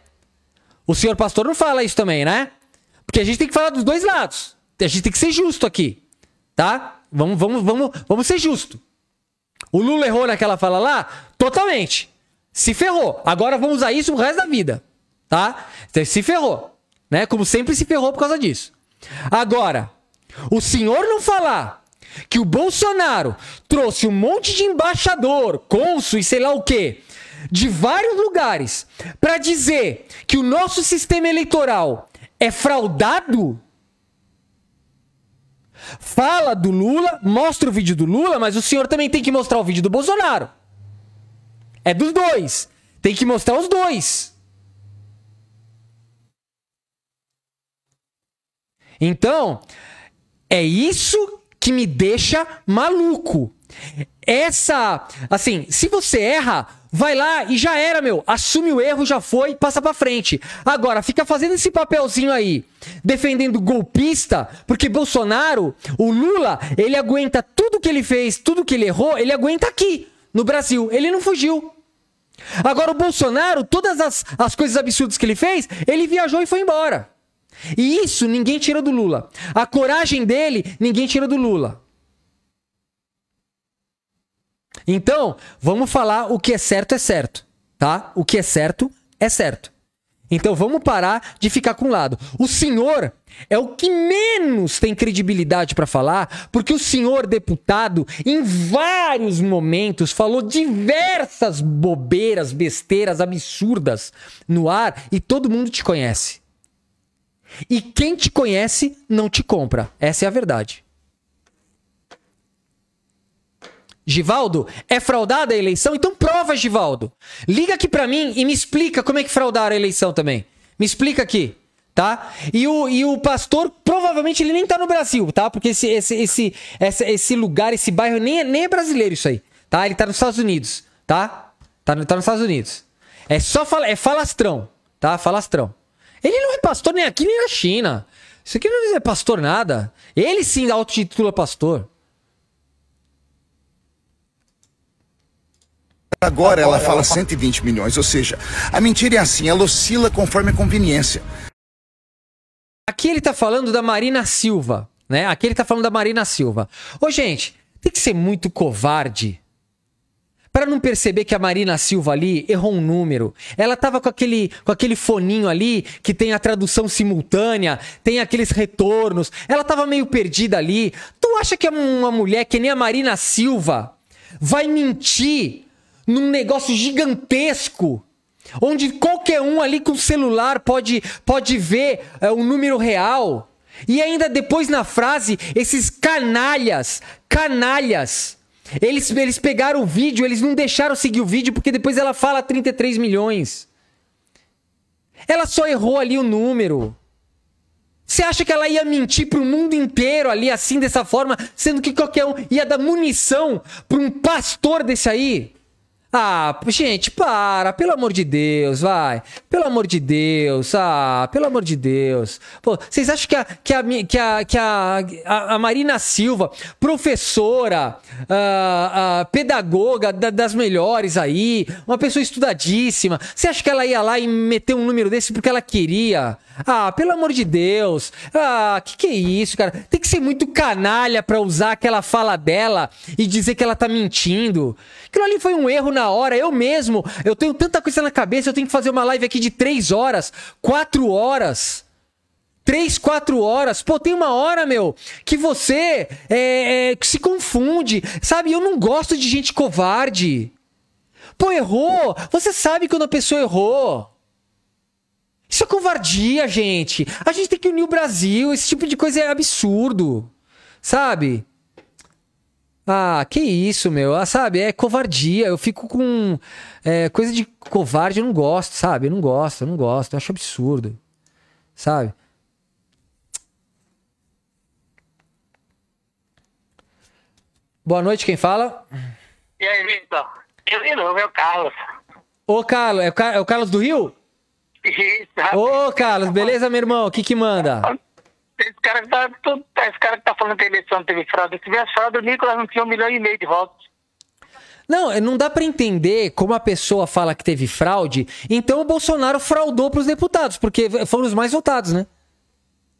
O senhor pastor não fala isso também, né? Porque a gente tem que falar dos dois lados. A gente tem que ser justo aqui, tá? Vamos, vamos, vamos, vamos ser justo. O Lula errou naquela fala lá? Totalmente. Se ferrou. Agora vamos usar isso o resto da vida, tá? Então, se ferrou, né? Como sempre se ferrou por causa disso. Agora, o senhor não falar que o Bolsonaro trouxe um monte de embaixador, cônsul e sei lá o quê, de vários lugares, para dizer que o nosso sistema eleitoral é fraudado? Fala do Lula, mostra o vídeo do Lula, mas o senhor também tem que mostrar o vídeo do Bolsonaro. É dos dois. Tem que mostrar os dois. Então, é isso que me deixa maluco. Essa, assim, se você erra, vai lá e já era, meu. Assume o erro, já foi, passa pra frente. Agora, fica fazendo esse papelzinho aí, defendendo golpista, porque Bolsonaro, o Lula, ele aguenta tudo que ele fez, tudo que ele errou, ele aguenta aqui, no Brasil. Ele não fugiu. Agora, o Bolsonaro, todas as, as coisas absurdas que ele fez, ele viajou e foi embora. E isso ninguém tira do Lula. A coragem dele, ninguém tira do Lula. Então, vamos falar o que é certo é certo, tá? O que é certo é certo. Então vamos parar de ficar com um lado. O senhor é o que menos tem credibilidade para falar, porque o senhor deputado, em vários momentos, falou diversas bobeiras, besteiras absurdas no ar e todo mundo te conhece. E quem te conhece não te compra. Essa é a verdade. Givaldo, é fraudada a eleição? Então prova, Givaldo. Liga aqui para mim e me explica como é que fraudaram a eleição também. Me explica aqui, tá? E o, e o pastor, provavelmente ele nem tá no Brasil, tá? Porque esse, esse, esse, esse, esse lugar, esse bairro nem é, nem é brasileiro isso aí, tá? Ele tá nos Estados Unidos, tá? Tá, tá nos Estados Unidos. É só fala, é falastrão, tá? Falastrão. Ele não é pastor nem aqui nem na China. Isso aqui não é pastor nada. Ele sim autotitula pastor. Agora ela fala 120 milhões, ou seja, a mentira é assim, ela oscila conforme a conveniência. Aqui ele tá falando da Marina Silva, né? Aqui ele tá falando da Marina Silva. Ô, gente, tem que ser muito covarde para não perceber que a Marina Silva ali errou um número. Ela tava com aquele, com aquele foninho ali que tem a tradução simultânea, tem aqueles retornos. Ela tava meio perdida ali. Tu acha que uma mulher que nem a Marina Silva vai mentir num negócio gigantesco? Onde qualquer um ali com celular pode, pode ver é, o número real. E ainda depois na frase, esses canalhas, canalhas, eles, eles pegaram o vídeo, eles não deixaram seguir o vídeo porque depois ela fala 33 milhões. Ela só errou ali o número. Você acha que ela ia mentir pro mundo inteiro ali assim dessa forma, sendo que qualquer um ia dar munição pro um pastor desse aí? Ah, gente, para, pelo amor de Deus, vai. Pelo amor de Deus, ah, pelo amor de Deus. Pô, vocês acham que a, que a, que a, que a, a Marina Silva, professora, a, ah, ah, pedagoga da, das melhores aí, uma pessoa estudadíssima, você acha que ela ia lá e meter um número desse porque ela queria? Ah, pelo amor de Deus. Ah, que que é isso, cara? Tem que ser muito canalha pra usar aquela fala dela e dizer que ela tá mentindo. Aquilo ali foi um erro na hora. Eu mesmo, eu tenho tanta coisa na cabeça, eu tenho que fazer uma live aqui de três horas, quatro horas. três, quatro horas. Pô, tem uma hora, meu, que você é, é, se confunde. Sabe, eu não gosto de gente covarde. Pô, errou. Você sabe quando a pessoa errou. Isso é covardia, gente. A gente tem que unir o Brasil. Esse tipo de coisa é absurdo. Sabe? Ah, que isso, meu. Ah, sabe, é covardia. Eu fico com. É, coisa de covarde, eu não gosto, sabe? Eu não gosto, eu não gosto. Eu acho absurdo. Sabe? Boa noite, quem fala? E aí, Vitor? Eu de novo, é o Carlos. Ô, Carlos, é o, Car é o Carlos do Rio? Isso. Ô, Carlos, beleza, meu irmão? O que que manda? Tá esse cara que tá, tudo, tá, esse cara que tá falando que a eleição teve fraude, se tivesse fraude, o Nicolas não tinha um milhão e meio de votos. Não, não dá para entender como a pessoa fala que teve fraude. Então o Bolsonaro fraudou para os deputados, porque foram os mais votados, né?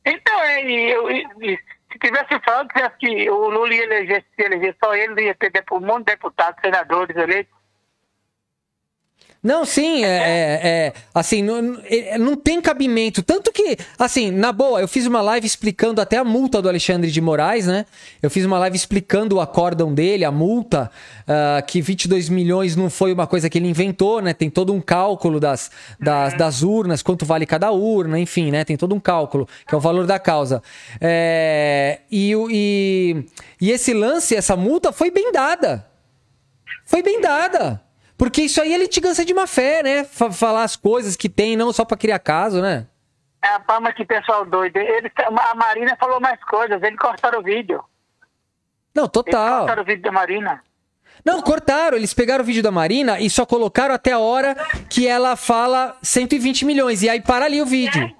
Então, é se tivesse fraude, se que o Lula ia eleger, se eleger só ele, ia ter um monte de deputados, senadores eleitos. Não, sim, é, é, é, é. assim, não, é, não, tem cabimento. Tanto que, assim, na boa, eu fiz uma live explicando até a multa do Alexandre de Moraes, né? Eu fiz uma live explicando o acórdão dele, a multa, uh, que 22 milhões não foi uma coisa que ele inventou, né? Tem todo um cálculo das, das, das urnas, quanto vale cada urna, enfim, né? Tem todo um cálculo, que é o valor da causa. É, e, e, e esse lance, essa multa foi bem dada. Foi bem dada. Porque isso aí é litigância de má fé, né? F falar as coisas que tem, não só para criar caso, né? É, palma que pessoal doido. Ele, a Marina falou mais coisas, eles cortaram o vídeo. Não, total. Eles cortaram o vídeo da Marina. Não, cortaram. Eles pegaram o vídeo da Marina e só colocaram até a hora que ela fala 120 milhões. E aí para ali o vídeo.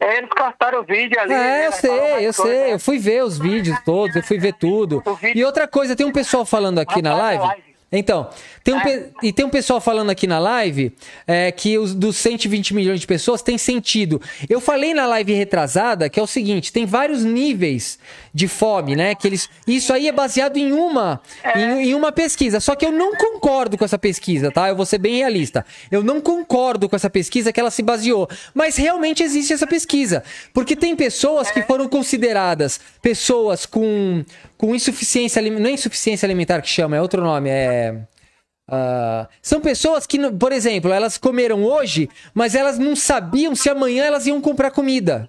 É, eles cortaram o vídeo ali. É, né? eu sei, eu sei. Eu fui ver os vídeos todos, eu fui ver tudo. E outra coisa, tem um pessoal falando aqui na é live então, tem um é. e tem um pessoal falando aqui na live é, que os, dos 120 milhões de pessoas tem sentido. Eu falei na live retrasada que é o seguinte: tem vários níveis de fome, né? Que eles, isso aí é baseado em uma, é. em, em, uma pesquisa. Só que eu não concordo com essa pesquisa, tá? Eu vou ser bem realista. Eu não concordo com essa pesquisa que ela se baseou. Mas realmente existe essa pesquisa. Porque tem pessoas que é. foram consideradas pessoas com, com insuficiência alimentar. Não é insuficiência alimentar que chama, é outro nome. É. Uh, são pessoas que, por exemplo, elas comeram hoje, mas elas não sabiam se amanhã elas iam comprar comida.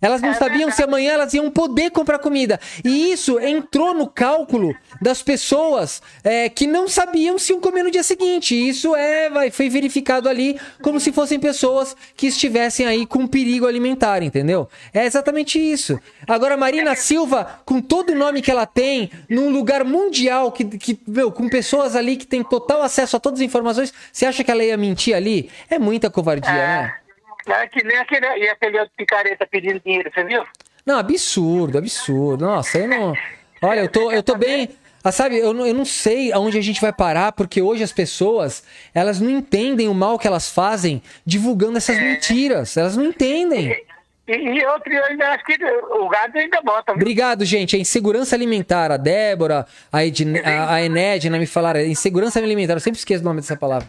Elas não é sabiam verdade. se amanhã elas iam poder comprar comida. E isso entrou no cálculo das pessoas é, que não sabiam se iam comer no dia seguinte. Isso é, vai, foi verificado ali como se fossem pessoas que estivessem aí com perigo alimentar, entendeu? É exatamente isso. Agora, Marina é Silva, com todo o nome que ela tem, num lugar mundial, que, que meu, com pessoas ali que têm total acesso a todas as informações, você acha que ela ia mentir ali? É muita covardia, é. né? É que nem aquele, e aquele outro picareta pedindo dinheiro, você viu? Não, absurdo, absurdo. Nossa, eu não. Olha, eu tô, eu tô bem. Ah, sabe, eu não, eu não sei aonde a gente vai parar, porque hoje as pessoas, elas não entendem o mal que elas fazem divulgando essas é. mentiras. Elas não entendem. E, e outro, eu ainda acho que o gado ainda bota. Viu? Obrigado, gente. A insegurança alimentar, a Débora, a, Edna, a, a Enedna me falaram, insegurança alimentar, eu sempre esqueço o nome dessa palavra.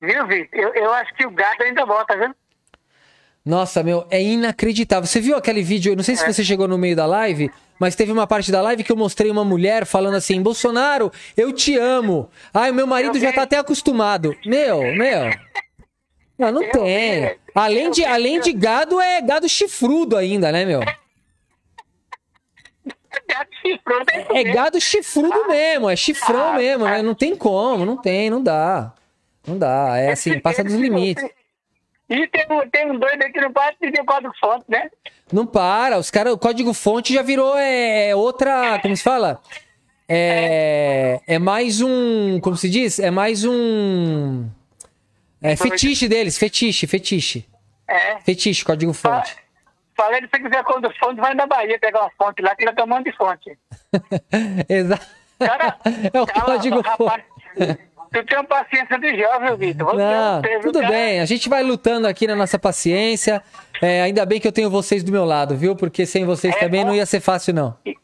Viu, Vitor? Eu, eu acho que o gado ainda bota, viu? Nossa, meu, é inacreditável. Você viu aquele vídeo? Eu não sei se é. você chegou no meio da live, mas teve uma parte da live que eu mostrei uma mulher falando assim: Bolsonaro, eu te amo. Ai, o meu marido já tá até acostumado. Meu, meu. Não, não tem. Além de, além de gado, é gado chifrudo ainda, né, meu? É gado chifrudo é é ah, mesmo, é chifrão ah, mesmo, né? Não tem como, não tem, não dá. Não dá. É assim, passa dos limites. E tem, tem um doido aí que não para de ter código fonte, né? Não para, os caras, o código fonte já virou é, é, outra, como se fala? É, é mais um, como se diz? É mais um é então, fetiche deles, fetiche, fetiche. É. Fetiche, código fonte. Ah. Falei, se quiser quando fonte, vai na Bahia pegar uma fonte lá, que já tá monte de fonte. Exato. Cara, é o código fonte tu tem uma paciência de jovem, Vitor. Não, ah, tudo cara... bem, a gente vai lutando aqui na nossa paciência. É, ainda bem que eu tenho vocês do meu lado, viu? Porque sem vocês é também bom... não ia ser fácil, não. E,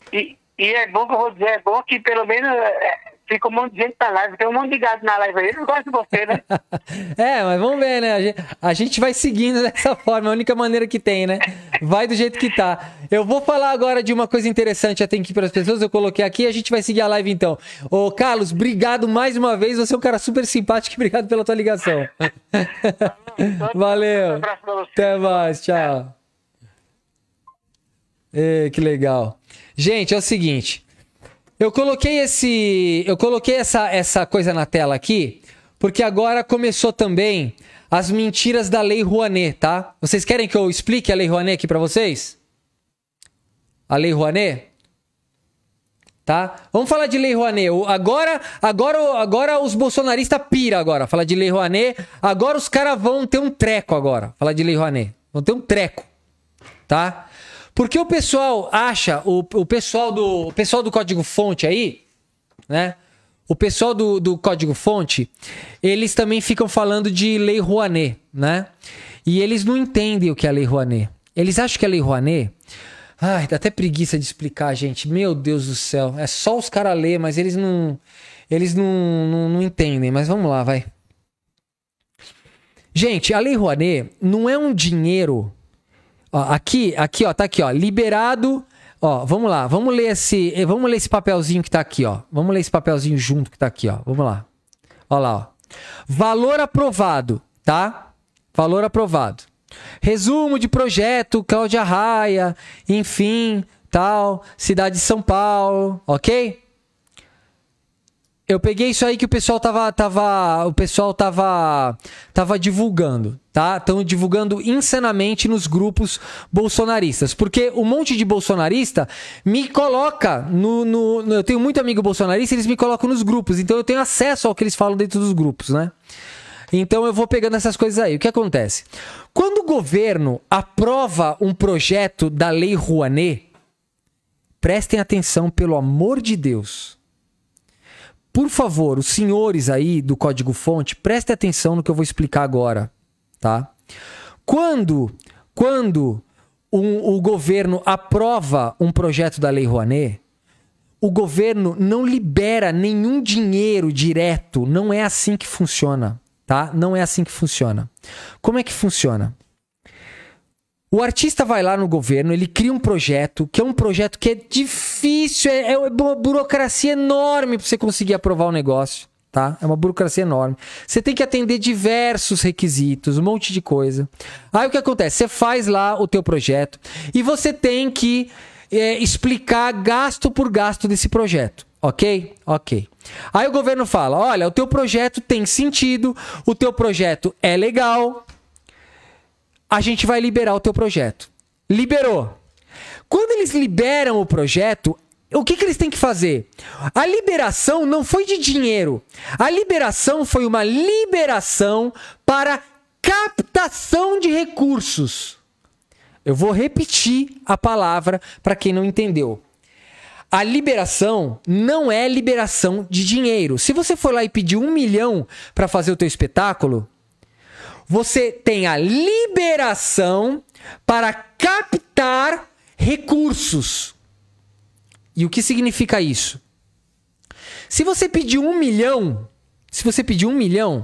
e, é bom que eu vou dizer, é bom que pelo menos é, Fica um monte de gente na live, tem um monte de gado na live aí, não gosto de você, né? é, mas vamos ver, né? A gente, a gente vai seguindo dessa forma, é a única maneira que tem, né? Vai do jeito que tá. Eu vou falar agora de uma coisa interessante, que ir para as pessoas, eu coloquei aqui a gente vai seguir a live então. Ô, Carlos, obrigado mais uma vez, você é um cara super simpático, obrigado pela tua ligação. Valeu. Então, um abraço você. Até mais, tchau. É. Ei, que legal. Gente, é o seguinte, eu coloquei esse, eu coloquei essa, essa coisa na tela aqui, porque agora começou também as mentiras da Lei Rouanet, tá? Vocês querem que eu explique a Lei Rouanet aqui para vocês? A Lei Rouanet? Tá? Vamos falar de Lei Rouanet. Agora, agora, agora os bolsonaristas pira agora. Falar de Lei Rouanet. Agora os caras vão ter um treco agora. Falar de Lei Rouanet. Vão ter um treco. Tá? Porque o pessoal acha, o, o pessoal do o pessoal do código fonte aí, né? O pessoal do, do código fonte, eles também ficam falando de lei Rouanet, né? E eles não entendem o que é a lei Rouanet. Eles acham que a lei Rouanet. Ai, dá até preguiça de explicar, gente. Meu Deus do céu. É só os caras ler, mas eles não. Eles não, não, não entendem. Mas vamos lá, vai. Gente, a lei Rouanet não é um dinheiro Ó, aqui, aqui, ó, tá aqui, ó, liberado. Ó, vamos lá, vamos ler esse, eh, vamos ler esse papelzinho que tá aqui, ó. Vamos ler esse papelzinho junto que tá aqui, ó. Vamos lá. Ó lá, ó. Valor aprovado, tá? Valor aprovado. Resumo de projeto, Cláudia Raia, enfim, tal, cidade de São Paulo, OK? Eu peguei isso aí que o pessoal tava, tava, o pessoal tava, tava divulgando, tá? Estão divulgando insanamente nos grupos bolsonaristas, porque um monte de bolsonarista me coloca no, no, no eu tenho muito amigo bolsonarista, eles me colocam nos grupos, então eu tenho acesso ao que eles falam dentro dos grupos, né? Então eu vou pegando essas coisas aí. O que acontece? Quando o governo aprova um projeto da Lei Rouanet, prestem atenção pelo amor de Deus por favor, os senhores aí do código fonte, prestem atenção no que eu vou explicar agora, tá? Quando, quando um, o governo aprova um projeto da Lei Rouanet, o governo não libera nenhum dinheiro direto. Não é assim que funciona, tá? Não é assim que funciona. Como é que funciona? O artista vai lá no governo, ele cria um projeto, que é um projeto que é difícil, é, é uma burocracia enorme para você conseguir aprovar o negócio, tá? É uma burocracia enorme. Você tem que atender diversos requisitos, um monte de coisa. Aí o que acontece? Você faz lá o teu projeto e você tem que é, explicar gasto por gasto desse projeto. Ok? Ok. Aí o governo fala: olha, o teu projeto tem sentido, o teu projeto é legal, a gente vai liberar o teu projeto. Liberou. Quando eles liberam o projeto, o que, que, eles têm que fazer? A liberação não foi de dinheiro. A liberação foi uma liberação para captação de recursos. Eu vou repetir a palavra para quem não entendeu. A liberação não é liberação de dinheiro. Se você for lá e pedir um milhão para fazer o teu espetáculo, você tem a liberação para captar recursos. E o que significa isso? Se você pedir um milhão, se você pedir um milhão,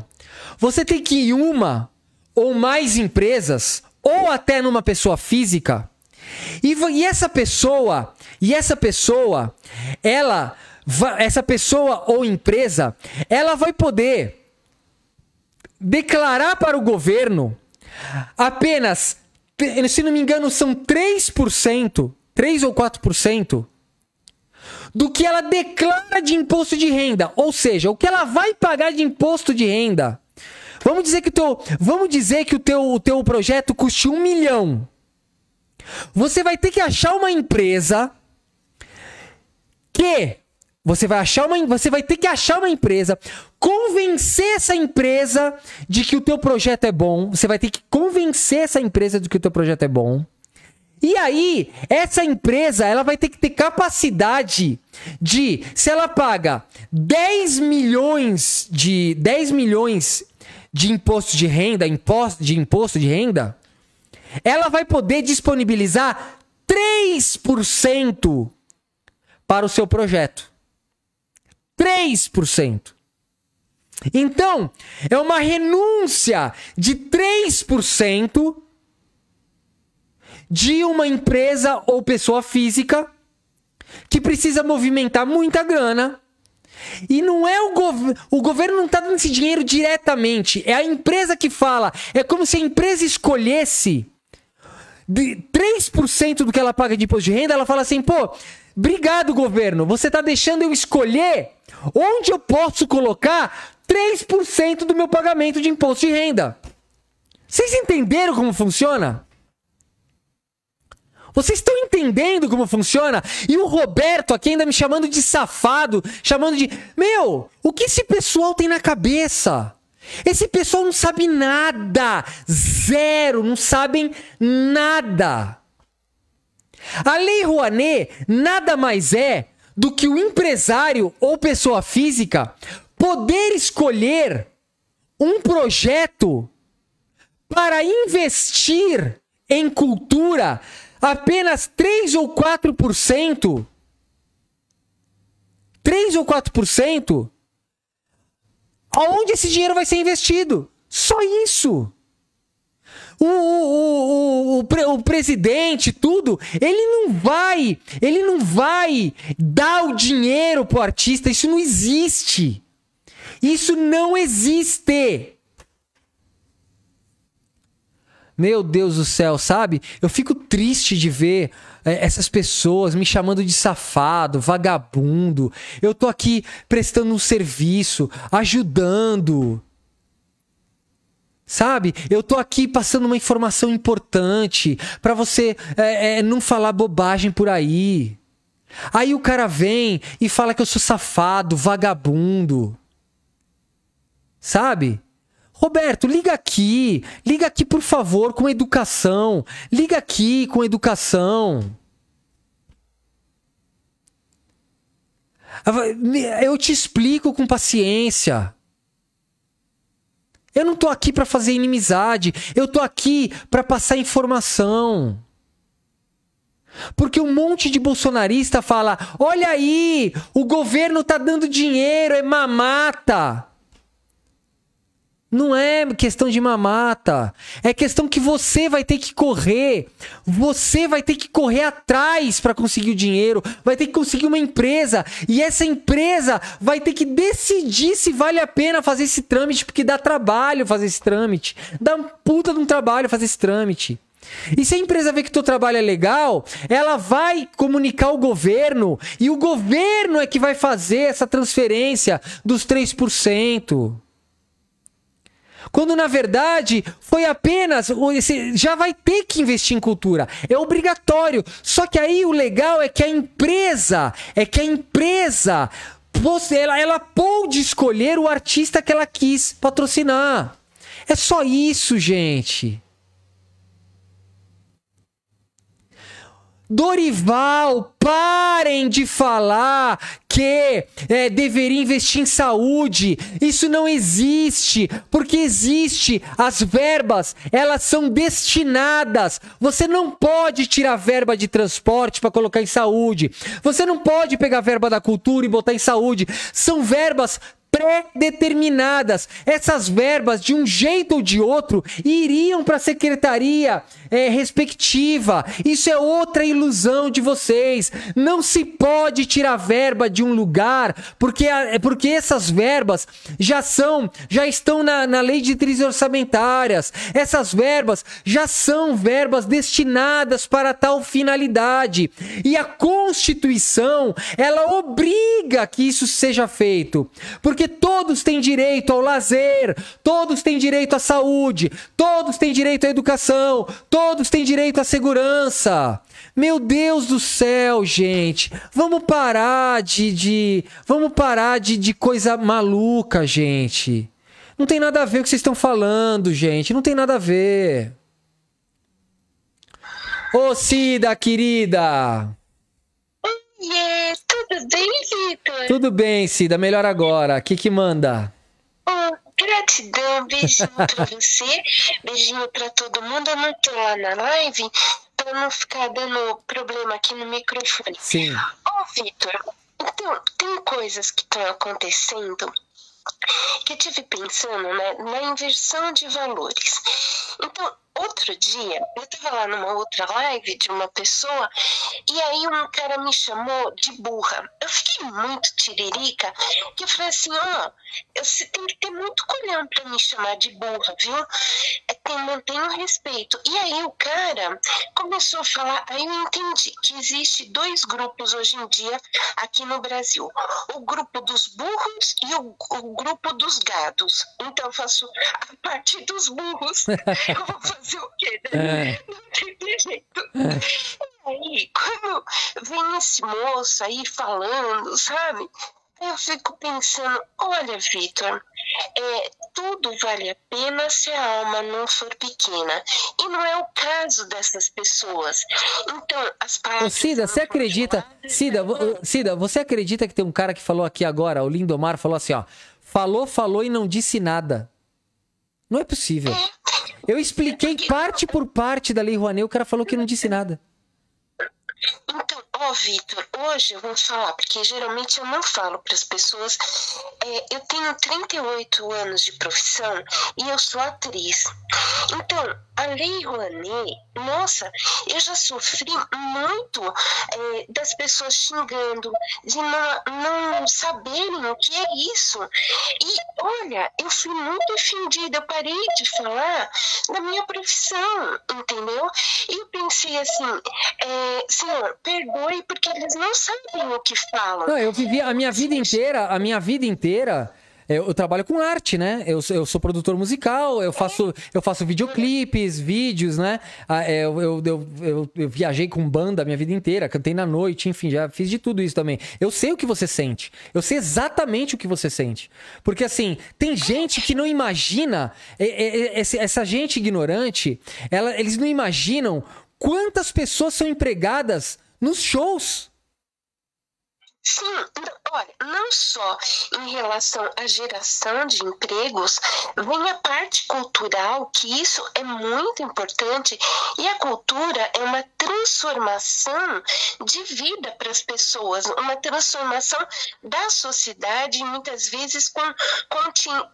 você tem que ir uma ou mais empresas, ou até numa pessoa física, e, e essa pessoa, e essa pessoa, ela, essa pessoa ou empresa, ela vai poder declarar para o governo apenas, se não me engano, são 3%, 3 ou 4% do que ela declara de imposto de renda, ou seja, o que ela vai pagar de imposto de renda. Vamos dizer que o teu, vamos dizer que o teu, o teu projeto custe um milhão. Você vai ter que achar uma empresa que você vai achar uma, você vai ter que achar uma empresa, convencer essa empresa de que o teu projeto é bom. Você vai ter que convencer essa empresa de que o teu projeto é bom. E aí, essa empresa, ela vai ter que ter capacidade de, se ela paga 10 milhões de 10 milhões de imposto de renda, imposto de imposto de renda, ela vai poder disponibilizar 3% para o seu projeto. 3%. Então, é uma renúncia de 3% de uma empresa ou pessoa física que precisa movimentar muita grana. E não é o governo. O governo não está dando esse dinheiro diretamente. É a empresa que fala. É como se a empresa escolhesse de 3% do que ela paga de imposto de renda. Ela fala assim: pô, Obrigado, governo. Você está deixando eu escolher onde eu posso colocar 3% do meu pagamento de imposto de renda. Vocês entenderam como funciona? Vocês estão entendendo como funciona? E o Roberto aqui ainda me chamando de safado, chamando de. Meu, o que esse pessoal tem na cabeça? Esse pessoal não sabe nada. Zero, não sabem nada. A Lei Rouanet nada mais é do que o empresário ou pessoa física poder escolher um projeto para investir em cultura apenas 3 ou 4%. 3 ou 4%. Aonde esse dinheiro vai ser investido? Só isso o, o, o, o, presidente, tudo, ele não vai, ele não vai dar o dinheiro pro artista, isso não existe. Isso não existe. Meu Deus do céu, sabe? Eu fico triste de ver é, essas pessoas me chamando de safado, vagabundo. Eu tô aqui prestando um serviço, ajudando. Sabe? Eu tô aqui passando uma informação importante para você é, é, não falar bobagem por aí. Aí o cara vem e fala que eu sou safado, vagabundo. Sabe? Roberto, liga aqui. Liga aqui, por favor, com educação. Liga aqui com educação. Eu te explico com paciência. Eu não tô aqui para fazer inimizade, eu tô aqui para passar informação. Porque um monte de bolsonarista fala: "Olha aí, o governo tá dando dinheiro, é mamata". Não é questão de mamata. É questão que você vai ter que correr. Você vai ter que correr atrás para conseguir o dinheiro. Vai ter que conseguir uma empresa. E essa empresa vai ter que decidir se vale a pena fazer esse trâmite, porque dá trabalho fazer esse trâmite. Dá um puta de um trabalho fazer esse trâmite. E se a empresa vê que o teu trabalho é legal, ela vai comunicar ao governo e o governo é que vai fazer essa transferência dos 3%. Quando na verdade foi apenas. Já vai ter que investir em cultura. É obrigatório. Só que aí o legal é que a empresa. É que a empresa. Você, ela, ela pôde escolher o artista que ela quis patrocinar. É só isso, gente. Dorival, parem de falar que é, deveria investir em saúde. Isso não existe, porque existe as verbas, elas são destinadas. Você não pode tirar verba de transporte para colocar em saúde. Você não pode pegar verba da cultura e botar em saúde. São verbas pré-determinadas. Essas verbas, de um jeito ou de outro, iriam para a secretaria é, respectiva. Isso é outra ilusão de vocês. Não se pode tirar verba de um lugar, porque, é porque essas verbas já são, já estão na, na lei de diretrizes orçamentárias. Essas verbas já são verbas destinadas para tal finalidade. E a Constituição, ela obriga que isso seja feito. Porque todos têm direito ao lazer, todos têm direito à saúde, todos têm direito à educação, todos Todos têm direito à segurança. Meu Deus do céu, gente. Vamos parar de. de vamos parar de, de coisa maluca, gente. Não tem nada a ver o que vocês estão falando, gente. Não tem nada a ver. Ô, Cida, querida. Tudo bem, Vitor? Tudo bem, Cida. Melhor agora. O que que manda? Oh, Gratidão, beijinho pra você, beijinho pra todo mundo. Eu não tô lá na live pra não ficar dando problema aqui no microfone. Sim. Ô, Vitor, então, tem coisas que estão acontecendo que eu tive pensando né, na inversão de valores. Então, Outro dia, eu estava lá numa outra live de uma pessoa e aí um cara me chamou de burra. Eu fiquei muito tiririca, que eu falei assim, ó, oh, você tem que ter muito colhão para me chamar de burra, viu? É, tem, mantenha o respeito. E aí o cara começou a falar, aí eu entendi que existe dois grupos hoje em dia aqui no Brasil. O grupo dos burros e o, o grupo dos gados. Então eu faço a parte dos burros. Eu vou fazer fazer o quê, né? É. Não tem jeito. É. Aí, quando vem esse moço aí falando, sabe? Eu fico pensando, olha, Vitor, é, tudo vale a pena se a alma não for pequena. E não é o caso dessas pessoas. Então, as palavras. Ô, Cida, você acredita. Cida, né? Cida, você acredita que tem um cara que falou aqui agora, o Lindomar, falou assim, ó. Falou, falou e não disse nada. Não é possível. Eu expliquei é parte por parte da Lei Rouanet, o cara falou que não disse nada. Então, ó, Vitor, hoje eu vou falar, porque geralmente eu não falo para as pessoas. É, eu tenho 38 anos de profissão e eu sou atriz. Então, a Lei Rouanet, nossa, eu já sofri muito é, das pessoas xingando, de não, não saberem o que é isso. E olha, eu fui muito ofendida, eu parei de falar da minha profissão, entendeu? E eu pensei assim, é, se favor, perdoe porque eles não sabem o que falam. Não, eu vivi a minha vida inteira, a minha vida inteira. Eu, é, eu trabalho com arte, né? Eu, eu sou produtor musical, eu faço, eu faço videoclipes, vídeos, né? Ah, é, eu, eu, eu, eu viajei com banda a minha vida inteira, cantei na noite, enfim, já fiz de tudo isso também. Eu sei o que você sente. Eu sei exatamente o que você sente. Porque, assim, tem gente que não imagina, é, essa gente ignorante, ela, eles não imaginam Quantas pessoas são empregadas nos shows? Sim, olha, não só em relação à geração de empregos, vem a parte cultural, que isso é muito importante, e a cultura é uma transformação de vida para as pessoas, uma transformação da sociedade, muitas vezes com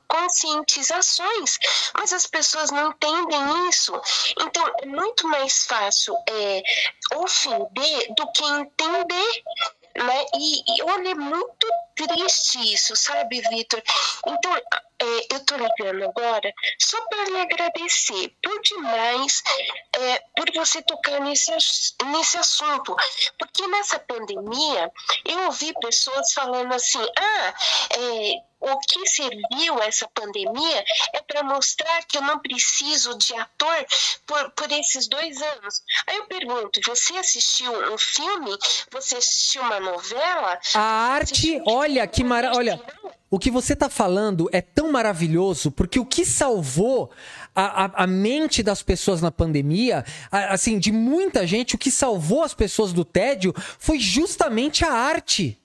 conscientizações, mas as pessoas não entendem isso. Então, é muito mais fácil é, ofender do que entender né? E, e olha, é muito triste isso, sabe, Vitor? Então, é, eu estou ligando agora só para lhe agradecer por demais é, por você tocar nesse, nesse assunto. Porque nessa pandemia eu ouvi pessoas falando assim: ah, é, o que serviu essa pandemia é para mostrar que eu não preciso de ator por, por esses dois anos. Aí eu pergunto: você assistiu um filme? Você assistiu uma novela? A arte, olha que maravilha. Olha, o que você está falando é tão maravilhoso, porque o que salvou a, a, a mente das pessoas na pandemia, a, assim, de muita gente, o que salvou as pessoas do tédio foi justamente a arte.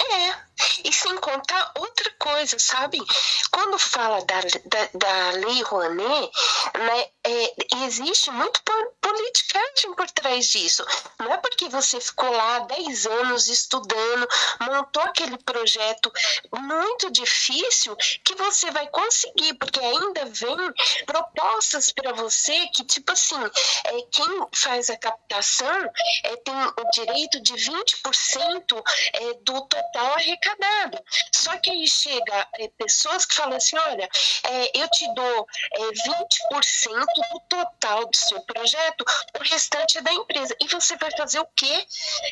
É, e sem contar outra coisa, sabe? Quando fala da, da, da Lei Rouanet, né, é, existe muito politicagem por trás disso. Não é porque você ficou lá 10 anos estudando, montou aquele projeto muito difícil que você vai conseguir, porque ainda vem propostas para você que, tipo assim, é, quem faz a captação é, tem o direito de 20% é, do total arrecadado dado. Só que aí chega é, pessoas que falam assim, olha, é, eu te dou é, eh, 20% do total do seu projeto, o restante é da empresa. E você vai fazer o quê?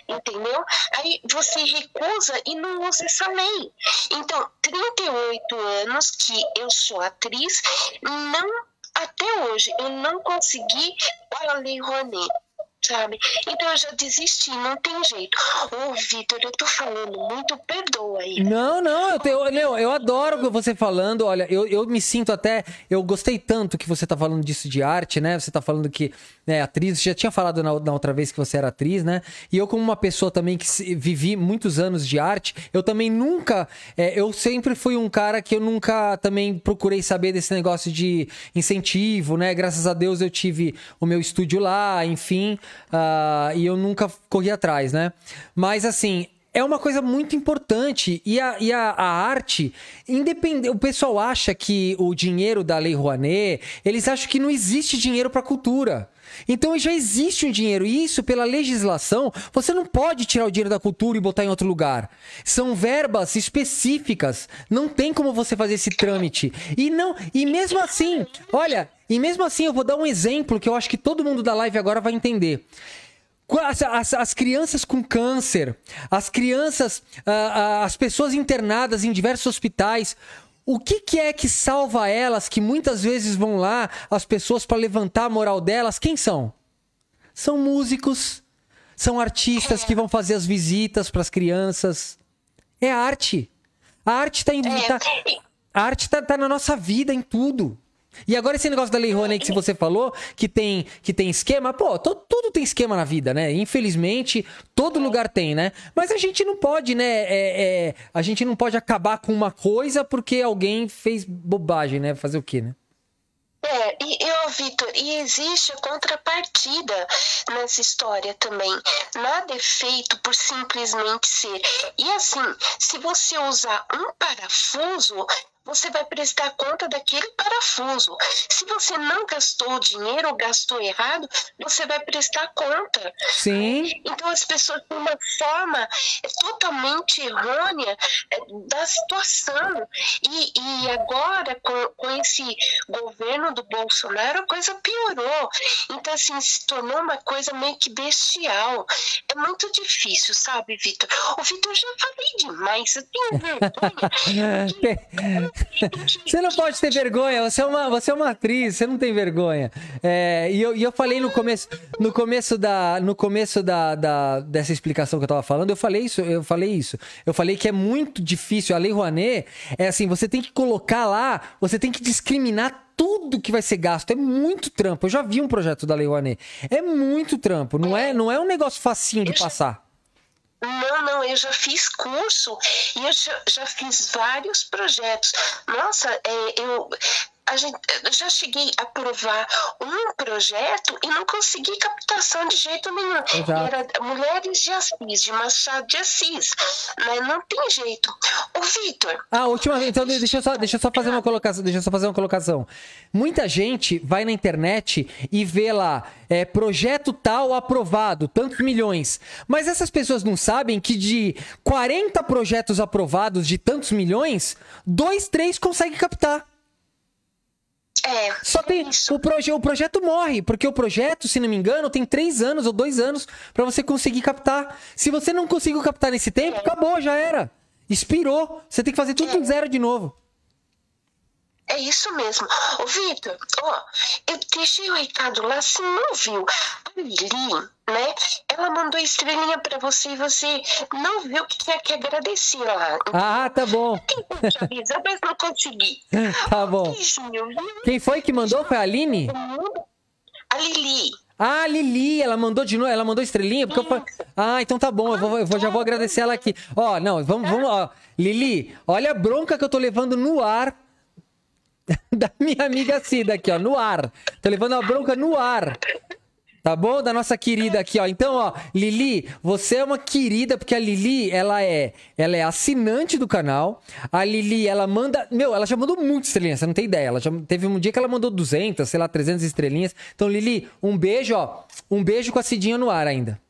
Entendeu? Aí você recusa e não usa essa lei. Então, 38 anos que eu sou atriz, não até hoje eu não consegui olha a Lei Rouanet sabe? Então eu já desisti, não tem jeito. Ô, Vitor, eu tô falando muito, perdoa aí. Né? Não, não, eu, tenho, eu, eu adoro você falando. Olha, eu, eu me sinto até. Eu gostei tanto que você tá falando disso de arte, né? Você tá falando que é atriz. Você já tinha falado na, na, outra vez que você era atriz, né? E eu, como uma pessoa também que vivi muitos anos de arte, eu também nunca. É, eu sempre fui um cara que eu nunca também procurei saber desse negócio de incentivo, né? Graças a Deus eu tive o meu estúdio lá, enfim. Uh, e eu nunca corri atrás, né? Mas assim, é uma coisa muito importante. E a, e a, a arte, independente. O pessoal acha que o dinheiro da Lei Rouanet, eles acham que não existe dinheiro para cultura. Então já existe um dinheiro. E isso, pela legislação, você não pode tirar o dinheiro da cultura e botar em outro lugar. São verbas específicas. Não tem como você fazer esse trâmite. E não. E mesmo assim, olha, e mesmo assim eu vou dar um exemplo que eu acho que todo mundo da live agora vai entender. As, as, as, crianças com câncer, as crianças, uh, uh, as pessoas internadas em diversos hospitais, o que, que é que salva elas, que muitas vezes vão lá, as pessoas, para levantar a moral delas? Quem são? São músicos, são artistas é. que vão fazer as visitas para as crianças. É arte. A arte está em. É. Tá, a arte está tá na nossa vida, em tudo. E agora esse negócio da Lei Rouanet que você falou, que tem, que tem esquema, pô, to, tudo tem esquema na vida, né? Infelizmente, todo lugar tem, né? Mas a gente não pode, né? É, é, a gente não pode acabar com uma coisa porque alguém fez bobagem, né? Fazer o quê, né? É, e eu, Vitor, e existe a contrapartida nessa história também. Nada é feito por simplesmente ser. E assim, se você usar um parafuso, você vai prestar conta daquele parafuso. Se você não gastou o dinheiro ou gastou errado, você vai prestar conta. Sim. Então as pessoas têm uma forma totalmente errônea é, da situação. E, e agora, com, com esse governo do Bolsonaro, a coisa piorou. Então, assim, se tornou uma coisa meio que bestial. É muito difícil, sabe, Vitor? O Vitor já falei demais, eu tenho vergonha. você não pode ter vergonha, você é uma, você é uma atriz, você não tem vergonha. É, e, eu, e eu falei no começo, no começo, da, no começo da, da, dessa explicação que eu tava falando, eu falei isso, eu falei isso. Eu falei que é muito difícil, a Lei Rouanet é assim, você tem que colocar lá, você tem que discriminar tudo que vai ser gasto. É muito trampo. Eu já vi um projeto da Lei Rouanet. É muito trampo, não é, não é um negócio facinho de passar. Não, não, eu já fiz curso e eu já, já fiz vários projetos. Nossa, é, eu a gente, eu já cheguei a aprovar um projeto e não consegui captação de jeito nenhum. Exato. Era Mulheres de Assis, de Machado de Assis. Mas não tem jeito. O Vitor. Ah, última Então, deixa eu, só, deixa eu só fazer uma colocação. Deixa eu só fazer uma colocação. Muita gente vai na internet e vê lá é, projeto tal aprovado, tantos milhões. Mas essas pessoas não sabem que de 40 projetos aprovados de tantos milhões, dois, três conseguem captar. É, Só tem. O, proje o projeto morre, porque o projeto, se não me engano, tem três anos ou dois anos para você conseguir captar. Se você não conseguiu captar nesse tempo, é. acabou, já era. Expirou. Você tem que fazer tudo é. zero de novo. É isso mesmo. Ô, Vitor, ó, eu deixei o Ricardo lá, se não viu, ali né? Ela mandou estrelinha para você e você não viu que tinha que agradecer lá. Ah, tá bom. Tentei avisar, mas não consegui. Tá bom. Quem foi que mandou? Foi a Aline? A Lili. Ah, Lili, ela mandou de novo, ela mandou estrelinha, porque eu falei... Ah, então tá bom, eu, vou, eu vou, já vou agradecer ela aqui. Ó, não, vamos, tá. vamos, ó. Lili, olha a bronca que eu tô levando no ar da minha amiga Cida aqui, ó, no ar. Tô levando a bronca no ar. Tá bom? Da nossa querida é. aqui, ó. Então, ó, Lili, você é uma querida, porque a Lili, ela é, ela é assinante do canal. A Lili, ela manda, meu, ela já mandou muitas estrelinhas, você não tem ideia. Ela já teve um dia que ela mandou 200, sei lá, 300 estrelinhas. Então, Lili, um beijo, ó. Um beijo com a Cidinha no ar ainda.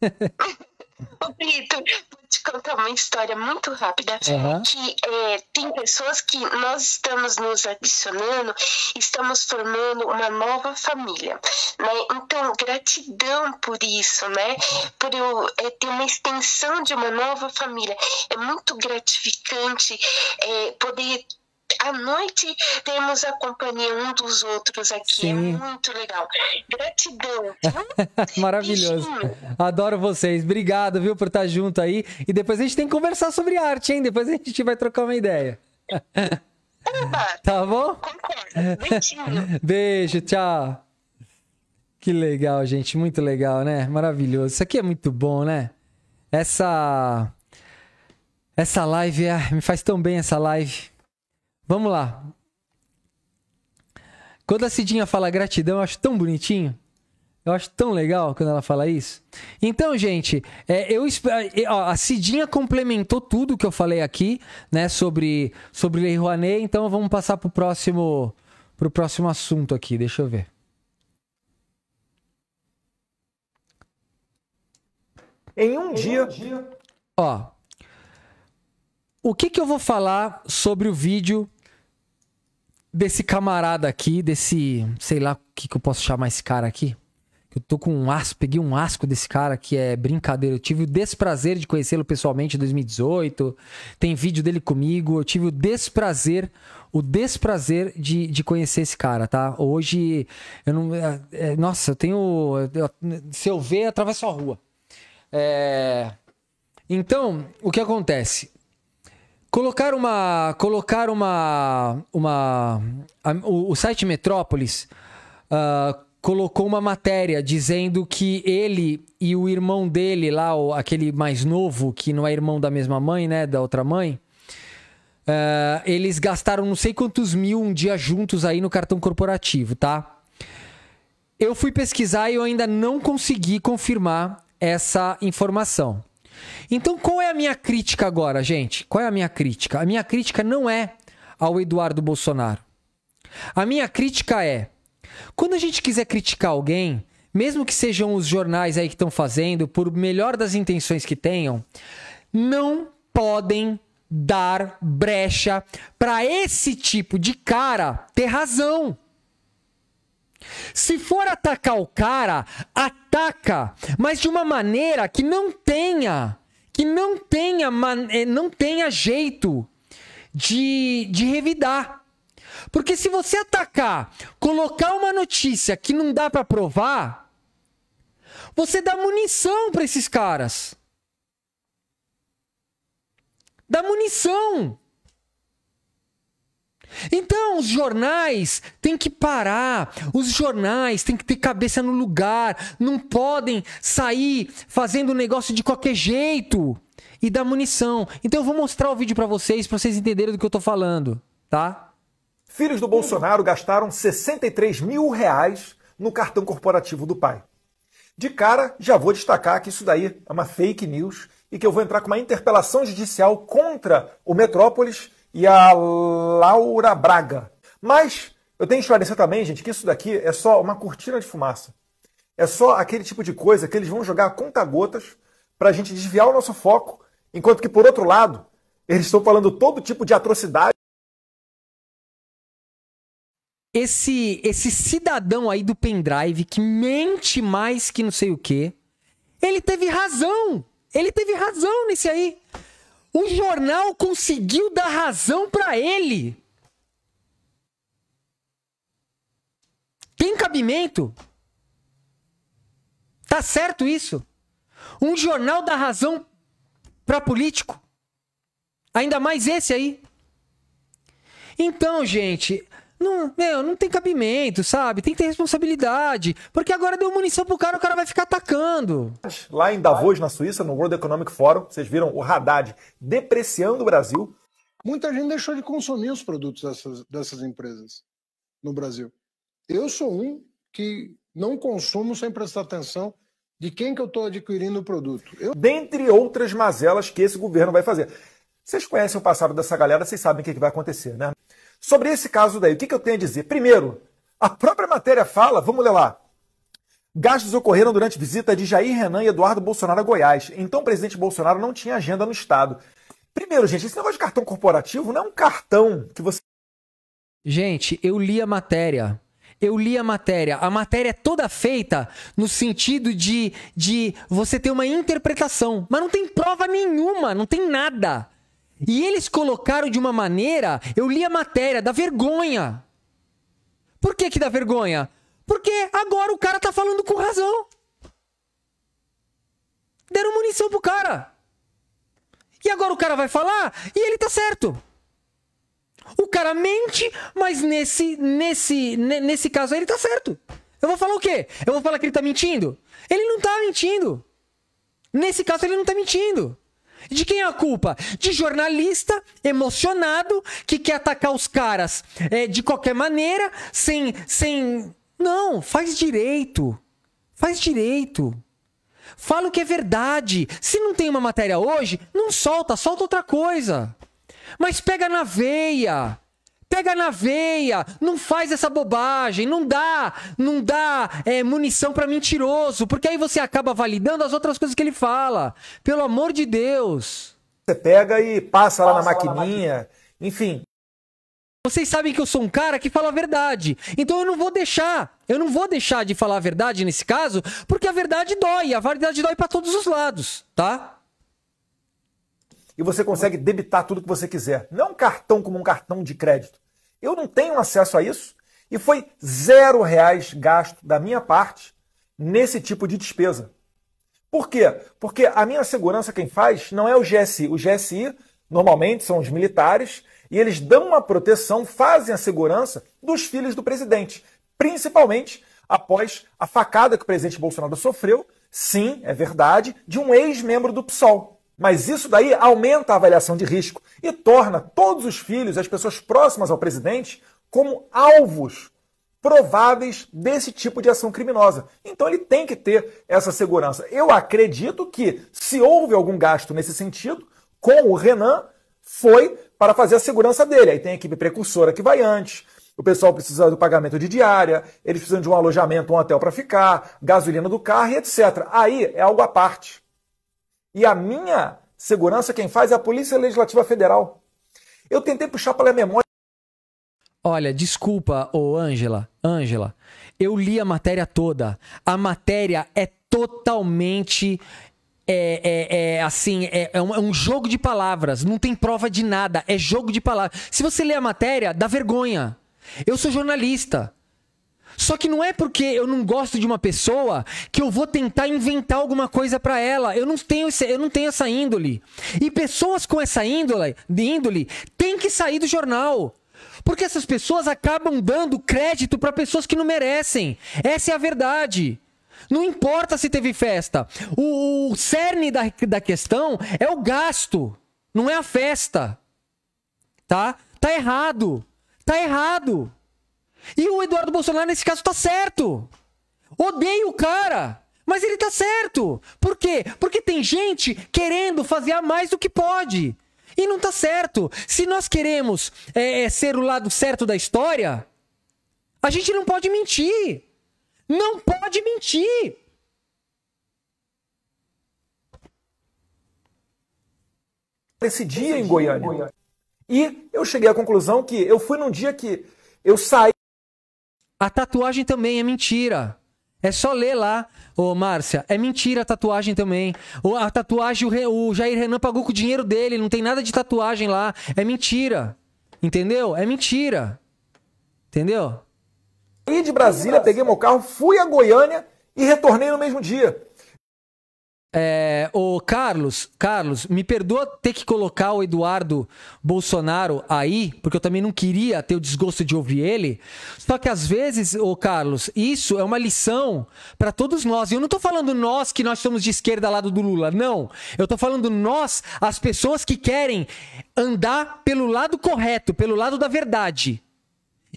Ô, te contar é uma história muito rápida, uhum. que é, tem pessoas que nós estamos nos adicionando, estamos formando uma nova família, né? Então, gratidão por isso, né? Por eu é, ter uma extensão de uma nova família. É muito gratificante é, poder à noite temos a companhia um dos outros aqui. É Sim. É muito legal. Gratidão. Maravilhoso. Adoro vocês. Obrigado, viu, por estar junto aí. E depois a gente tem que conversar sobre arte, hein? Depois a gente vai trocar uma ideia. Opa, tá bom? Concordo. Beijo, tchau. Que legal, gente. Muito legal, né? Maravilhoso. Isso aqui é muito bom, né? Essa. Essa live é... me faz tão bem essa live. Vamos lá. Quando a Cidinha fala gratidão, eu acho tão bonitinho. Eu acho tão legal quando ela fala isso. Então, gente, é, eu é, é, ó, a Cidinha complementou tudo que eu falei aqui, né, sobre sobre Lei Rouanet, então vamos passar pro próximo pro próximo assunto aqui, deixa eu ver. Em um, dia... um dia. Ó. O que que eu vou falar sobre o vídeo desse camarada aqui, desse, sei lá o que, que eu posso chamar esse cara aqui. Eu tô com um asco, peguei um asco desse cara que é brincadeira. Eu tive o desprazer de conhecê-lo pessoalmente em 2018. Tem vídeo dele comigo. Eu tive o desprazer, o desprazer de, de conhecer esse cara, tá? Hoje, eu não. É, é nossa, eu tenho. Eu, se eu ver, atravesso a rua. É. Então, o que acontece? Colocar uma. Colocar uma. uma a, o, o, site Metrópolis uh, colocou uma matéria dizendo que ele e o irmão dele, lá, o, aquele mais novo, que não é irmão da mesma mãe, né? Da outra mãe. Uh, eles gastaram não sei quantos mil um dia juntos aí no cartão corporativo, tá? Eu fui pesquisar e eu ainda não consegui confirmar essa informação. Então, qual é a minha crítica agora, gente? Qual é a minha crítica? A minha crítica não é ao Eduardo Bolsonaro. A minha crítica é: quando a gente quiser criticar alguém, mesmo que sejam os jornais aí que estão fazendo, por melhor das intenções que tenham, não podem dar brecha para esse tipo de cara ter razão. Se for atacar o cara, ataca, mas de uma maneira que não tenha, que não tenha, eh, não tenha jeito de, de revidar. Porque se você atacar, colocar uma notícia que não dá para provar, você dá munição para esses caras. Dá munição. Então, os jornais têm que parar, os jornais têm que ter cabeça no lugar, não podem sair fazendo negócio de qualquer jeito e dar munição. Então, eu vou mostrar o vídeo para vocês, para vocês entenderem do que eu tô falando, tá? Filhos do Bolsonaro gastaram 63 mil reais no cartão corporativo do pai. De cara, já vou destacar que isso daí é uma fake news e que eu vou entrar com uma interpelação judicial contra o Metrópolis e a Laura Braga. Mas eu tenho que esclarecer também, gente, que isso daqui é só uma cortina de fumaça. É só aquele tipo de coisa que eles vão jogar conta-gotas para a gente desviar o nosso foco, enquanto que, por outro lado, eles estão falando todo tipo de atrocidade. Esse, esse cidadão aí do pendrive que mente mais que não sei o quê, ele teve razão. Ele teve razão nesse aí. O jornal conseguiu dar razão para ele. Tem cabimento? Tá certo isso? Um jornal dá razão para político? Ainda mais esse aí. Então, gente, não, meu, não tem cabimento, sabe? Tem que ter responsabilidade. Porque agora deu munição pro cara, o cara vai ficar atacando. Lá em Davos, na Suíça, no World Economic Forum, vocês viram o Haddad depreciando o Brasil. Muita gente deixou de consumir os produtos dessas, dessas empresas no Brasil. Eu sou um que não consumo sem prestar atenção de quem que eu estou adquirindo o produto. Eu... Dentre outras mazelas que esse governo vai fazer. Vocês conhecem o passado dessa galera, vocês sabem o que, que vai acontecer, né? Sobre esse caso daí, o que, que eu tenho a dizer? Primeiro, a própria matéria fala, vamos ler lá. Gastos ocorreram durante visita de Jair Renan e Eduardo Bolsonaro a Goiás. Então o presidente Bolsonaro não tinha agenda no Estado. Primeiro, gente, esse negócio de cartão corporativo não é um cartão que você. Gente, eu li a matéria. Eu li a matéria. A matéria é toda feita no sentido de, de você ter uma interpretação. Mas não tem prova nenhuma, não tem nada. E eles colocaram de uma maneira, eu li a matéria, da vergonha. Por que que dá vergonha? Porque agora o cara tá falando com razão. Deram munição pro cara. E agora o cara vai falar e ele tá certo. O cara mente, mas nesse nesse nesse caso aí ele tá certo. Eu vou falar o quê? Eu vou falar que ele tá mentindo? Ele não tá mentindo. Nesse caso ele não tá mentindo. De quem é a culpa? De jornalista emocionado que quer atacar os caras é, de qualquer maneira, sem, sem. Não, faz direito. Faz direito. Fala o que é verdade. Se não tem uma matéria hoje, não solta, solta outra coisa. Mas pega na veia. Pega na veia, não faz essa bobagem, não dá, não dá é, munição para mentiroso, porque aí você acaba validando as outras coisas que ele fala. Pelo amor de Deus. Você pega e passa, passa lá na maquininha, lá na... enfim. Vocês sabem que eu sou um cara que fala a verdade. Então eu não vou deixar, eu não vou deixar de falar a verdade nesse caso, porque a verdade dói, a verdade dói para todos os lados, tá? E você consegue debitar tudo que você quiser. Não um cartão como um cartão de crédito. Eu não tenho acesso a isso e foi zero reais gasto da minha parte nesse tipo de despesa. Por quê? Porque a minha segurança quem faz não é o GSI. O GSI normalmente são os militares e eles dão uma proteção, fazem a segurança dos filhos do presidente, principalmente após a facada que o presidente Bolsonaro sofreu, sim, é verdade, de um ex-membro do PSOL. Mas isso daí aumenta a avaliação de risco e torna todos os filhos e as pessoas próximas ao presidente como alvos prováveis desse tipo de ação criminosa. Então ele tem que ter essa segurança. Eu acredito que, se houve algum gasto nesse sentido, com o Renan, foi para fazer a segurança dele. Aí tem a equipe precursora que vai antes, o pessoal precisa do pagamento de diária, eles precisam de um alojamento, um hotel para ficar, gasolina do carro e etc. Aí é algo à parte. E a minha segurança quem faz é a Polícia Legislativa Federal. Eu tentei puxar pela memória. Olha, desculpa, ô Ângela, Ângela, eu li a matéria toda. A matéria é totalmente é, é, é, assim, é, é, um, é, um, jogo de palavras, não tem prova de nada, é jogo de palavras. Se você ler a matéria, dá vergonha. Eu sou jornalista. Só que não é porque eu não gosto de uma pessoa que eu vou tentar inventar alguma coisa para ela. Eu não tenho esse, eu não tenho essa índole. E pessoas com essa índole, de índole, têm que sair do jornal. Porque essas pessoas acabam dando crédito para pessoas que não merecem. Essa é a verdade. Não importa se teve festa. O, o cerne da, da questão é o gasto, não é a festa. Tá? Tá errado. Tá errado. E o Eduardo Bolsonaro, nesse caso, tá certo. Odeio o cara. Mas ele tá certo. Por quê? Porque tem gente querendo fazer a mais do que pode. E não tá certo. Se nós queremos é, é ser o lado certo da história, a gente não pode mentir. Não pode mentir. Esse dia em Goiânia. E eu cheguei à conclusão que eu fui num dia que eu saí. A tatuagem também é mentira. É só ler lá, ô Márcia. É mentira a tatuagem também. O, a tatuagem, o, Re, o Jair Renan pagou com o dinheiro dele, não tem nada de tatuagem lá. É mentira. Entendeu? É mentira. Entendeu? Saí de Brasília, peguei meu carro, fui a Goiânia e retornei no mesmo dia. É, o Carlos, Carlos, me perdoa ter que colocar o Eduardo Bolsonaro aí, porque eu também não queria ter o desgosto de ouvir ele. Só que às vezes, o Carlos, isso é uma lição para todos nós. E eu não tô falando nós que nós somos de esquerda lado do Lula, não. Eu tô falando nós, as pessoas que querem andar pelo lado correto, pelo lado da verdade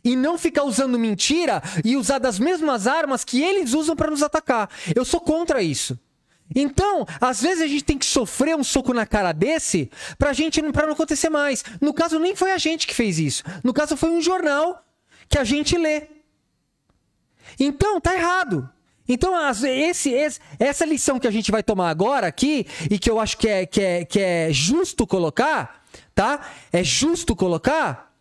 e não ficar usando mentira e usar das mesmas armas que eles usam para nos atacar. Eu sou contra isso. Então, às vezes a gente tem que sofrer um soco na cara desse pra gente pra não acontecer mais. No caso, nem foi a gente que fez isso. No caso, foi um jornal que a gente lê. Então, tá errado. Então, as, esse, esse, essa lição que a gente vai tomar agora aqui, e que eu acho que é, que é, que é justo colocar, tá? É justo colocar,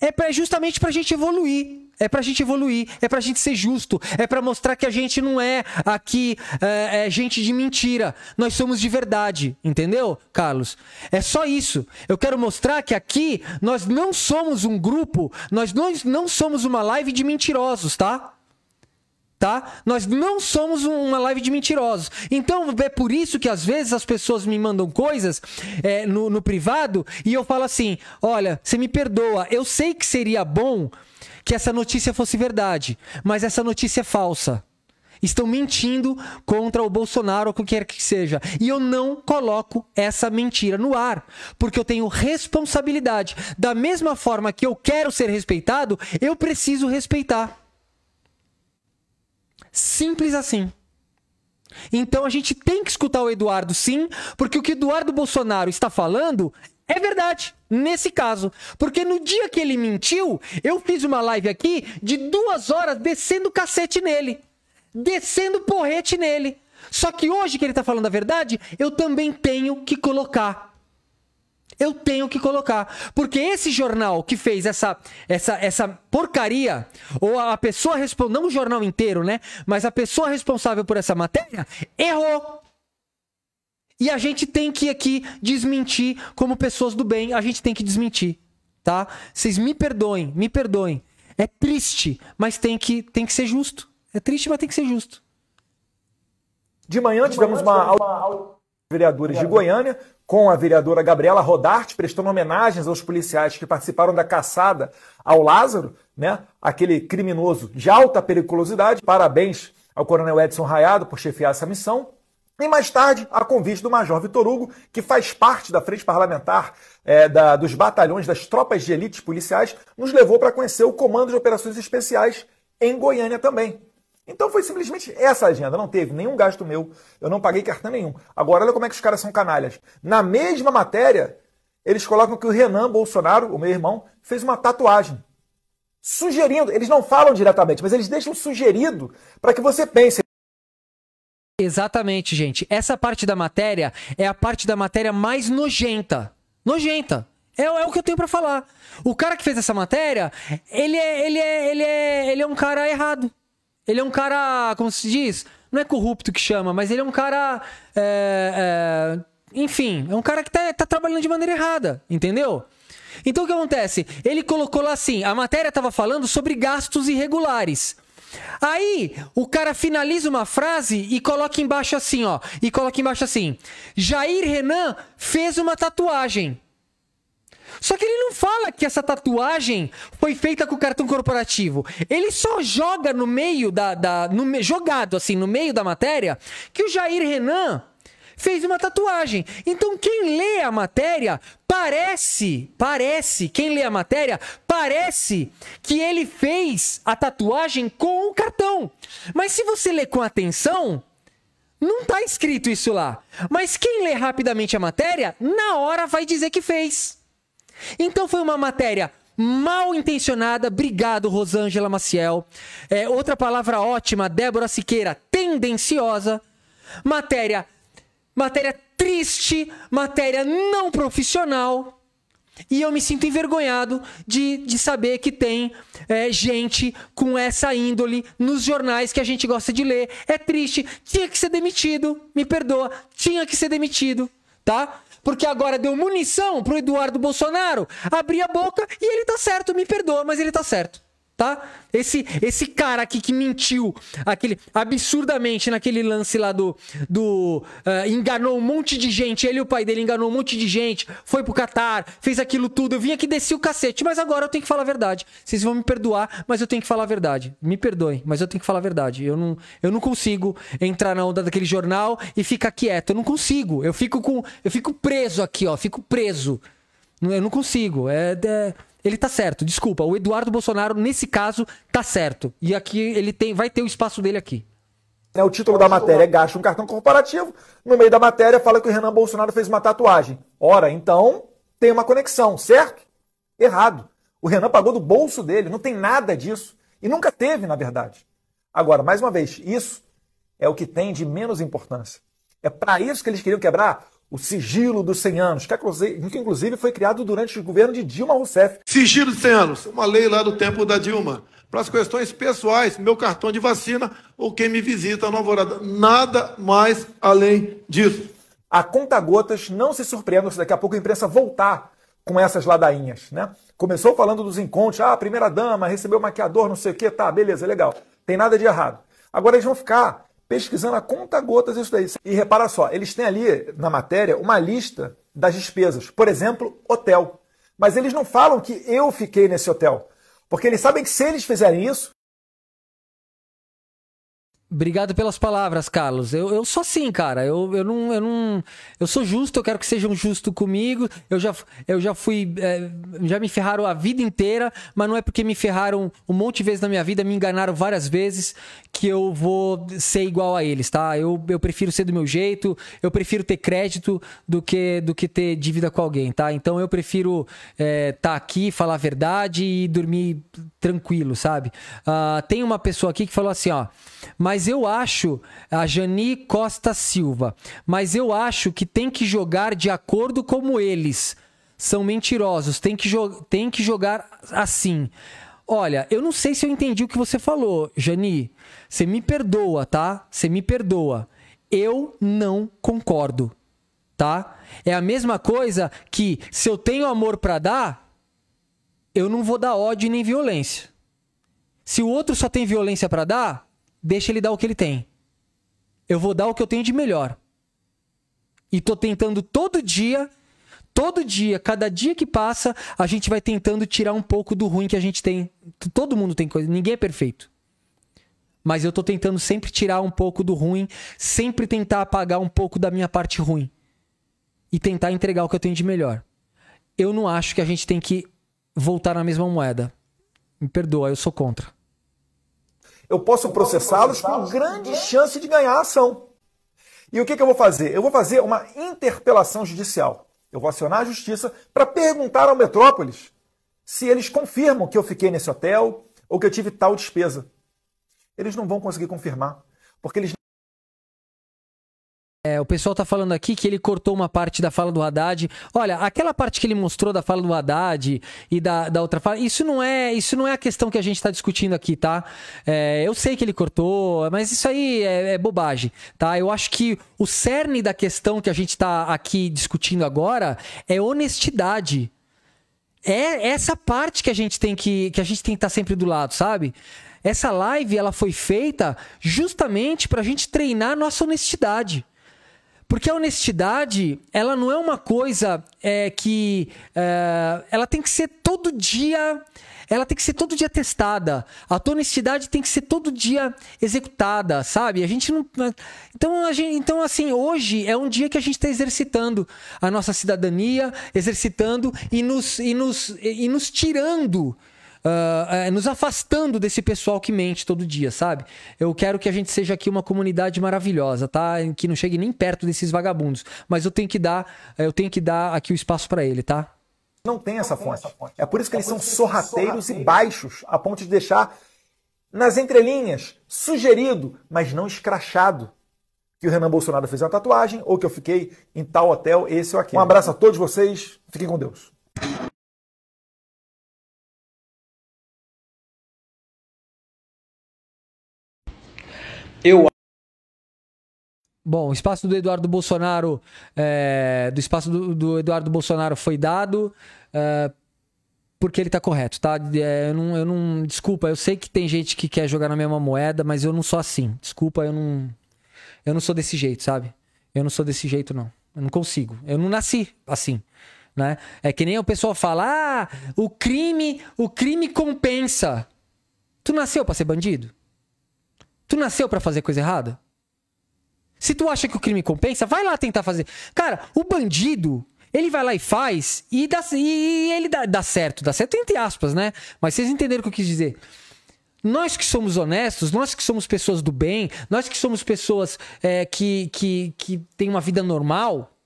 é justamente pra gente evoluir. É pra gente evoluir, é pra gente ser justo, é pra mostrar que a gente não é aqui é, é gente de mentira. Nós somos de verdade, entendeu, Carlos? É só isso. Eu quero mostrar que aqui nós não somos um grupo, nós não, não somos uma live de mentirosos, tá? tá? Nós não somos uma live de mentirosos. Então é por isso que às vezes as pessoas me mandam coisas é, no, no privado e eu falo assim: olha, você me perdoa, eu sei que seria bom que essa notícia fosse verdade, mas essa notícia é falsa. Estão mentindo contra o Bolsonaro ou qualquer que seja. E eu não coloco essa mentira no ar, porque eu tenho responsabilidade. Da mesma forma que eu quero ser respeitado, eu preciso respeitar. Simples assim. Então a gente tem que escutar o Eduardo sim, porque o que Eduardo Bolsonaro está falando é verdade nesse caso. Porque no dia que ele mentiu, eu fiz uma live aqui de duas horas descendo cacete nele. Descendo porrete nele. Só que hoje que ele tá falando a verdade, eu também tenho que colocar. Eu tenho que colocar. Porque esse jornal que fez essa, essa, essa porcaria, ou a pessoa responsável, não o jornal inteiro, né? Mas a pessoa responsável por essa matéria, errou. E a gente tem que aqui desmentir, como pessoas do bem, a gente tem que desmentir, tá? Vocês me perdoem, me perdoem. É triste, mas tem que, tem que ser justo. É triste, mas tem que ser justo. De manhã tivemos uma aula de vereadores de Goiânia com a vereadora Gabriela Rodarte prestando homenagens aos policiais que participaram da caçada ao Lázaro, né? Aquele criminoso de alta periculosidade. Parabéns ao Coronel Edson Raiado por chefiar essa missão. E mais tarde, a convite do Major Vitor Hugo, que faz parte da frente parlamentar é, da, dos batalhões das tropas de elites policiais, nos levou para conhecer o Comando de Operações Especiais em Goiânia também. Então foi simplesmente essa agenda, não teve nenhum gasto meu, eu não paguei cartão nenhum. Agora olha como é que os caras são canalhas. Na mesma matéria, eles colocam que o Renan Bolsonaro, o meu irmão, fez uma tatuagem. Sugerindo, eles não falam diretamente, mas eles deixam sugerido para que você pense. Exatamente, gente. Essa parte da matéria é a parte da matéria mais nojenta. Nojenta. É, é o que eu tenho para falar. O cara que fez essa matéria, ele é, ele é, ele é, ele é um cara errado. Ele é um cara, como se diz, não é corrupto que chama, mas ele é um cara, é, é, enfim, é um cara que tá, tá trabalhando de maneira errada, entendeu? Então o que acontece? Ele colocou lá assim, a matéria estava falando sobre gastos irregulares. Aí o cara finaliza uma frase e coloca embaixo assim, ó. E coloca embaixo assim: Jair Renan fez uma tatuagem. Só que ele não fala que essa tatuagem foi feita com cartão corporativo. Ele só joga no meio da. da no, jogado, assim, no meio da matéria, que o Jair Renan fez uma tatuagem. Então quem lê a matéria parece, parece, quem lê a matéria parece que ele fez a tatuagem com o cartão. Mas se você lê com atenção, não tá escrito isso lá. Mas quem lê rapidamente a matéria, na hora vai dizer que fez. Então foi uma matéria mal intencionada. Obrigado, Rosângela Maciel. É, outra palavra ótima, Débora Siqueira, tendenciosa. Matéria matéria triste, matéria não profissional. E eu me sinto envergonhado de, de saber que tem é, gente com essa índole nos jornais que a gente gosta de ler. É triste. Tinha que ser demitido. Me perdoa. Tinha que ser demitido. Tá? Porque agora deu munição pro Eduardo Bolsonaro abrir a boca e ele tá certo. Me perdoa, mas ele tá certo tá? Esse esse cara aqui que mentiu aquele absurdamente naquele lance lá do do uh, enganou um monte de gente, ele e o pai dele enganou um monte de gente, foi pro Catar, fez aquilo tudo. Eu vim aqui desci o cacete, mas agora eu tenho que falar a verdade. Vocês vão me perdoar, mas eu tenho que falar a verdade. Me perdoem, mas eu tenho que falar a verdade. Eu não eu não consigo entrar na onda daquele jornal e ficar quieto. Eu não consigo. Eu fico com eu fico preso aqui, ó, fico preso. Eu não consigo. é... é ele tá certo. Desculpa, o Eduardo Bolsonaro, nesse caso, tá certo. E aqui ele tem, vai ter o espaço dele aqui. É, o título da matéria é Gasta um cartão corporativo. No meio da matéria fala que o Renan Bolsonaro fez uma tatuagem. Ora, então tem uma conexão, certo? Errado. O Renan pagou do bolso dele, não tem nada disso. E nunca teve, na verdade. Agora, mais uma vez, isso é o que tem de menos importância. É para isso que eles queriam quebrar o sigilo dos 100 anos, que inclusive foi criado durante o governo de Dilma Rousseff. Sigilo dos 100 anos, uma lei lá do tempo da Dilma. Para as questões pessoais, meu cartão de vacina ou quem me visita na alvorada. Nada mais além disso. A conta-gotas, não se surpreenda se daqui a pouco a imprensa voltar com essas ladainhas, né? Começou falando dos encontros, ah, primeira dama, recebeu maquiador, não sei o que, tá, beleza, legal. Tem nada de errado. Agora eles vão ficar pesquisando a conta gotas isso daí. E repara só, eles têm ali na matéria uma lista das despesas. Por exemplo, hotel. Mas eles não falam que eu fiquei nesse hotel. Porque eles sabem que se eles fizerem isso, Obrigado pelas palavras, Carlos. Eu, eu sou assim, cara. Eu, eu, não, eu não. Eu sou justo, eu quero que sejam justos comigo. Eu já, eu já fui. É, já me ferraram a vida inteira, mas não é porque me ferraram um monte de vezes na minha vida, me enganaram várias vezes, que eu vou ser igual a eles, tá? Eu, eu prefiro ser do meu jeito, eu prefiro ter crédito do que, do que ter dívida com alguém, tá? Então eu prefiro estar é, tá aqui, falar a verdade e dormir tranquilo, sabe? Uh, tem uma pessoa aqui que falou assim, ó. Mas mas eu acho, a Jani Costa Silva, mas eu acho que tem que jogar de acordo como eles. São mentirosos, tem que, tem que jogar assim. Olha, eu não sei se eu entendi o que você falou, Jani. Você me perdoa, tá? Você me perdoa. Eu não concordo, tá? É a mesma coisa que se eu tenho amor para dar, eu não vou dar ódio nem violência. Se o outro só tem violência para dar, deixa ele dar o que ele tem. Eu vou dar o que eu tenho de melhor. E tô tentando todo dia, todo dia, cada dia que passa, a gente vai tentando tirar um pouco do ruim que a gente tem. Todo mundo tem coisa, ninguém é perfeito. Mas eu tô tentando sempre tirar um pouco do ruim, sempre tentar apagar um pouco da minha parte ruim. E tentar entregar o que eu tenho de melhor. Eu não acho que a gente tem que voltar na mesma moeda. Me perdoa, eu sou contra. Eu posso processá-los com grande chance de ganhar a ação. E o que, que eu vou fazer? Eu vou fazer uma interpelação judicial. Eu vou acionar a justiça para perguntar ao Metrópolis se eles confirmam que eu fiquei nesse hotel ou que eu tive tal despesa. Eles não vão conseguir confirmar, porque eles é, o pessoal tá falando aqui que ele cortou uma parte da fala do Haddad. Olha, aquela parte que ele mostrou da fala do Haddad e da, da outra fala, isso não é isso não é a questão que a gente está discutindo aqui, tá? É, eu sei que ele cortou, mas isso aí é, é, bobagem, tá? Eu acho que o cerne da questão que a gente está aqui discutindo agora é honestidade. É essa parte que a gente tem que que a gente tem que estar tá sempre do lado, sabe? Essa live ela foi feita justamente para a gente treinar nossa honestidade. Porque a honestidade, ela não é uma coisa é, que. É, ela tem que ser todo dia. Ela tem que ser todo dia testada. A tua honestidade tem que ser todo dia executada, sabe? A gente não. Né? Então, a gente, então assim, hoje é um dia que a gente está exercitando a nossa cidadania, exercitando e nos, e nos, e nos tirando uh, é, nos afastando desse pessoal que mente todo dia, sabe? Eu quero que a gente seja aqui uma comunidade maravilhosa, tá? Que não chegue nem perto desses vagabundos. Mas eu tenho que dar, é, eu tenho que dar aqui o espaço para ele, tá? Não tem essa, fonte. É por isso que eles são sorrateiros, sorrateiros e baixos, a ponto de deixar nas entrelinhas, sugerido, mas não escrachado que o Renan Bolsonaro fez uma tatuagem ou que eu fiquei em tal hotel, esse ou aquele. Um abraço a todos vocês, fiquem com Deus. Eu Bom, o espaço do Eduardo Bolsonaro, é, do espaço do, do, Eduardo Bolsonaro foi dado é, porque ele está correto, tá? É, eu, não, eu não, desculpa, eu sei que tem gente que quer jogar na mesma moeda, mas eu não sou assim. Desculpa, eu não, eu não sou desse jeito, sabe? Eu não sou desse jeito não. Eu não consigo. Eu não nasci assim. Né? É que nem o pessoal fala: ah, o crime, o crime compensa. Tu nasceu para ser bandido? Tu nasceu para fazer coisa errada? Se tu acha que o crime compensa, vai lá tentar fazer. Cara, o bandido, ele vai lá e faz e, dá, e ele dá, dá certo. Dá certo entre aspas, né? Mas vocês entenderam o que eu quis dizer. Nós que somos honestos, nós que somos pessoas do bem, nós que somos pessoas é, que, que, que têm uma vida normal,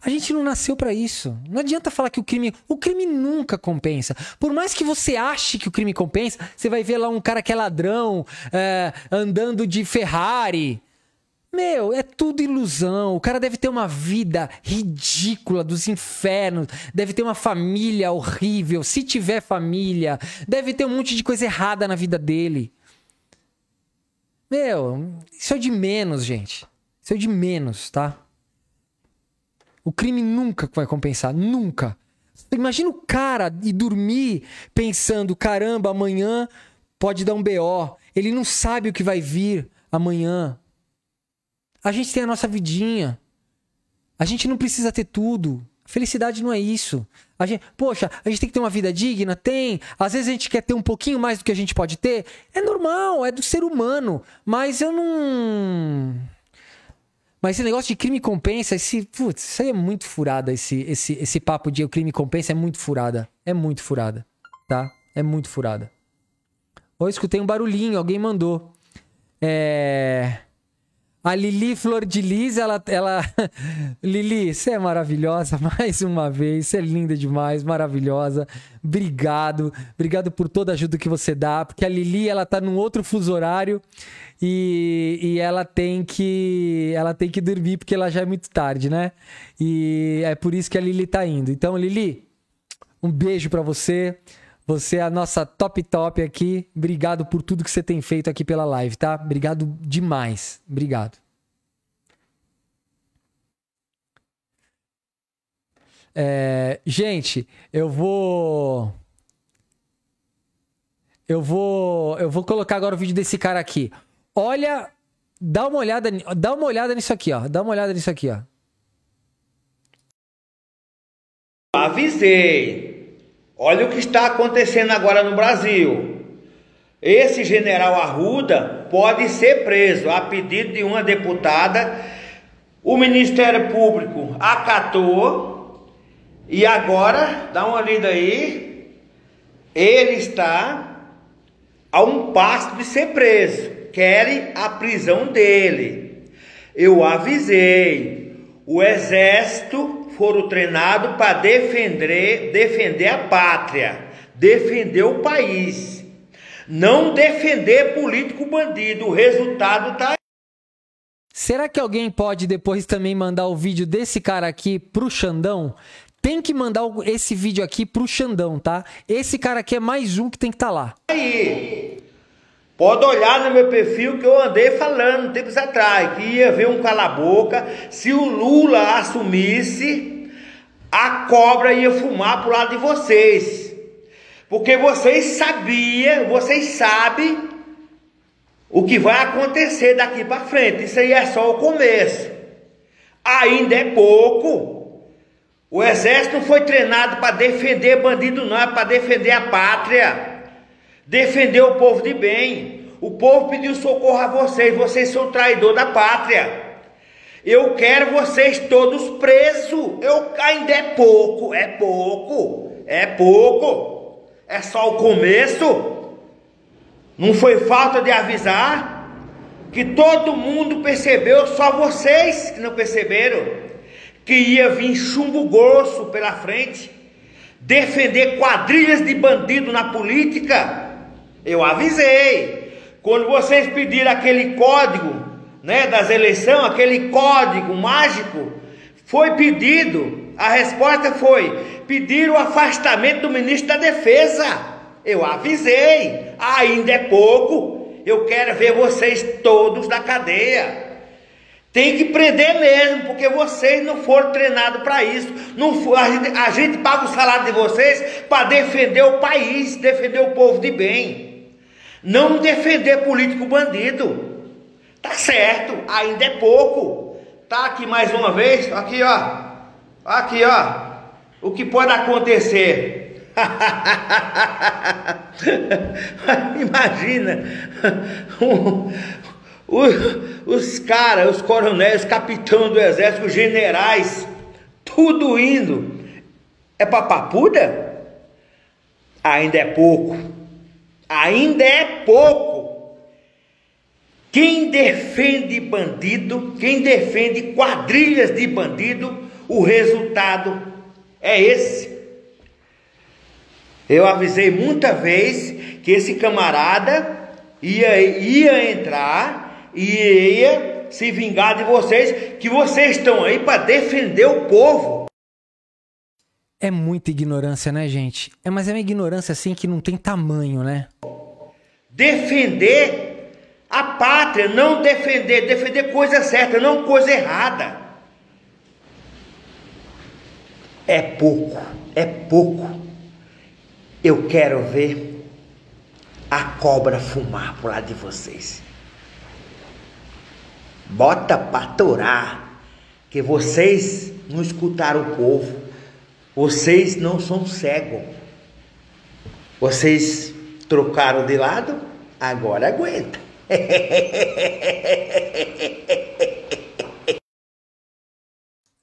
a gente não nasceu para isso. Não adianta falar que o crime. O crime nunca compensa. Por mais que você ache que o crime compensa, você vai ver lá um cara que é ladrão, é, andando de Ferrari. Meu, é tudo ilusão. O cara deve ter uma vida ridícula dos infernos, deve ter uma família horrível, se tiver família, deve ter um monte de coisa errada na vida dele. Meu, isso é de menos, gente. Isso é de menos, tá? O crime nunca vai compensar, nunca. Imagina o cara e dormir pensando, caramba, amanhã pode dar um BO. Ele não sabe o que vai vir amanhã. A gente tem a nossa vidinha. A gente não precisa ter tudo. Felicidade não é isso. A gente, poxa, a gente tem que ter uma vida digna? Tem. Às vezes a gente quer ter um pouquinho mais do que a gente pode ter. É normal, é do ser humano. Mas eu não. Mas esse negócio de crime compensa, esse. Putz, isso aí é muito furada. Esse, esse, esse papo de o crime compensa é muito furada. É muito furada. Tá? É muito furada. Ou escutei um barulhinho, alguém mandou. É. A Lili Flor de Lis, ela. ela... Lili, você é maravilhosa mais uma vez. Você é linda demais, maravilhosa. Obrigado. Obrigado por toda a ajuda que você dá. Porque a Lili, ela tá num outro fuso horário e, e ela tem que. Ela tem que dormir, porque ela já é muito tarde, né? E é por isso que a Lili tá indo. Então, Lili, um beijo para você. Você é a nossa top top aqui. Obrigado por tudo que você tem feito aqui pela live, tá? Obrigado demais. Obrigado. É, gente, eu vou. Eu vou. Eu vou colocar agora o vídeo desse cara aqui. Olha. Dá uma olhada, dá uma olhada nisso aqui, ó. Dá uma olhada nisso aqui, ó. Avisei. Olha o que está acontecendo agora no Brasil. Esse general Arruda pode ser preso a pedido de uma deputada. O Ministério Público acatou e agora, dá uma lida aí, ele está a um passo de ser preso. Querem a prisão dele. Eu avisei. O exército foram treinados para defender, defender a pátria, defender o país, não defender político bandido. O resultado está Será que alguém pode depois também mandar o vídeo desse cara aqui pro Xandão? Tem que mandar esse vídeo aqui pro Xandão, tá? Esse cara aqui é mais um que tem que estar tá lá. Aí, Pode olhar no meu perfil que eu andei falando tempos atrás que ia ver um cala-boca. Se o Lula assumisse, a cobra ia fumar pro lado de vocês. Porque vocês sabiam, vocês sabem o que vai acontecer daqui para frente. Isso aí é só o começo. Ainda é pouco. O exército não foi treinado para defender bandido, não, é para defender a pátria. Defender o povo de bem. O povo pediu socorro a vocês, vocês são traidor da pátria. Eu quero vocês todos presos. Eu ainda é pouco, é pouco, é pouco. É só o começo. Não foi falta de avisar que todo mundo percebeu, só vocês que não perceberam, que ia vir chumbo grosso pela frente, defender quadrilhas de bandido na política eu avisei. Quando vocês pediram aquele código, né, das eleições, aquele código mágico, foi pedido. A resposta foi: pedir o afastamento do ministro da Defesa. Eu avisei. Ainda é pouco. Eu quero ver vocês todos na cadeia. Tem que prender mesmo, porque vocês não foram treinados para isso. Não for, a, gente, a gente paga o salário de vocês para defender o país, defender o povo de bem. Não defender político bandido. Tá certo, ainda é pouco. Tá aqui mais uma vez, aqui ó. Aqui ó. O que pode acontecer? Imagina os, os caras, os coronéis, capitão do exército, generais, tudo indo. É papapuda? papuda? Ainda é pouco ainda é pouco. Quem defende bandido, quem defende quadrilhas de bandido, o resultado é esse. Eu avisei muita vez que esse camarada ia, ia entrar e ia se vingar de vocês, que vocês estão aí para defender o povo. É muita ignorância, né, gente? É, mas é uma ignorância assim que não tem tamanho, né? Defender a pátria, não defender, defender coisa certa, não coisa errada. É pouco, é pouco. Eu quero ver a cobra fumar por lá de vocês. Bota pra torar, que vocês não escutaram o povo vocês não são cegos. Vocês trocaram de lado, agora aguenta.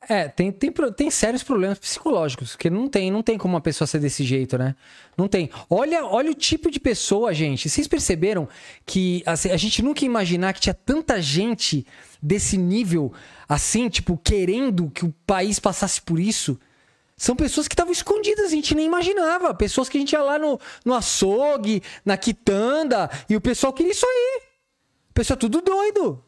É, tem, tem, tem sérios problemas psicológicos, que não tem, não tem como uma pessoa ser desse jeito, né? Não tem. Olha, olha o tipo de pessoa, gente. Vocês perceberam que assim, a gente nunca ia imaginar que tinha tanta gente desse nível, assim, tipo, querendo que o país passasse por isso? São pessoas que estavam escondidas, a gente nem imaginava. Pessoas que a gente ia lá no, no açougue, na quitanda, e o pessoal queria isso aí. O pessoal é tudo doido.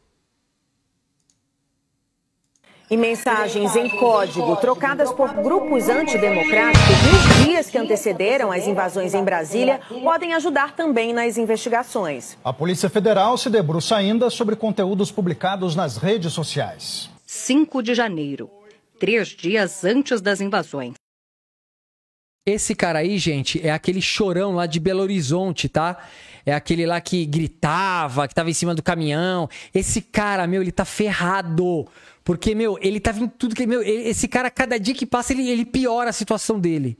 E mensagens em código trocadas por grupos antidemocráticos nos dias que antecederam as invasões em Brasília podem ajudar também nas investigações. A Polícia Federal se debruça ainda sobre conteúdos publicados nas redes sociais. 5 de janeiro, três dias antes das invasões. Esse cara aí, gente, é aquele chorão lá de Belo Horizonte, tá? É aquele lá que gritava, que tava em cima do caminhão. Esse cara, meu, ele tá ferrado. Porque, meu, ele tá vindo tudo que. Meu, esse cara, cada dia que passa, ele, ele piora a situação dele.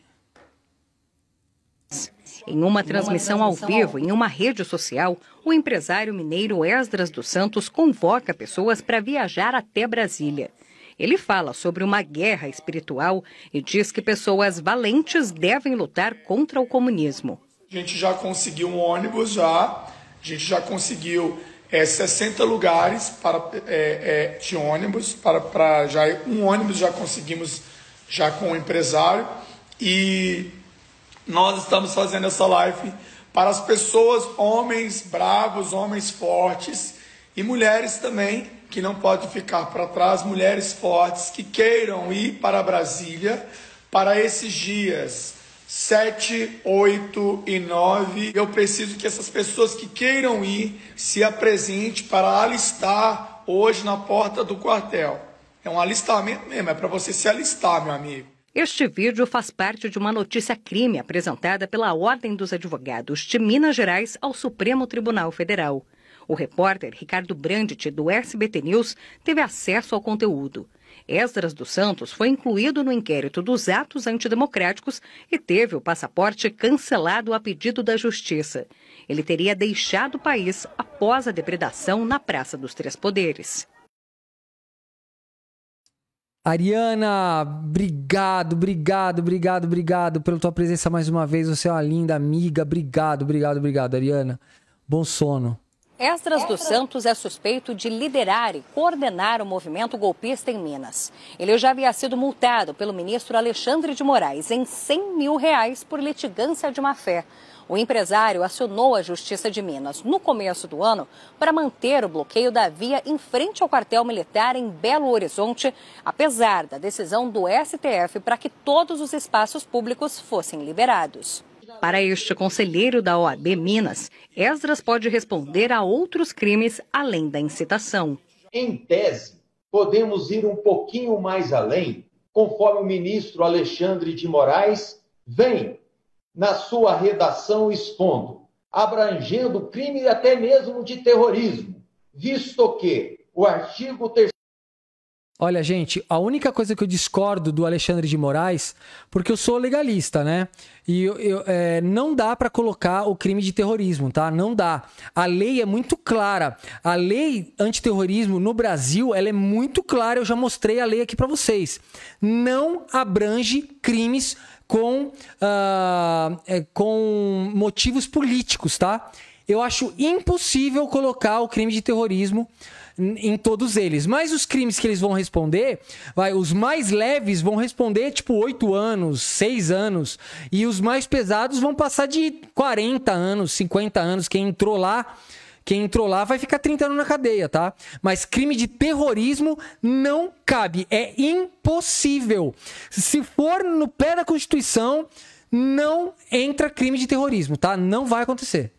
Em uma transmissão ao vivo em uma rede social, o empresário mineiro Esdras dos Santos convoca pessoas para viajar até Brasília. Ele fala sobre uma guerra espiritual e diz que pessoas valentes devem lutar contra o comunismo. A gente já conseguiu um ônibus, já. A gente já conseguiu é, 60 lugares para, é, é, de ônibus. Para, para já Um ônibus já conseguimos já com o empresário. E nós estamos fazendo essa live para as pessoas, homens bravos, homens fortes e mulheres também que não pode ficar para trás, mulheres fortes que queiram ir para Brasília para esses dias 7, 8 e 9. Eu preciso que essas pessoas que queiram ir se apresente para alistar hoje na porta do quartel. É um alistamento mesmo, é para você se alistar, meu amigo. Este vídeo faz parte de uma notícia crime apresentada pela Ordem dos Advogados de Minas Gerais ao Supremo Tribunal Federal. O repórter Ricardo Brandt, do SBT News, teve acesso ao conteúdo. Esdras dos Santos foi incluído no inquérito dos atos antidemocráticos e teve o passaporte cancelado a pedido da Justiça. Ele teria deixado o país após a depredação na Praça dos Três Poderes. Ariana, obrigado, obrigado, obrigado, obrigado pela tua presença mais uma vez. Você é uma linda amiga. Obrigado, obrigado, obrigado, Ariana. Bom sono. Estras dos Santos é suspeito de liderar e coordenar o movimento golpista em Minas. Ele já havia sido multado pelo ministro Alexandre de Moraes em 100 mil reais por litigância de má-fé. O empresário acionou a Justiça de Minas no começo do ano para manter o bloqueio da via em frente ao quartel militar em Belo Horizonte, apesar da decisão do STF para que todos os espaços públicos fossem liberados. Para este conselheiro da OAB Minas, Esdras pode responder a outros crimes além da incitação. Em tese, podemos ir um pouquinho mais além, conforme o ministro Alexandre de Moraes vem na sua redação expondo, abrangendo crime até mesmo de terrorismo, visto que o artigo 3 Olha, gente, a única coisa que eu discordo do Alexandre de Moraes, porque eu sou legalista, né? E eu, eu, é, não dá para colocar o crime de terrorismo, tá? Não dá. A lei é muito clara. A lei antiterrorismo no Brasil, ela é muito clara. Eu já mostrei a lei aqui para vocês. Não abrange crimes com, uh, é, com motivos políticos, tá? Eu acho impossível colocar o crime de terrorismo em todos eles. Mas os crimes que eles vão responder, vai, os mais leves vão responder tipo 8 anos, 6 anos, e os mais pesados vão passar de 40 anos, 50 anos, quem entrou lá quem entrou lá vai ficar 30 anos na cadeia, tá? Mas crime de terrorismo não cabe. É impossível. Se for no pé da Constituição, não entra crime de terrorismo, tá? Não vai acontecer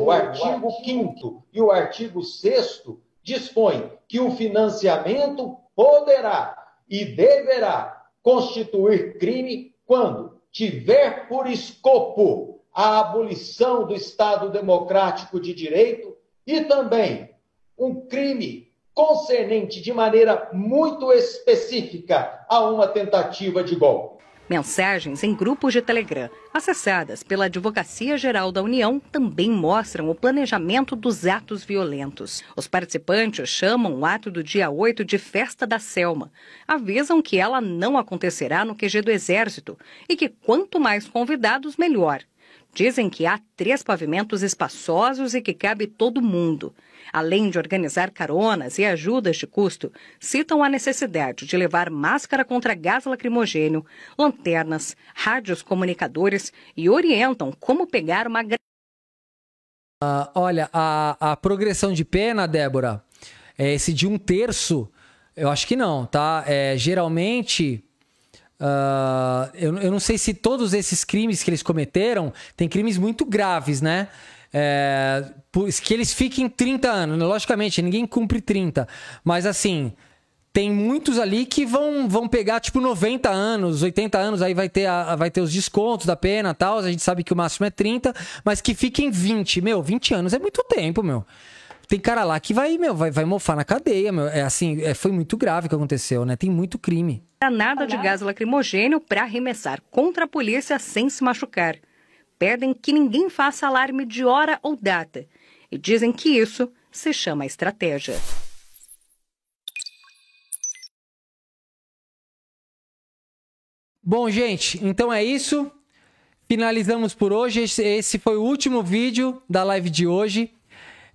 o artigo 5 e o artigo 6 dispõe que o financiamento poderá e deverá constituir crime quando tiver por escopo a abolição do Estado Democrático de Direito e também um crime concernente de maneira muito específica a uma tentativa de golpe. Mensagens em grupos de Telegram, acessadas pela Advocacia Geral da União, também mostram o planejamento dos atos violentos. Os participantes chamam o ato do dia 8 de Festa da Selma. Avisam que ela não acontecerá no QG do Exército e que quanto mais convidados, melhor. Dizem que há três pavimentos espaçosos e que cabe todo mundo além de organizar caronas e ajudas de custo, citam a necessidade de levar máscara contra gás lacrimogênio, lanternas, rádios comunicadores e orientam como pegar uma. Uh, olha, a, a progressão de pena, Débora, é esse de um terço, eu acho que não, tá? É, geralmente. Uh, eu, eu, não sei se todos esses crimes que eles cometeram tem crimes muito graves, né? É, que eles fiquem 30 anos. Né? Logicamente, ninguém cumpre 30. Mas assim, tem muitos ali que vão, vão pegar tipo 90 anos, 80 anos, aí vai ter, a, vai ter os descontos da pena e tal. A gente sabe que o máximo é 30, mas que fiquem 20. Meu, 20 anos é muito tempo, meu. Tem cara lá que vai, meu, vai, vai mofar na cadeia, meu. É assim, é, foi muito grave o que aconteceu, né? Tem muito crime. É nada de gás lacrimogênio para arremessar contra a polícia sem se machucar pedem que ninguém faça alarme de hora ou data e dizem que isso se chama estratégia. Bom, gente, então é isso. Finalizamos por hoje. Esse foi o último vídeo da live de hoje.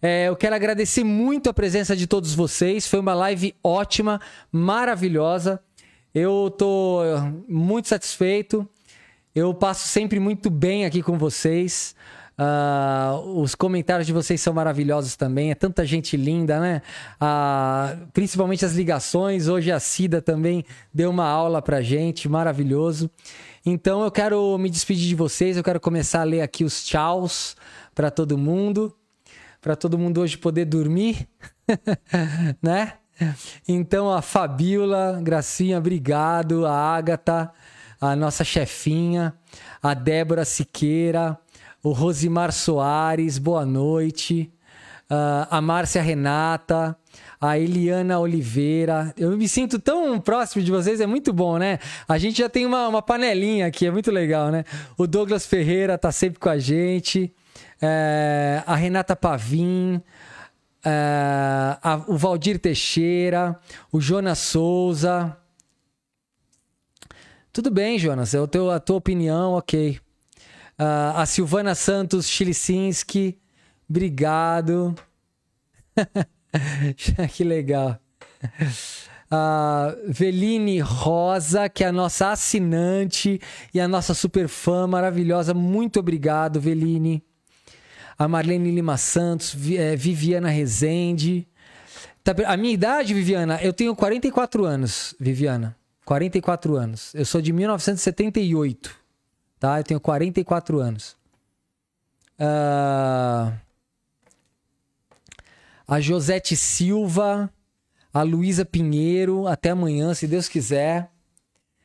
É, eu quero agradecer muito a presença de todos vocês. Foi uma live ótima, maravilhosa. Eu estou muito satisfeito. Eu passo sempre muito bem aqui com vocês. Uh, os comentários de vocês são maravilhosos também. É tanta gente linda, né? Uh, principalmente as ligações. Hoje a Cida também deu uma aula pra gente, maravilhoso. Então eu quero me despedir de vocês. Eu quero começar a ler aqui os tchauz para todo mundo. Para todo mundo hoje poder dormir, né? Então a Fabiola, Gracinha, obrigado. A Agatha a nossa chefinha, a Débora Siqueira, o Rosimar Soares, boa noite. Uh, a Márcia Renata, a Eliana Oliveira. Eu me sinto tão próximo de vocês, é muito bom, né? A gente já tem uma, uma panelinha aqui, é muito legal, né? O Douglas Ferreira tá sempre com a gente, é, a Renata Pavim, eh, a, o Valdir Teixeira, o Jonas Souza. Tudo bem, Jonas, é o teu, a tua opinião, ok. Uh, a Silvana Santos Chilicinski, obrigado. que legal. Uh, Veline Rosa, que é a nossa assinante e a nossa super fã maravilhosa. Muito obrigado, Veline. A Marlene Lima Santos, eh, Viviana Rezende. Tá, a minha idade, Viviana, eu tenho 44 anos, Viviana. 44 anos. Eu sou de 1978, tá? Eu tenho 44 anos. Uh... A Josete Silva, a Luísa Pinheiro, até amanhã, se Deus quiser.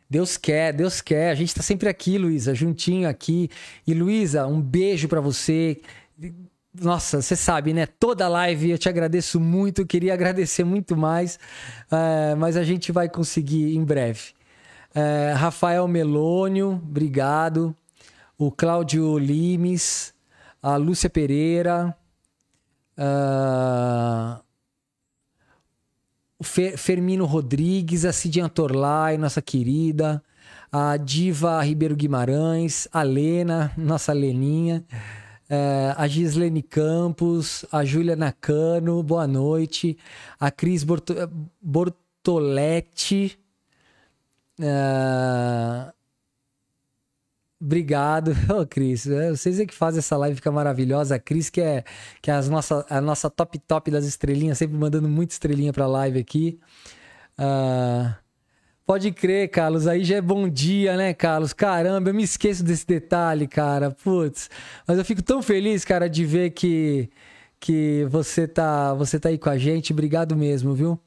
Deus quer, Deus quer. A gente tá sempre aqui, Luísa, juntinho aqui. E Luísa, um beijo para você. Nossa, você sabe, né? Toda live eu te agradeço muito, queria agradecer muito mais, é, mas a gente vai conseguir em breve. É, Rafael Melônio, obrigado. O Cláudio Limes, a Lúcia Pereira, a... Ah, o Fer Fermino Rodrigues, a Cidinha Torlai, nossa querida, a Diva Ribeiro Guimarães, a Lena, nossa Leninha é, a Gislene Campos, a Júlia Nakano, boa noite, a Cris eh, Bortoletti. É... Obrigado, oh, Cris. Vocês é que fazem essa live ficar maravilhosa. A Cris, que é, que é as nossa, a nossa top top das estrelinhas, sempre mandando muita estrelinha pra live aqui. Uh... Pode crer, Carlos. Aí já é bom dia, né, Carlos? Caramba, eu me esqueço desse detalhe, cara. Putz. Mas eu fico tão feliz, cara, de ver que que você tá, você tá aí com a gente. Obrigado mesmo, viu?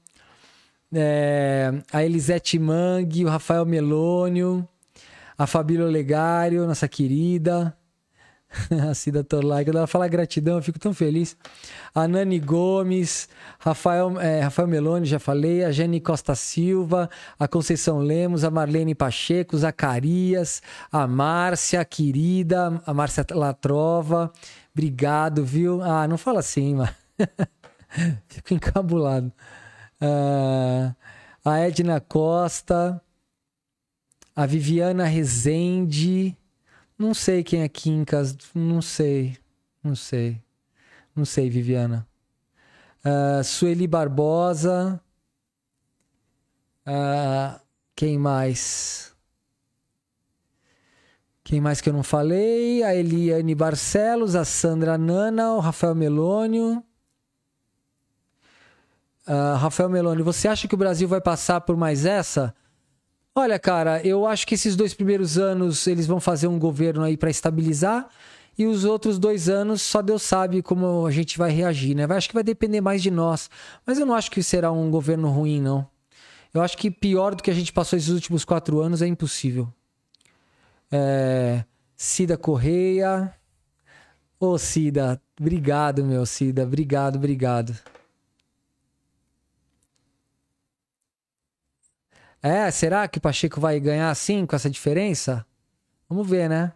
É, a Elisete Mangue, o Rafael Melônio, a Fabíola Olegário, nossa querida. a Cida Torlai, quando ela fala gratidão, eu fico tão feliz. A Nani Gomes, Rafael, é, Rafael Meloni, já falei, a Jenny Costa Silva, a Conceição Lemos, a Marlene Pacheco, Zacarias, a Márcia, querida, a Márcia Latrova. Obrigado, viu? Ah, não fala assim, mano. fico encabulado. Ah, a Edna Costa, a Viviana Rezende não sei quem é Quincas, não sei. Não sei. Não sei, Viviana. Uh, Sueli Barbosa. Uh, quem mais? Quem mais que eu não falei? A Eliane Barcelos, a Sandra Nana, o Rafael Melônio. Uh, Rafael Meloni, você acha que o Brasil vai passar por mais essa? Olha, cara, eu acho que esses dois primeiros anos eles vão fazer um governo aí para estabilizar e os outros dois anos só Deus sabe como a gente vai reagir, né? Acho que vai depender mais de nós. Mas eu não acho que será um governo ruim, não. Eu acho que pior do que a gente passou esses últimos quatro anos é impossível. É... Cida Correia. Ô, Cida, obrigado, meu Cida. Obrigado, obrigado. É, será que o Pacheco vai ganhar assim com essa diferença? Vamos ver, né?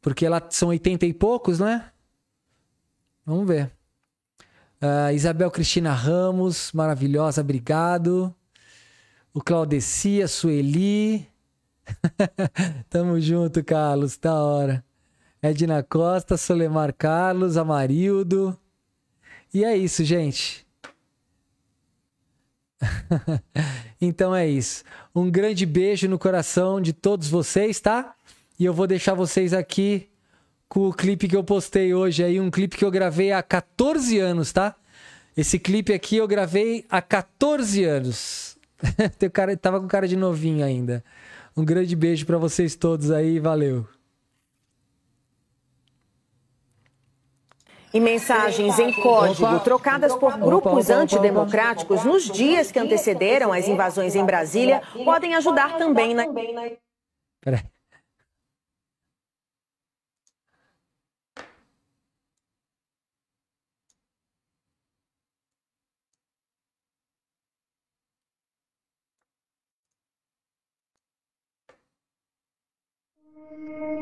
Porque lá são 80 e poucos, né? Vamos ver. Uh, Isabel Cristina Ramos, maravilhosa, obrigado. O Claudeci, a Sueli. Tamo junto, Carlos, da hora. Edna Costa, Solemar Carlos, Amarildo. E é isso, gente. então é isso. Um grande beijo no coração de todos vocês, tá? E eu vou deixar vocês aqui com o clipe que eu postei hoje aí, um clipe que eu gravei há 14 anos, tá? Esse clipe aqui eu gravei há 14 anos. Teu cara tava com cara de novinho ainda. Um grande beijo para vocês todos aí, valeu. e mensagens em código trocadas por grupos antidemocráticos nos dias que antecederam as invasões em Brasília podem ajudar também na. Peraí. Thank you.